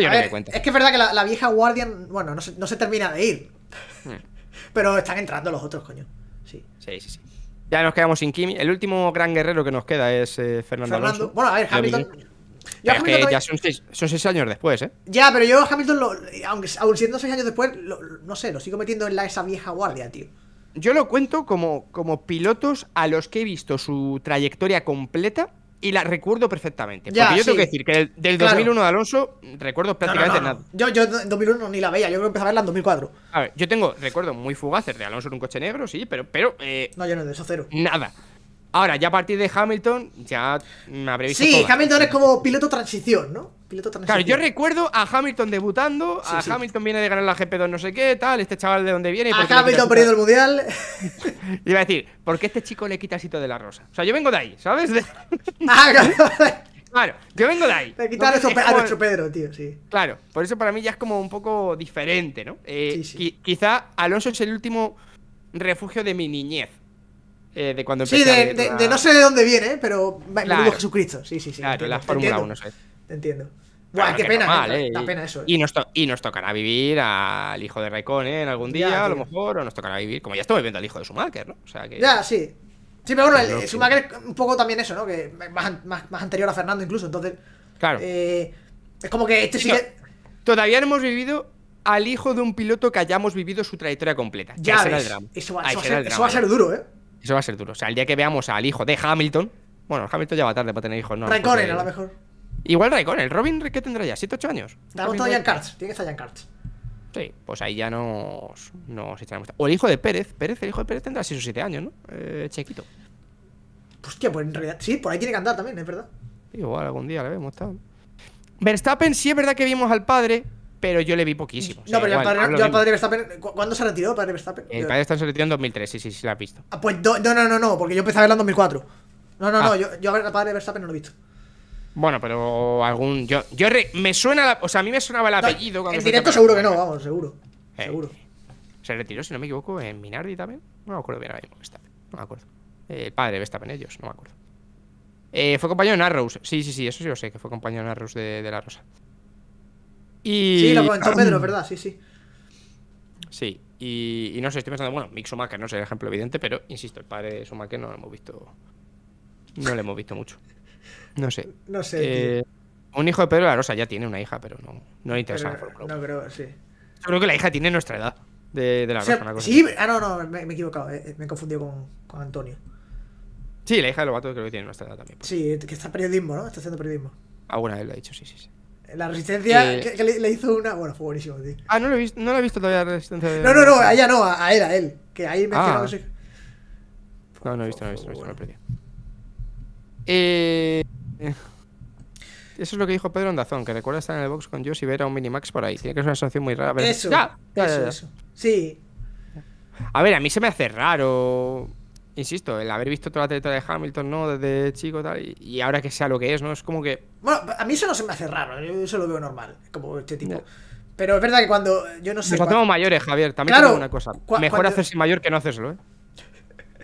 que es verdad que la, vieja Guardian, bueno, no se, no se termina de ir. Hmm. Pero están entrando los otros, coño. Sí, sí, sí. sí. Ya nos quedamos sin Kimi. El último gran guerrero que nos queda es eh, Fernando. Alonso. Bueno, a ver, Hamilton. ya son seis, años después, ¿eh? Ya, pero yo Hamilton, lo, aunque aun siendo seis años después, no sé, lo sigo metiendo en la, esa vieja guardia, tío. Yo lo cuento como, como pilotos a los que he visto su trayectoria completa y la recuerdo perfectamente. porque yo tengo que decir que del, 2001 de Alonso recuerdo prácticamente nada. Yo, yo en 2001 ni la veía, yo creo que empecé a verla en 2004. A ver, yo tengo recuerdos muy fugaces de Alonso en un coche negro, sí, pero. pero eh, no, yo no, de eso cero. Nada. Ahora, ya a partir de Hamilton, ya me habré visto. Sí, Hamilton es como piloto transición, ¿no? Claro, yo recuerdo a Hamilton debutando, a Hamilton viene de ganar la GP2 no sé qué, tal, este chaval de dónde viene. a Hamilton perdiendo el mundial. y iba a decir, ¿por qué este chico le quita el sitio de la rosa? O sea, yo vengo de ahí, ¿sabes? Ah, claro, yo vengo de ahí. Le quitar a nuestro Pedro, tío, sí. Claro, por eso para mí ya es como un poco diferente, ¿no? Eh, quizá Alonso es el último refugio de mi niñez. Eh, de cuando Sí, de, no sé de dónde viene, pero claro. Jesucristo. Sí, sí, sí. Claro, la Fórmula 1, ¿sabes? Te entiendo. ¿eh? qué pena, pena eso. ¿eh? Y nos, y nos tocará vivir al hijo de en algún día, a lo mejor, o nos tocará vivir, como ya estamos viendo al hijo de Schumacher, ¿no? O sea que... Ya, sí. Sí, pero bueno, Schumacher es un poco también eso, ¿no? Que más, anterior a Fernando incluso, entonces... Claro. Eh, es como que este sigue... Todavía no hemos vivido al hijo de un piloto que hayamos vivido su trayectoria completa. Ya, ves, Eso, va, a ser duro, ¿eh? Eso va a ser duro. O sea, el día que veamos al hijo de Hamilton... Bueno, Hamilton ya va tarde para tener hijos, ¿no? Raikkonen, a lo mejor. Igual Raikon, el Robin qué tendrá ya, 7-8 años. ha gustado en cards, tiene que estar ya en cards. Sí, pues ahí ya nos, echaremos. O el hijo de Pérez, Pérez, el hijo de Pérez tendrá 6 o 7 años, ¿no? Eh, chequito. Hostia, pues en realidad, sí, por ahí tiene que andar también, es verdad. Igual algún día le vemos tal. Verstappen sí es verdad que vimos al padre, pero yo le vi poquísimo. No, pero padre, yo al padre Verstappen. ¿Cuándo se retiró el padre Verstappen? El padre está se retiró en 2003, sí, sí, sí, la has visto. Ah, pues no, no, no, no, porque yo empecé a verla en 2004. No, no, no, ah. yo, yo al padre Verstappen no lo he visto. Bueno, pero algún. Yo, yo me suena. La... o sea, a mí me sonaba el apellido. cuando en directo seguro que no, vamos, seguro. Eh, seguro. Se retiró, si no me equivoco, en Minardi también. No me acuerdo bien ahora mismo. No me acuerdo. Eh, el padre de en ellos, ¿eh? no me acuerdo. Eh, fue compañero de Arrows. Sí, sí, sí, eso sí lo sé, que fue compañero de Arrows de, la Rosa. Y... Sí, lo comentó Pedro, ¿verdad? Sí, sí. Sí, y, no sé, estoy pensando, bueno, Mick Schumacher no es el ejemplo evidente, pero insisto, el padre de Schumacher no lo hemos visto. No lo hemos visto mucho. No sé. No sé. Eh, un hijo de Pedro La Rosa ya tiene una hija, pero no, no le interesa. no, creo, sí. Yo creo que la hija tiene nuestra edad de, La Rosa. sí, ah, no, no, me, he equivocado. Eh, me he confundido con, con, Antonio. Sí, la hija de Lobato creo que tiene nuestra edad también. Pues. Sí, que está periodismo, ¿no? Está haciendo periodismo. Alguna vez lo ha dicho, sí, sí. sí. La resistencia eh, que, le, hizo una. Bueno, fue buenísimo, tío. Ah, no lo he visto, no lo he visto todavía la resistencia. De... No, no, no, a ella no, a, él, a él. Que ahí me ah. No, no no he visto, no he visto, no he visto. he Eh. Eh, eso es lo que dijo Pedro Andazón, que recuerda estar en el box con Josh y ver a un Minimax por ahí. Tiene que ser una sensación muy rara. Eso, eso, eso. Sí. A ver, a mí se me hace raro. Insisto, el haber visto toda la trayectoria de Hamilton, ¿no? Desde chico y tal, y ahora que sea lo que es, ¿no? Es como que. Bueno, a mí eso no se me hace raro, yo eso lo veo normal, como este tipo. Pero es verdad que cuando. Yo no sé. cuando... mayores, Javier, también tengo una cosa. Mejor hacerse mayor que no hacerlo, ¿eh?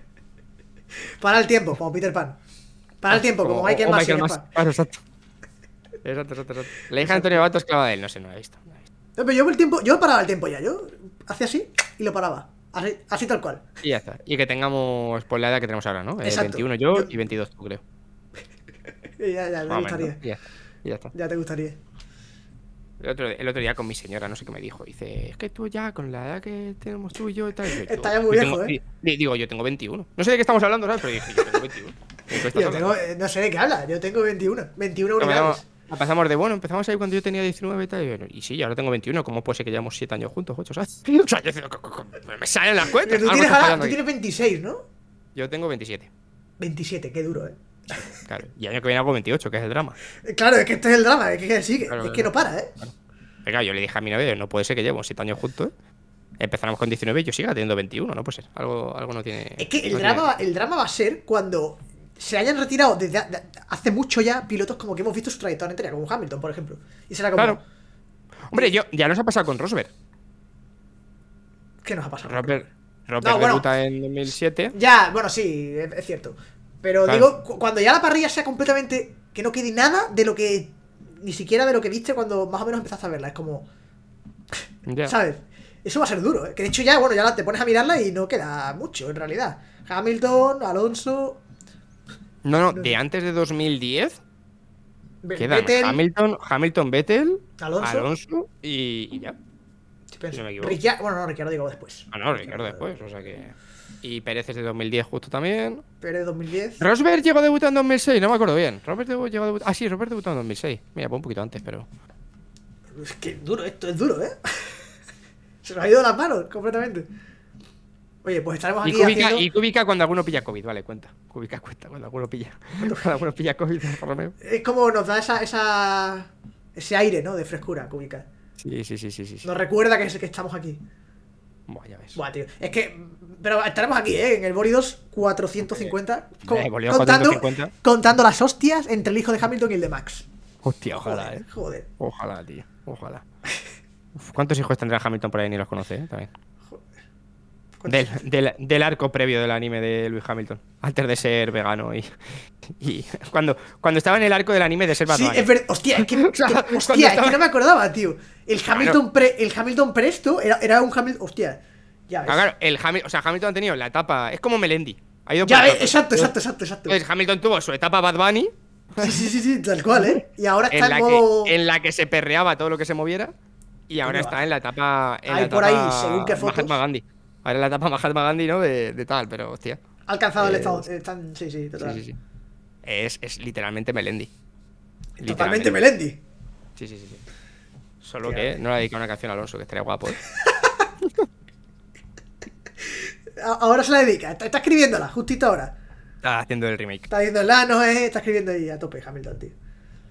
Para el tiempo, como Peter Pan. Para el tiempo, como, hay que más exacto. Exacto, exacto, La hija de Antonio Bato es clava de él, no sé, no la he visto. yo el paraba el tiempo ya, yo hacía así y lo paraba. Así, tal cual. Y ya está. Y que tengamos por la edad que tenemos ahora, ¿no? Eh, exacto. 21 yo, y 22 tú, creo. ya, ya, me gustaría. ya, ya está. Ya te gustaría. El otro, el otro, día con mi señora, no sé qué me dijo. Dice, es que tú ya, con la edad que tenemos tú y yo, tal. Está ya muy viejo, ¿eh? Digo, yo tengo 21. No sé de qué estamos hablando, ¿sabes? Pero dije, yo tengo 21. Yo tengo, eh, no sé de qué habla, yo tengo 21, 21 unidades. No, pasamos de, bueno, empezamos ahí cuando yo tenía 19 y tal. Y, sí, ahora tengo 21. ¿Cómo puede ser que llevamos 7 años juntos, 8? ¿sabes? O sea, yo, me salen las cuentas. Pero tú, tienes, 26, ¿no? Yo tengo 27. 27, qué duro, ¿eh? Claro, y año que viene hago 28, que es el drama. Eh, claro, es que este es el drama, es que sigue, es que no para, ¿eh? Venga, yo le dije a mi novia, no puede ser que llevamos 7 años juntos, ¿eh? con 19 y yo siga teniendo 21, ¿no? puede ser. algo no tiene. Es que el, el drama va a ser cuando se hayan retirado desde hace mucho ya pilotos como que hemos visto su trayectoria entera, como Hamilton, por ejemplo. Y será como. Claro. Hombre, yo, ya nos ha pasado con Rosberg. ¿Qué nos ha pasado? Rosberg, Rosberg en 2007. Ya, bueno, sí, es, cierto. Pero digo, cuando ya la parrilla sea completamente. que no quede nada de lo que. ni siquiera de lo que viste cuando más o menos empezaste a verla. Es como. ¿Sabes? Eso va a ser duro. ¿eh? Que de hecho ya, bueno, ya te pones a mirarla y no queda mucho en realidad. Hamilton, Alonso, no, no, de antes de 2010. ¿Qué? quedan Hamilton, Hamilton, Vettel, Alonso, y, ya. me equivoco. bueno, no, Ricciardo digo después. Ah, no, Ricardo después, o sea que. Y Pérez es de 2010 justo también. Pérez de 2010. Rosberg llegó a debutar en 2006, no me acuerdo bien. llegó a Ah, sí, Rosberg debutó en 2006. Mira, fue pues un poquito antes, pero. Es que duro, esto es duro, ¿eh? Se nos ha ido las manos completamente. Oye, pues estaremos aquí. Y cúbica, y cúbica, cuando alguno pilla COVID, vale, cuenta. Cúbica cuenta cuando alguno pilla. Cuando alguno pilla COVID, por lo menos. Es como nos da esa, esa, ese aire, ¿no? De frescura, cúbica. Sí, sí, sí, sí, sí. Nos recuerda que, es, que estamos aquí. Buah, ya ves. Buah, tío. Es que. Pero estaremos aquí, ¿eh? En el Boridos 450. contando, contando las hostias entre el hijo de Hamilton y el de Max. Hostia, ojalá, ¿eh? Joder. Ojalá, tío. Ojalá. ¿Cuántos hijos tendrá Hamilton por ahí? Ni los conoce, ¿eh? También del, del, arco previo del anime de Lewis Hamilton, antes de ser vegano y, y cuando, cuando estaba en el arco del anime de ser Batman. Sí, es verdad. Hostia, es que, hostia, que no me acordaba, tío. El Hamilton, el Hamilton presto era, era un Hamilton... Hostia, ya ah, ves. Claro, el Hamilton, o sea, Hamilton ha tenido la etapa... Es como Melendi. Ha ido ya, ves, exacto, exacto, exacto, exacto. Hamilton tuvo su etapa Bad Bunny. Sí, sí, sí, sí, tal cual, ¿eh? Y ahora está en, la que, en la que se perreaba todo lo que se moviera. Y ahora está en la etapa. En por ahí, según qué fotos. Mahatma Gandhi. Ahora la etapa Mahatma Gandhi, ¿no? De, tal, pero hostia. Ha alcanzado el eh, estado. Eh, sí, sí, total. Es, literalmente Melendi. literalmente Melendi. Sí, sí, sí. Solo que no le dedica una canción a Alonso, que estaría guapo. ¿eh? ahora se la dedica. Está, escribiéndola, justito ahora. Está haciendo el remake. Está haciendo el ah, no, está escribiendo ahí a tope Hamilton, tío.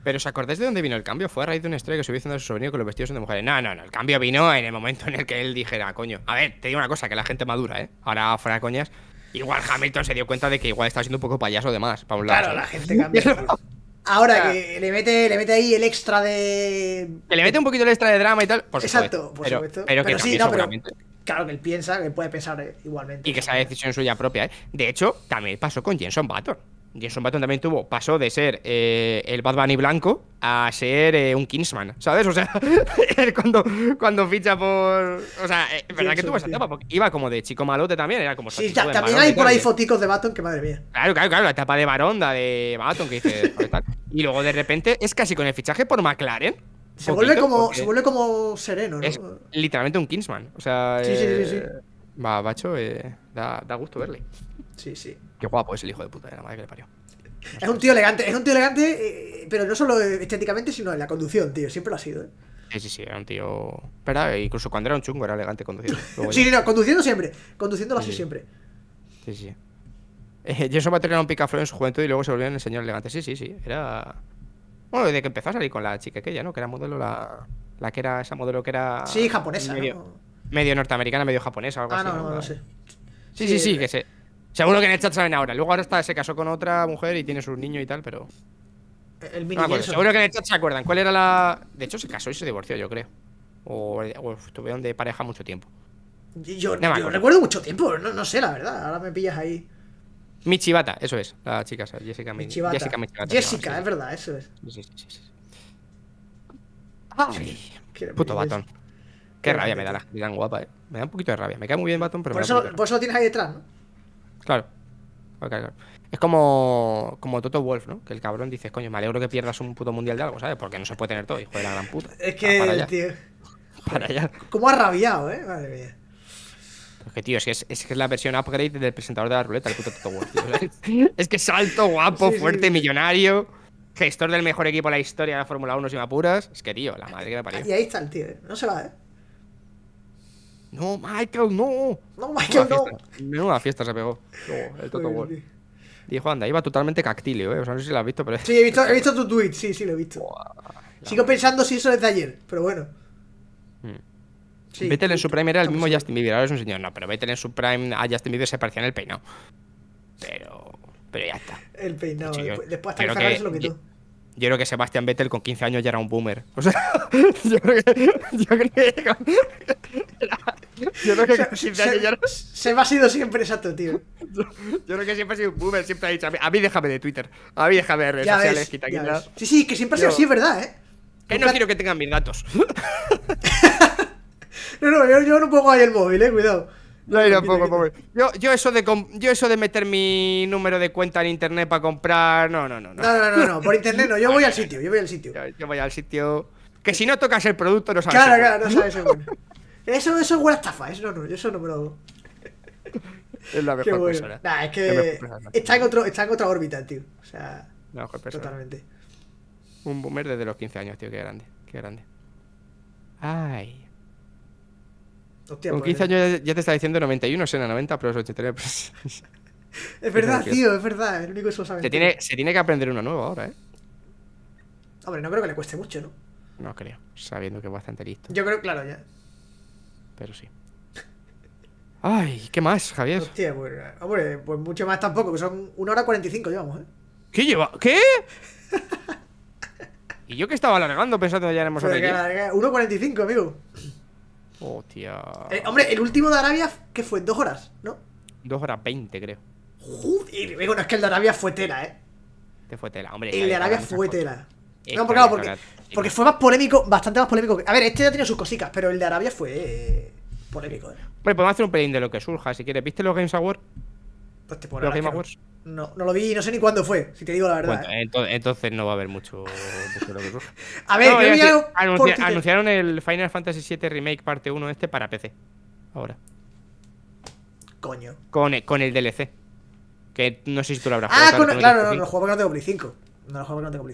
Pero ¿os acordáis de dónde vino el cambio? Fue a raíz de un estrella que se diciendo su sobrino con los vestidos de mujeres. No, no, no. El cambio vino en el momento en el que él dijera, coño. A ver, te digo una cosa, que la gente madura, ¿eh? Ahora, fuera coñas. Igual Hamilton se dio cuenta de que igual estaba siendo un poco payaso de más, para Claro, la gente cambia. Ahora que le mete, le mete ahí el extra de. le mete un poquito el extra de drama y tal. Por Exacto, por pero, supuesto. Pero, que sí, no, pero, Claro que él piensa, que puede pensar igualmente. Y que sea decisión suya propia, ¿eh? De hecho, también pasó con Jenson Button. Jason Baton también tuvo, pasó de ser eh, el Bad Bunny blanco a ser eh, un Kingsman, ¿sabes? O sea, cuando, cuando ficha por. O sea, eh, verdad que tuvo esa etapa, porque iba como de chico malote también, era como. Sí, también hay por ahí foticos de Baton que madre mía. Claro, claro, claro, la etapa de Baronda, de Baton, que dice. y luego de repente es casi con el fichaje por McLaren. Se, vuelve, como, se vuelve como sereno, ¿no? Es literalmente un Kingsman. O sea. Sí, sí, sí. sí. Va, Bacho, da, da gusto verle. Sí, sí. Qué guapo es el hijo de puta de la madre que le parió. es un tío elegante, es un tío elegante, eh, pero no solo estéticamente, sino en la conducción, tío. Siempre lo ha sido, ¿eh? Sí, sí, sí, era un tío. Espera, eh, incluso cuando era un chungo era elegante conduciendo. sí, sí, no, conduciendo siempre. Conduciéndolo así sí, sí. siempre. Sí, sí. Eh, eso va a tener un picaflor en su juventud y luego se volvió el señor elegante. Sí, sí, sí. Era. Bueno, desde que empezó a salir con la chica aquella, ¿no? Que era modelo, la. La que era. Esa modelo que era. Sí, japonesa. Medio, ¿no? medio norteamericana, medio japonesa, o algo ah, así. No, no, no, no sé. Sí, sí, sí, que sé. Seguro que en el chat saben ahora. Luego ahora está, se casó con otra mujer y tiene su niño y tal, pero. El mini ah, Seguro que en el chat se acuerdan. ¿Cuál era la.? De hecho, se casó y se divorció, yo creo. O, o estuvieron de pareja mucho tiempo. Yo, recuerdo mucho tiempo, no, no, sé, la verdad. Ahora me pillas ahí. Michibata, eso es, la chica, Jessica Michibata. Jessica, Jessica es verdad, eso es. Sí, sí, sí. puto batón. Qué, rabia me da la. Me guapa, eh. Me da un poquito de rabia. Me cae muy bien batón, pero. Por, eso, por eso lo tienes ahí detrás, ¿no? Claro. Es como, como Toto Wolf, ¿no? Que el cabrón dices, coño, me alegro que pierdas un puto mundial de algo, ¿sabes? Porque no se puede tener todo, hijo de la gran puta. Es que, para allá. tío. Para allá. ¿Cómo ha rabiado, eh? Madre mía. Porque, tío, es que es, es, que es la versión upgrade del presentador de la ruleta, el puto Toto Wolf. es que salto, guapo, fuerte, millonario, gestor del mejor equipo de la historia de la Fórmula 1, sin me apuras. Es que, tío, la madre que me parió. Y ahí está el tío, ¿eh? No se va, ¿eh? No, Michael, no. No, Michael, no. Menuda fiesta se pegó. No, el Dijo, anda, iba totalmente cactilio, ¿eh? O sea, no sé si la has visto, pero... Sí, he visto, he visto tu tweet, sí, sí, lo he visto. Sigo pensando si eso es de ayer, pero bueno. Hmm. Sí, Vettel en su prime era el mismo Justin Bieber, ahora es un señor. No, pero Vettel en su prime a Justin Bieber se parecía en el peinado. Pero... Pero ya está. El peinado. después, hasta que Ferrari lo quitó. Yo, yo, creo que Sebastián Vettel con 15 años ya era un boomer. O sea, yo creo que... Yo creo que yo creo que siempre. me ha sido siempre exacto, tío. Yo, creo que siempre ha sido un boomer, siempre ha dicho, a mí, déjame de Twitter, a mí déjame de redes sociales, quita, quita. Sí, sí, que siempre ha sido así, es verdad, ¿eh? Que no quiero que tengan mis datos. no, no, yo, no pongo ahí el móvil, eh, cuidado. No, no, Yo, yo, eso de yo eso de meter mi número de cuenta en internet para comprar. No, no, no, no. No, no, no, Por internet no. Yo voy al sitio, yo voy al sitio. Yo, voy al sitio. Que si no tocas el producto no sabes. Claro, claro, no sabes bueno eso, eso es buena estafa, eso no, eso no me lo. Es la mejor persona. Nah, es que está en, otro, está en otra órbita, tío. O sea, la mejor persona. totalmente. Un boomer desde los 15 años, tío, qué grande, qué grande. Ay. Con 15 pues, eh. años ya te está diciendo 91, Sena, 90, pero pues, es 83 es verdad, tío, es verdad. Se tiene, se tiene que aprender uno nuevo ahora, ¿eh? Hombre, no creo que le cueste mucho, ¿no? No creo, sabiendo que es bastante listo. Yo creo, claro, ya pero sí. Ay, ¿qué más, Javier? Hostia, pues, hombre, pues mucho más tampoco, que son 1 hora 45 llevamos, ¿eh? ¿Qué lleva? ¿Qué? y yo que estaba alargando pensando que ya éramos 1.45, pues amigo. Hostia. Eh, hombre, el último de Arabia, ¿qué fue? ¿Dos horas? ¿No? Dos horas 20, creo. Joder, no es que el de Arabia fue tela, ¿eh? Te fue tela, hombre. El de Arabia fue tela. No, porque, fue más polémico, bastante más polémico. a ver, este ya tiene sus cositas, pero el de Arabia fue eh, polémico. Eh. Bueno, podemos hacer un pelín de lo que surja, si quieres. ¿Viste los Games pues Awards? No, no lo vi, y no sé ni cuándo fue, si te digo la verdad. Eh. entonces, no va a haber mucho. a ver, yo anunciaron el Final Fantasy VII Remake parte 1 este para PC. Ahora. Coño. Con, el, DLC. Que no sé si tú lo habrás ah, Ah, claro, no, los juegos juego no de 5. No lo juego no tengo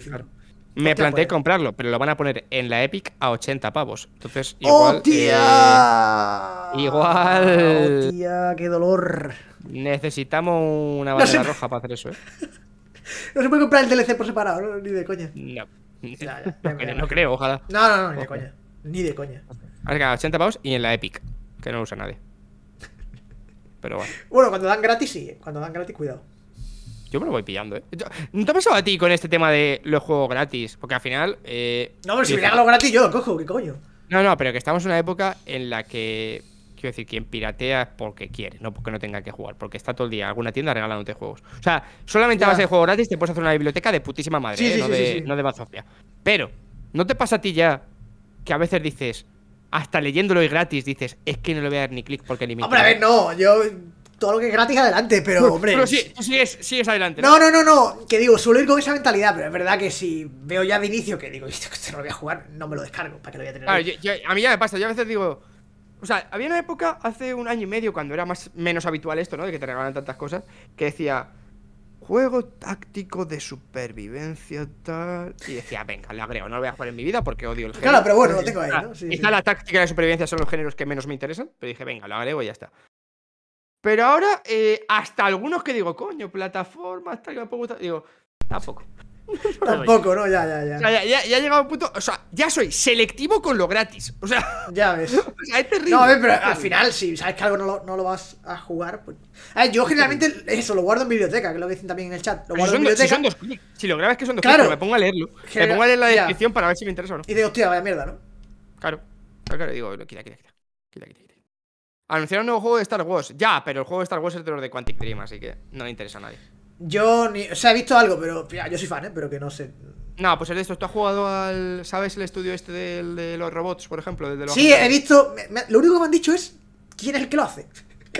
me planteé comprarlo, pero lo van a poner en la Epic a 80 pavos. Entonces, igual. ¡Oh, Eh, igual. tía! ¡Qué dolor! Necesitamos una bandera roja para hacer eso, ¿eh? no se puede comprar el DLC por separado, ¿no? ni de coña. No. no, creo, ojalá. No, no, no, ni de coña. Ni de coña. a 80 pavos y en la Epic, que no lo usa nadie. Pero bueno. Bueno, cuando dan gratis, sí. Cuando dan gratis, cuidado. Yo me lo voy pillando, ¿eh? ¿No te ha pasado a ti con este tema de los juegos gratis? Porque al final. Eh, no, pero si me lo gratis, yo cojo, ¿qué coño? No, no, pero que estamos en una época en la que. Quiero decir, quien piratea es porque quiere, no porque no tenga que jugar, porque está todo el día alguna tienda regalándote juegos. O sea, solamente a base de juego gratis te puedes hacer una biblioteca de putísima madre, ¿eh? no, de, no de bazofia. Pero, ¿no te pasa a ti ya que a veces dices, hasta leyéndolo y gratis, dices, es que no le voy a dar ni clic porque ni a ver, no, yo todo lo que es gratis adelante, pero hombre. Pero sí, sí es, sí es adelante. ¿no? no, no, no, que digo, suelo ir con esa mentalidad, pero es verdad que si veo ya de inicio que digo, esto no lo voy a jugar, no me lo descargo, ¿para que lo voy a tener? a mí ya me pasa, yo a veces digo. O sea, había una época hace un año y medio cuando era más menos habitual esto, ¿no? De que te regalan tantas cosas, que decía. Juego táctico de supervivencia tal. Y decía, venga, lo agrego, no lo voy a jugar en mi vida porque odio el género. Claro, pero bueno, lo tengo ahí, ah, ¿no? Sí, la táctica de supervivencia, son los géneros que menos me interesan. Pero dije, venga, lo agrego y ya está. Pero ahora, eh, hasta algunos que digo, coño, plataforma, hasta que me puedo gustar. Digo, tampoco. Tampoco, ¿no? Ya, ya, ya. ya, he ha llegado un punto. O sea, ya soy selectivo con lo gratis. O sea, ya ves. O sea, es terrible. No, a ver, pero al final, si sabes que algo no lo, vas a jugar, pues. A ver, yo generalmente eso lo guardo en biblioteca, que lo dicen también en el chat. Lo guardo si en biblioteca. Si, son dos clics. si lo grabas que son dos claro. clics, me pongo a leerlo. Me pongo a leer la descripción para ver si me interesa o no. Y digo, hostia, vaya mierda, ¿no? Claro. Claro, claro, digo, quita, quita, quita. quita, quita. Anunciaron un nuevo juego de Star Wars. Ya, pero el juego de Star Wars es de los de Quantic Dream, así que no le interesa a nadie. Yo ni. O sea, he visto algo, pero. yo soy fan, ¿eh? Pero que no sé. No, pues es de esto. ¿Tú has jugado al. ¿Sabes el estudio este de, los robots, por ejemplo? sí, he visto. lo único que me han dicho es. ¿Quién es el que lo hace?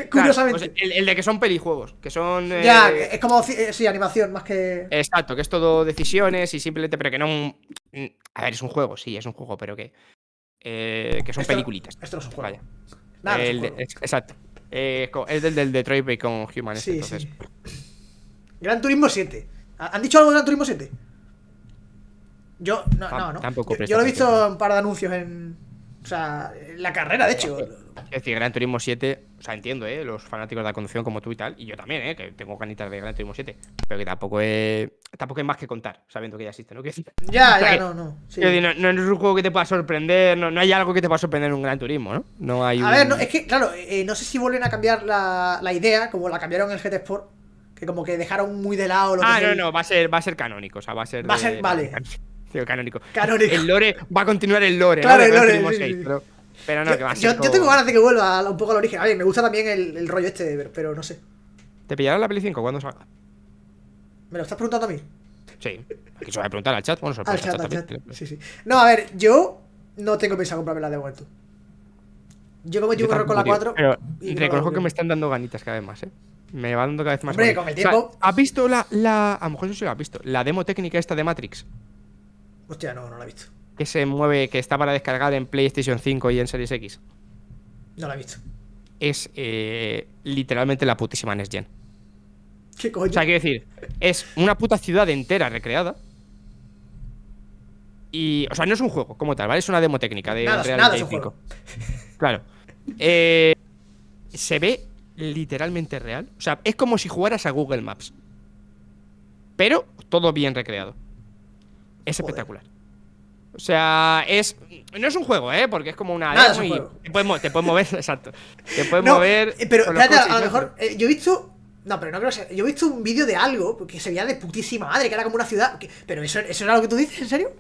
curiosamente. Pues el, de que son pelijuegos, que son. Ya, eh, es como. Eh, sí, animación, más que. Exacto, que es todo decisiones y simplemente. Pero que no. Mm, a ver, es un juego, sí, es un juego, pero que. Eh, que son peliculitas. Esto no es un juego. Vaya el, exacto. Eh, es del, del Detroit Bacon Human. Este, Gran Turismo 7. ¿Han dicho algo de Gran Turismo 7? Yo, no, no, yo, lo he visto un par de anuncios en. O sea, en la carrera, de hecho. Es decir, Gran Turismo 7 sea, entiendo, ¿eh? Los fanáticos de la conducción como tú y tal, y yo también, ¿eh? Que tengo canitas de Gran Turismo 7, pero que tampoco es, tampoco hay más que contar, sabiendo que ya existe, ¿no? Que Ya, ya, no, no, no, es un juego que te pueda sorprender, no, no, hay algo que te pueda sorprender en un Gran Turismo, ¿no? No hay. A ver, es que, claro, eh, no sé si vuelven a cambiar la, la idea, como la cambiaron en el GT Sport, que como que dejaron muy de lado lo ah, no, no, va a ser, va a ser canónico, o sea, va a ser. Va a vale. Canónico. canónico. El lore va a continuar el lore. Claro, el lore. Pero no, yo, que va yo, tengo ganas de que vuelva un poco al origen. A ver, me gusta también el, rollo este, pero no sé. ¿Te pillarás la peli 5 cuando salga? ¿Me lo estás preguntando a mí? Sí. Aquí se va a preguntar al chat. Bueno, se al chat, al Chat. Sí, sí. No, a ver, yo no tengo pensado comprarme la de momento. Yo como metí un con la 4. y reconozco que me están dando ganitas cada vez más, ¿eh? Me va dando cada vez más. Hombre, con el tiempo. ¿Has visto la, la. A lo mejor eso sí lo has visto. La demo técnica esta de Matrix. Hostia, no, no la he visto que se mueve, que está para descargar en PlayStation 5 y en Series X. No la he visto. Es eh, literalmente la putísima Next Gen. ¿Qué coño? O sea, quiero decir, es una puta ciudad entera recreada. Y, o sea, no es un juego como tal, ¿vale? Es una demo técnica de nada, Claro. Eh, se ve literalmente real. O sea, es como si jugaras a Google Maps. Pero todo bien recreado. Es espectacular. O sea, es. No es un juego, ¿eh? Porque es como una. Nada, es un juego. Te, puedes te, puedes mover, exacto. Te puedes no, mover. Eh, pero, espérate, a lo mejor. Eh, yo he visto. No, pero no creo que sea. Yo he visto un vídeo de algo que se veía de putísima madre, que era como una ciudad. pero eso, eso era lo que tú dices, ¿en serio?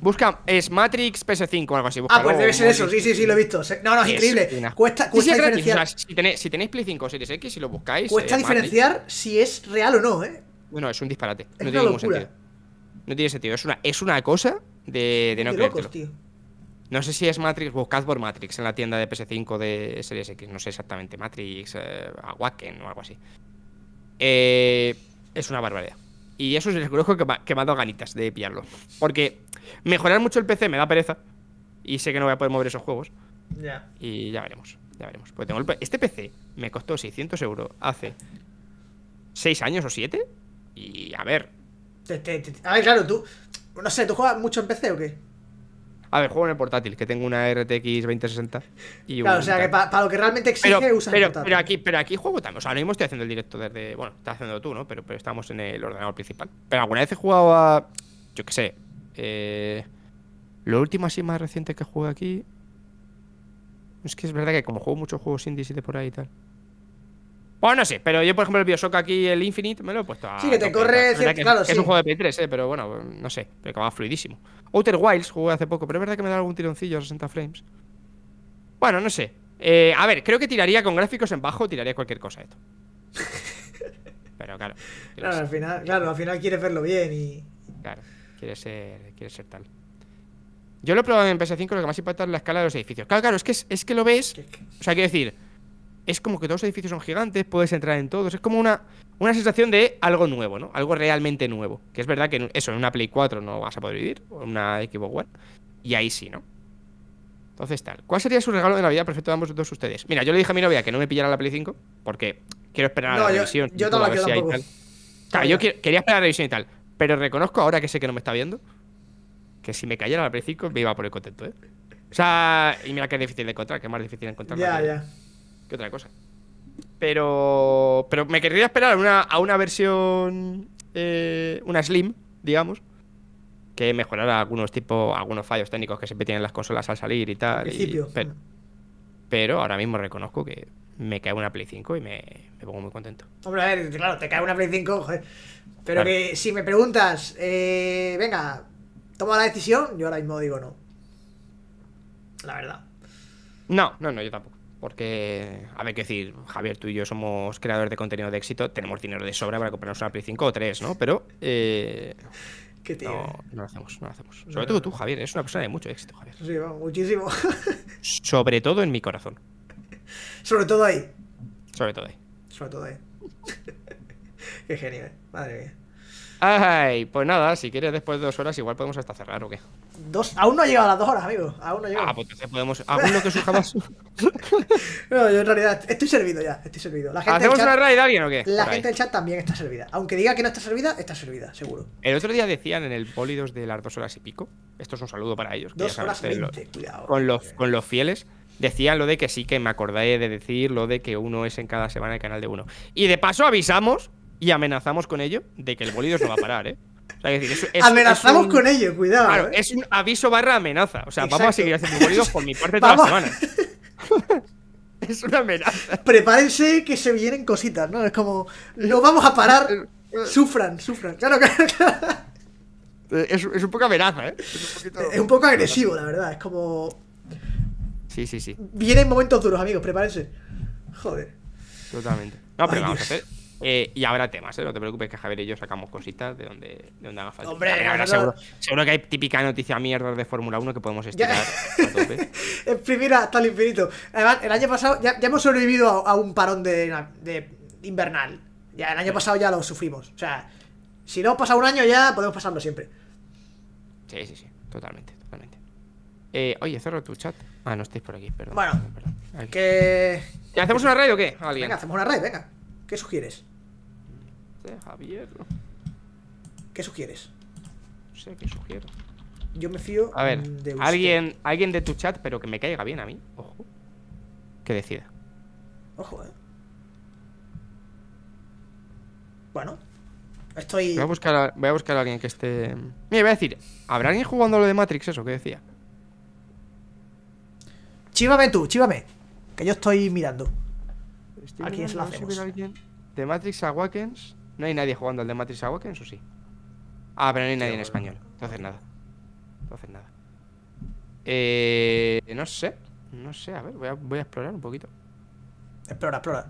Busca, es Matrix PS5 o algo así. ah, pues debe ser eso, sí, sí, sí, lo he visto. No, no, es, increíble. Cuesta, cuesta diferenciar. si, tenéis, si, tenéis, Play 5 o Series X, si lo buscáis. Cuesta diferenciar si es real o no, ¿eh? Bueno, es un disparate. no tiene ningún sentido. No tiene sentido. Es una, es una cosa de, no No sé si es Matrix, O por Matrix en la tienda de PS5 de Series X, no sé exactamente, Matrix, eh, Awaken o algo así. Eh, es una barbaridad. Y eso es el conozco que, me ha dado ganitas de pillarlo. Porque mejorar mucho el PC me da pereza. Y sé que no voy a poder mover esos juegos. Ya. Y ya veremos. Ya veremos. este PC me costó 600 euros hace 6 años o 7. Y a ver. a ver, claro, tú. No sé, ¿tú juegas mucho en PC o qué? A ver, juego en el portátil, que tengo una RTX 2060 Claro, o sea, que para lo que realmente exige pero, el portátil. Pero aquí, pero aquí juego también. O sea, ahora mismo estoy haciendo el directo desde... Bueno, estás haciendo tú, ¿no? Pero, pero estamos en el ordenador principal. Pero alguna vez he jugado a... Yo qué sé. Eh, lo último así más reciente que jugué aquí... Es que es verdad que como juego muchos juegos indie, y de por ahí y tal... Bueno, no sé, pero yo, por ejemplo, el Bioshock aquí, el Infinite, me lo he puesto a. Sí, que te corre. es, un juego de p 3, eh, pero bueno, no sé, pero que va fluidísimo. Outer Wilds jugué hace poco, pero es verdad que me da algún tironcillo a 60 frames. Bueno, no sé. Eh, a ver, creo que tiraría con gráficos en bajo, tiraría cualquier cosa esto. pero claro. Claro, al final, claro, al final quieres verlo bien y. Claro, quieres ser, ser tal. Yo lo he probado en PS5, lo que más impacta es la escala de los edificios. Claro, claro, es que, es que lo ves. O sea, quiero decir es como que todos los edificios son gigantes, puedes entrar en todos. Es como una, una sensación de algo nuevo, ¿no? Algo realmente nuevo. Que es verdad que eso en una Play 4 no vas a poder vivir, o en una Xbox One. Y ahí sí, ¿no? Entonces, tal. ¿Cuál sería su regalo de Navidad perfecto de ambos dos ustedes? Mira, yo le dije a mi novia que no me pillara la Play 5 porque quiero esperar la revisión. Yo, Claro, yo quería esperar la revisión y tal. Pero reconozco ahora que sé que no me está viendo que si me cayera la Play 5 me iba a poner contento, ¿eh? O sea, y mira que es difícil de encontrar, que es más difícil encontrar. Ya, ya que otra cosa. Pero, pero me querría esperar a una, versión, eh, una Slim, digamos, que mejorara algunos tipos algunos fallos técnicos que siempre tienen las consolas al salir y tal. pero, ahora mismo reconozco que me cae una Play 5 y me, me, pongo muy contento. Hombre, a ver, claro, te cae una Play 5, Pero que si me preguntas, eh, venga, toma la decisión, yo ahora mismo digo no. La verdad. No, no, no, yo tampoco. Porque, a ver, qué decir, Javier, tú y yo somos creadores de contenido de éxito, tenemos dinero de sobra para comprarnos una Play 5 o 3, ¿no? Pero. Eh, ¿Qué No, no lo hacemos, no lo hacemos. Sobre todo tú, Javier, es una persona de mucho éxito, Javier. Sí, va, muchísimo. Sobre todo en mi corazón. Sobre todo ahí. Sobre todo ahí. Sobre todo ahí. qué genio, eh. Madre mía. Ay, pues nada, si quieres después de dos horas igual podemos hasta cerrar o qué. Dos, aún no ha llegado a las dos horas, amigo. Aún no llegado. Ah, pues podemos. no que surja más. no, yo en realidad estoy servido ya. Estoy servido. ¿Hacemos una raid alguien o qué? La gente del chat también está servida. Aunque diga que no está servida, está servida, seguro. El otro día decían en el Bolidos de las dos horas y pico. Esto es un saludo para ellos. Dos horas y 20, cuidado. Con los, eh. con los fieles. Decían lo de que sí que me acordé de decir lo de que uno es en cada semana el canal de uno. Y de paso avisamos y amenazamos con ello de que el bolidos no va a parar, ¿eh? Amenazamos con ello, cuidado. Claro, eh. es un aviso barra amenaza. O sea, vamos a seguir haciendo bolidos por mi parte toda la semanas. es una amenaza. Prepárense que se vienen cositas, ¿no? Es como, lo vamos a parar, sufran, sufran. Claro, claro, eh, Es, es un poco amenaza, ¿eh? Es un, poco agresivo, la verdad. Es como. Sí, sí, sí. Vienen momentos duros, amigos, prepárense. Joder. Totalmente. No, pero vamos a hacer eh, y habrá temas, ¿eh? no te preocupes que Javier y yo sacamos cositas de donde, de haga falta. Hombre, Ahora, seguro, seguro, que hay típica noticia mierda de Fórmula 1 que podemos estirar a tope. hasta el infinito. Además, el año pasado ya, hemos sobrevivido a, un parón de, invernal. Ya el año pasado ya lo sufrimos. O sea, si no pasa un año ya podemos pasarlo siempre. Sí, sí, sí, totalmente, totalmente. Eh, oye, cerro tu chat. Ah, no estáis por aquí, perdón. Bueno, perdón, ¿Hacemos una raid o qué? ¿Alguien? Venga, hacemos una raid, venga. ¿Qué sugieres? Javier. ¿Qué sugieres? No sé qué sugiero. Yo me fío. A ver, alguien, alguien de tu chat, pero que me caiga bien a mí. Ojo. Que decida. Ojo, eh. Bueno. Estoy. Voy a buscar a, voy a, buscar a alguien que esté. Mira, voy a decir, ¿habrá alguien jugando lo de Matrix eso que decía? Chívame tú, chívame. Que yo estoy mirando. Aquí es la hacemos. De Matrix Awakens. ¿No hay nadie jugando al de Matrix Awakens o sí? Ah, pero no hay nadie en español. Entonces nada. Entonces nada. Eh, no sé. No sé, a ver, voy a, explorar un poquito. Explora, explora.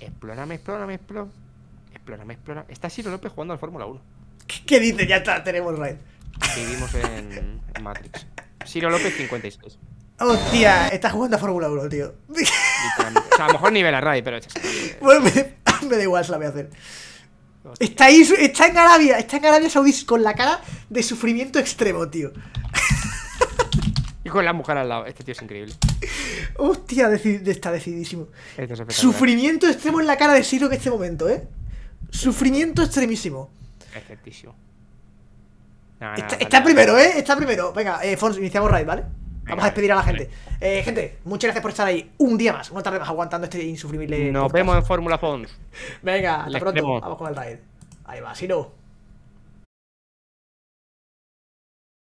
Explórame, explórame, explora. Explórame, explora. Está Siro López jugando al Fórmula 1. ¿Qué, ¿Qué, dice? Ya está, tenemos raid. Vivimos en, Matrix. Siro López 56. Hostia, estás jugando a Fórmula 1, tío. O sea, a lo mejor nivel a Raid, pero... Bueno, me, da igual, se la voy a hacer. Está ahí, está en Arabia, está en Arabia Saudí con la cara de sufrimiento extremo, tío. Y con la mujer al lado, este tío es increíble. Hostia, está decidísimo este sufrimiento extremo en la cara de Siro en este momento, ¿eh? Sufrimiento extremísimo. Exactísimo. está, primero, ¿eh? Está primero. Venga, eh, Fons, iniciamos raid, ¿vale? Vamos a despedir a la gente. Eh, gente, muchas gracias por estar ahí un día más, una tarde más aguantando este insufrible. Nos vemos en Fórmula Fons. Venga, hasta pronto. Vamos con el raid. Ahí va, si no.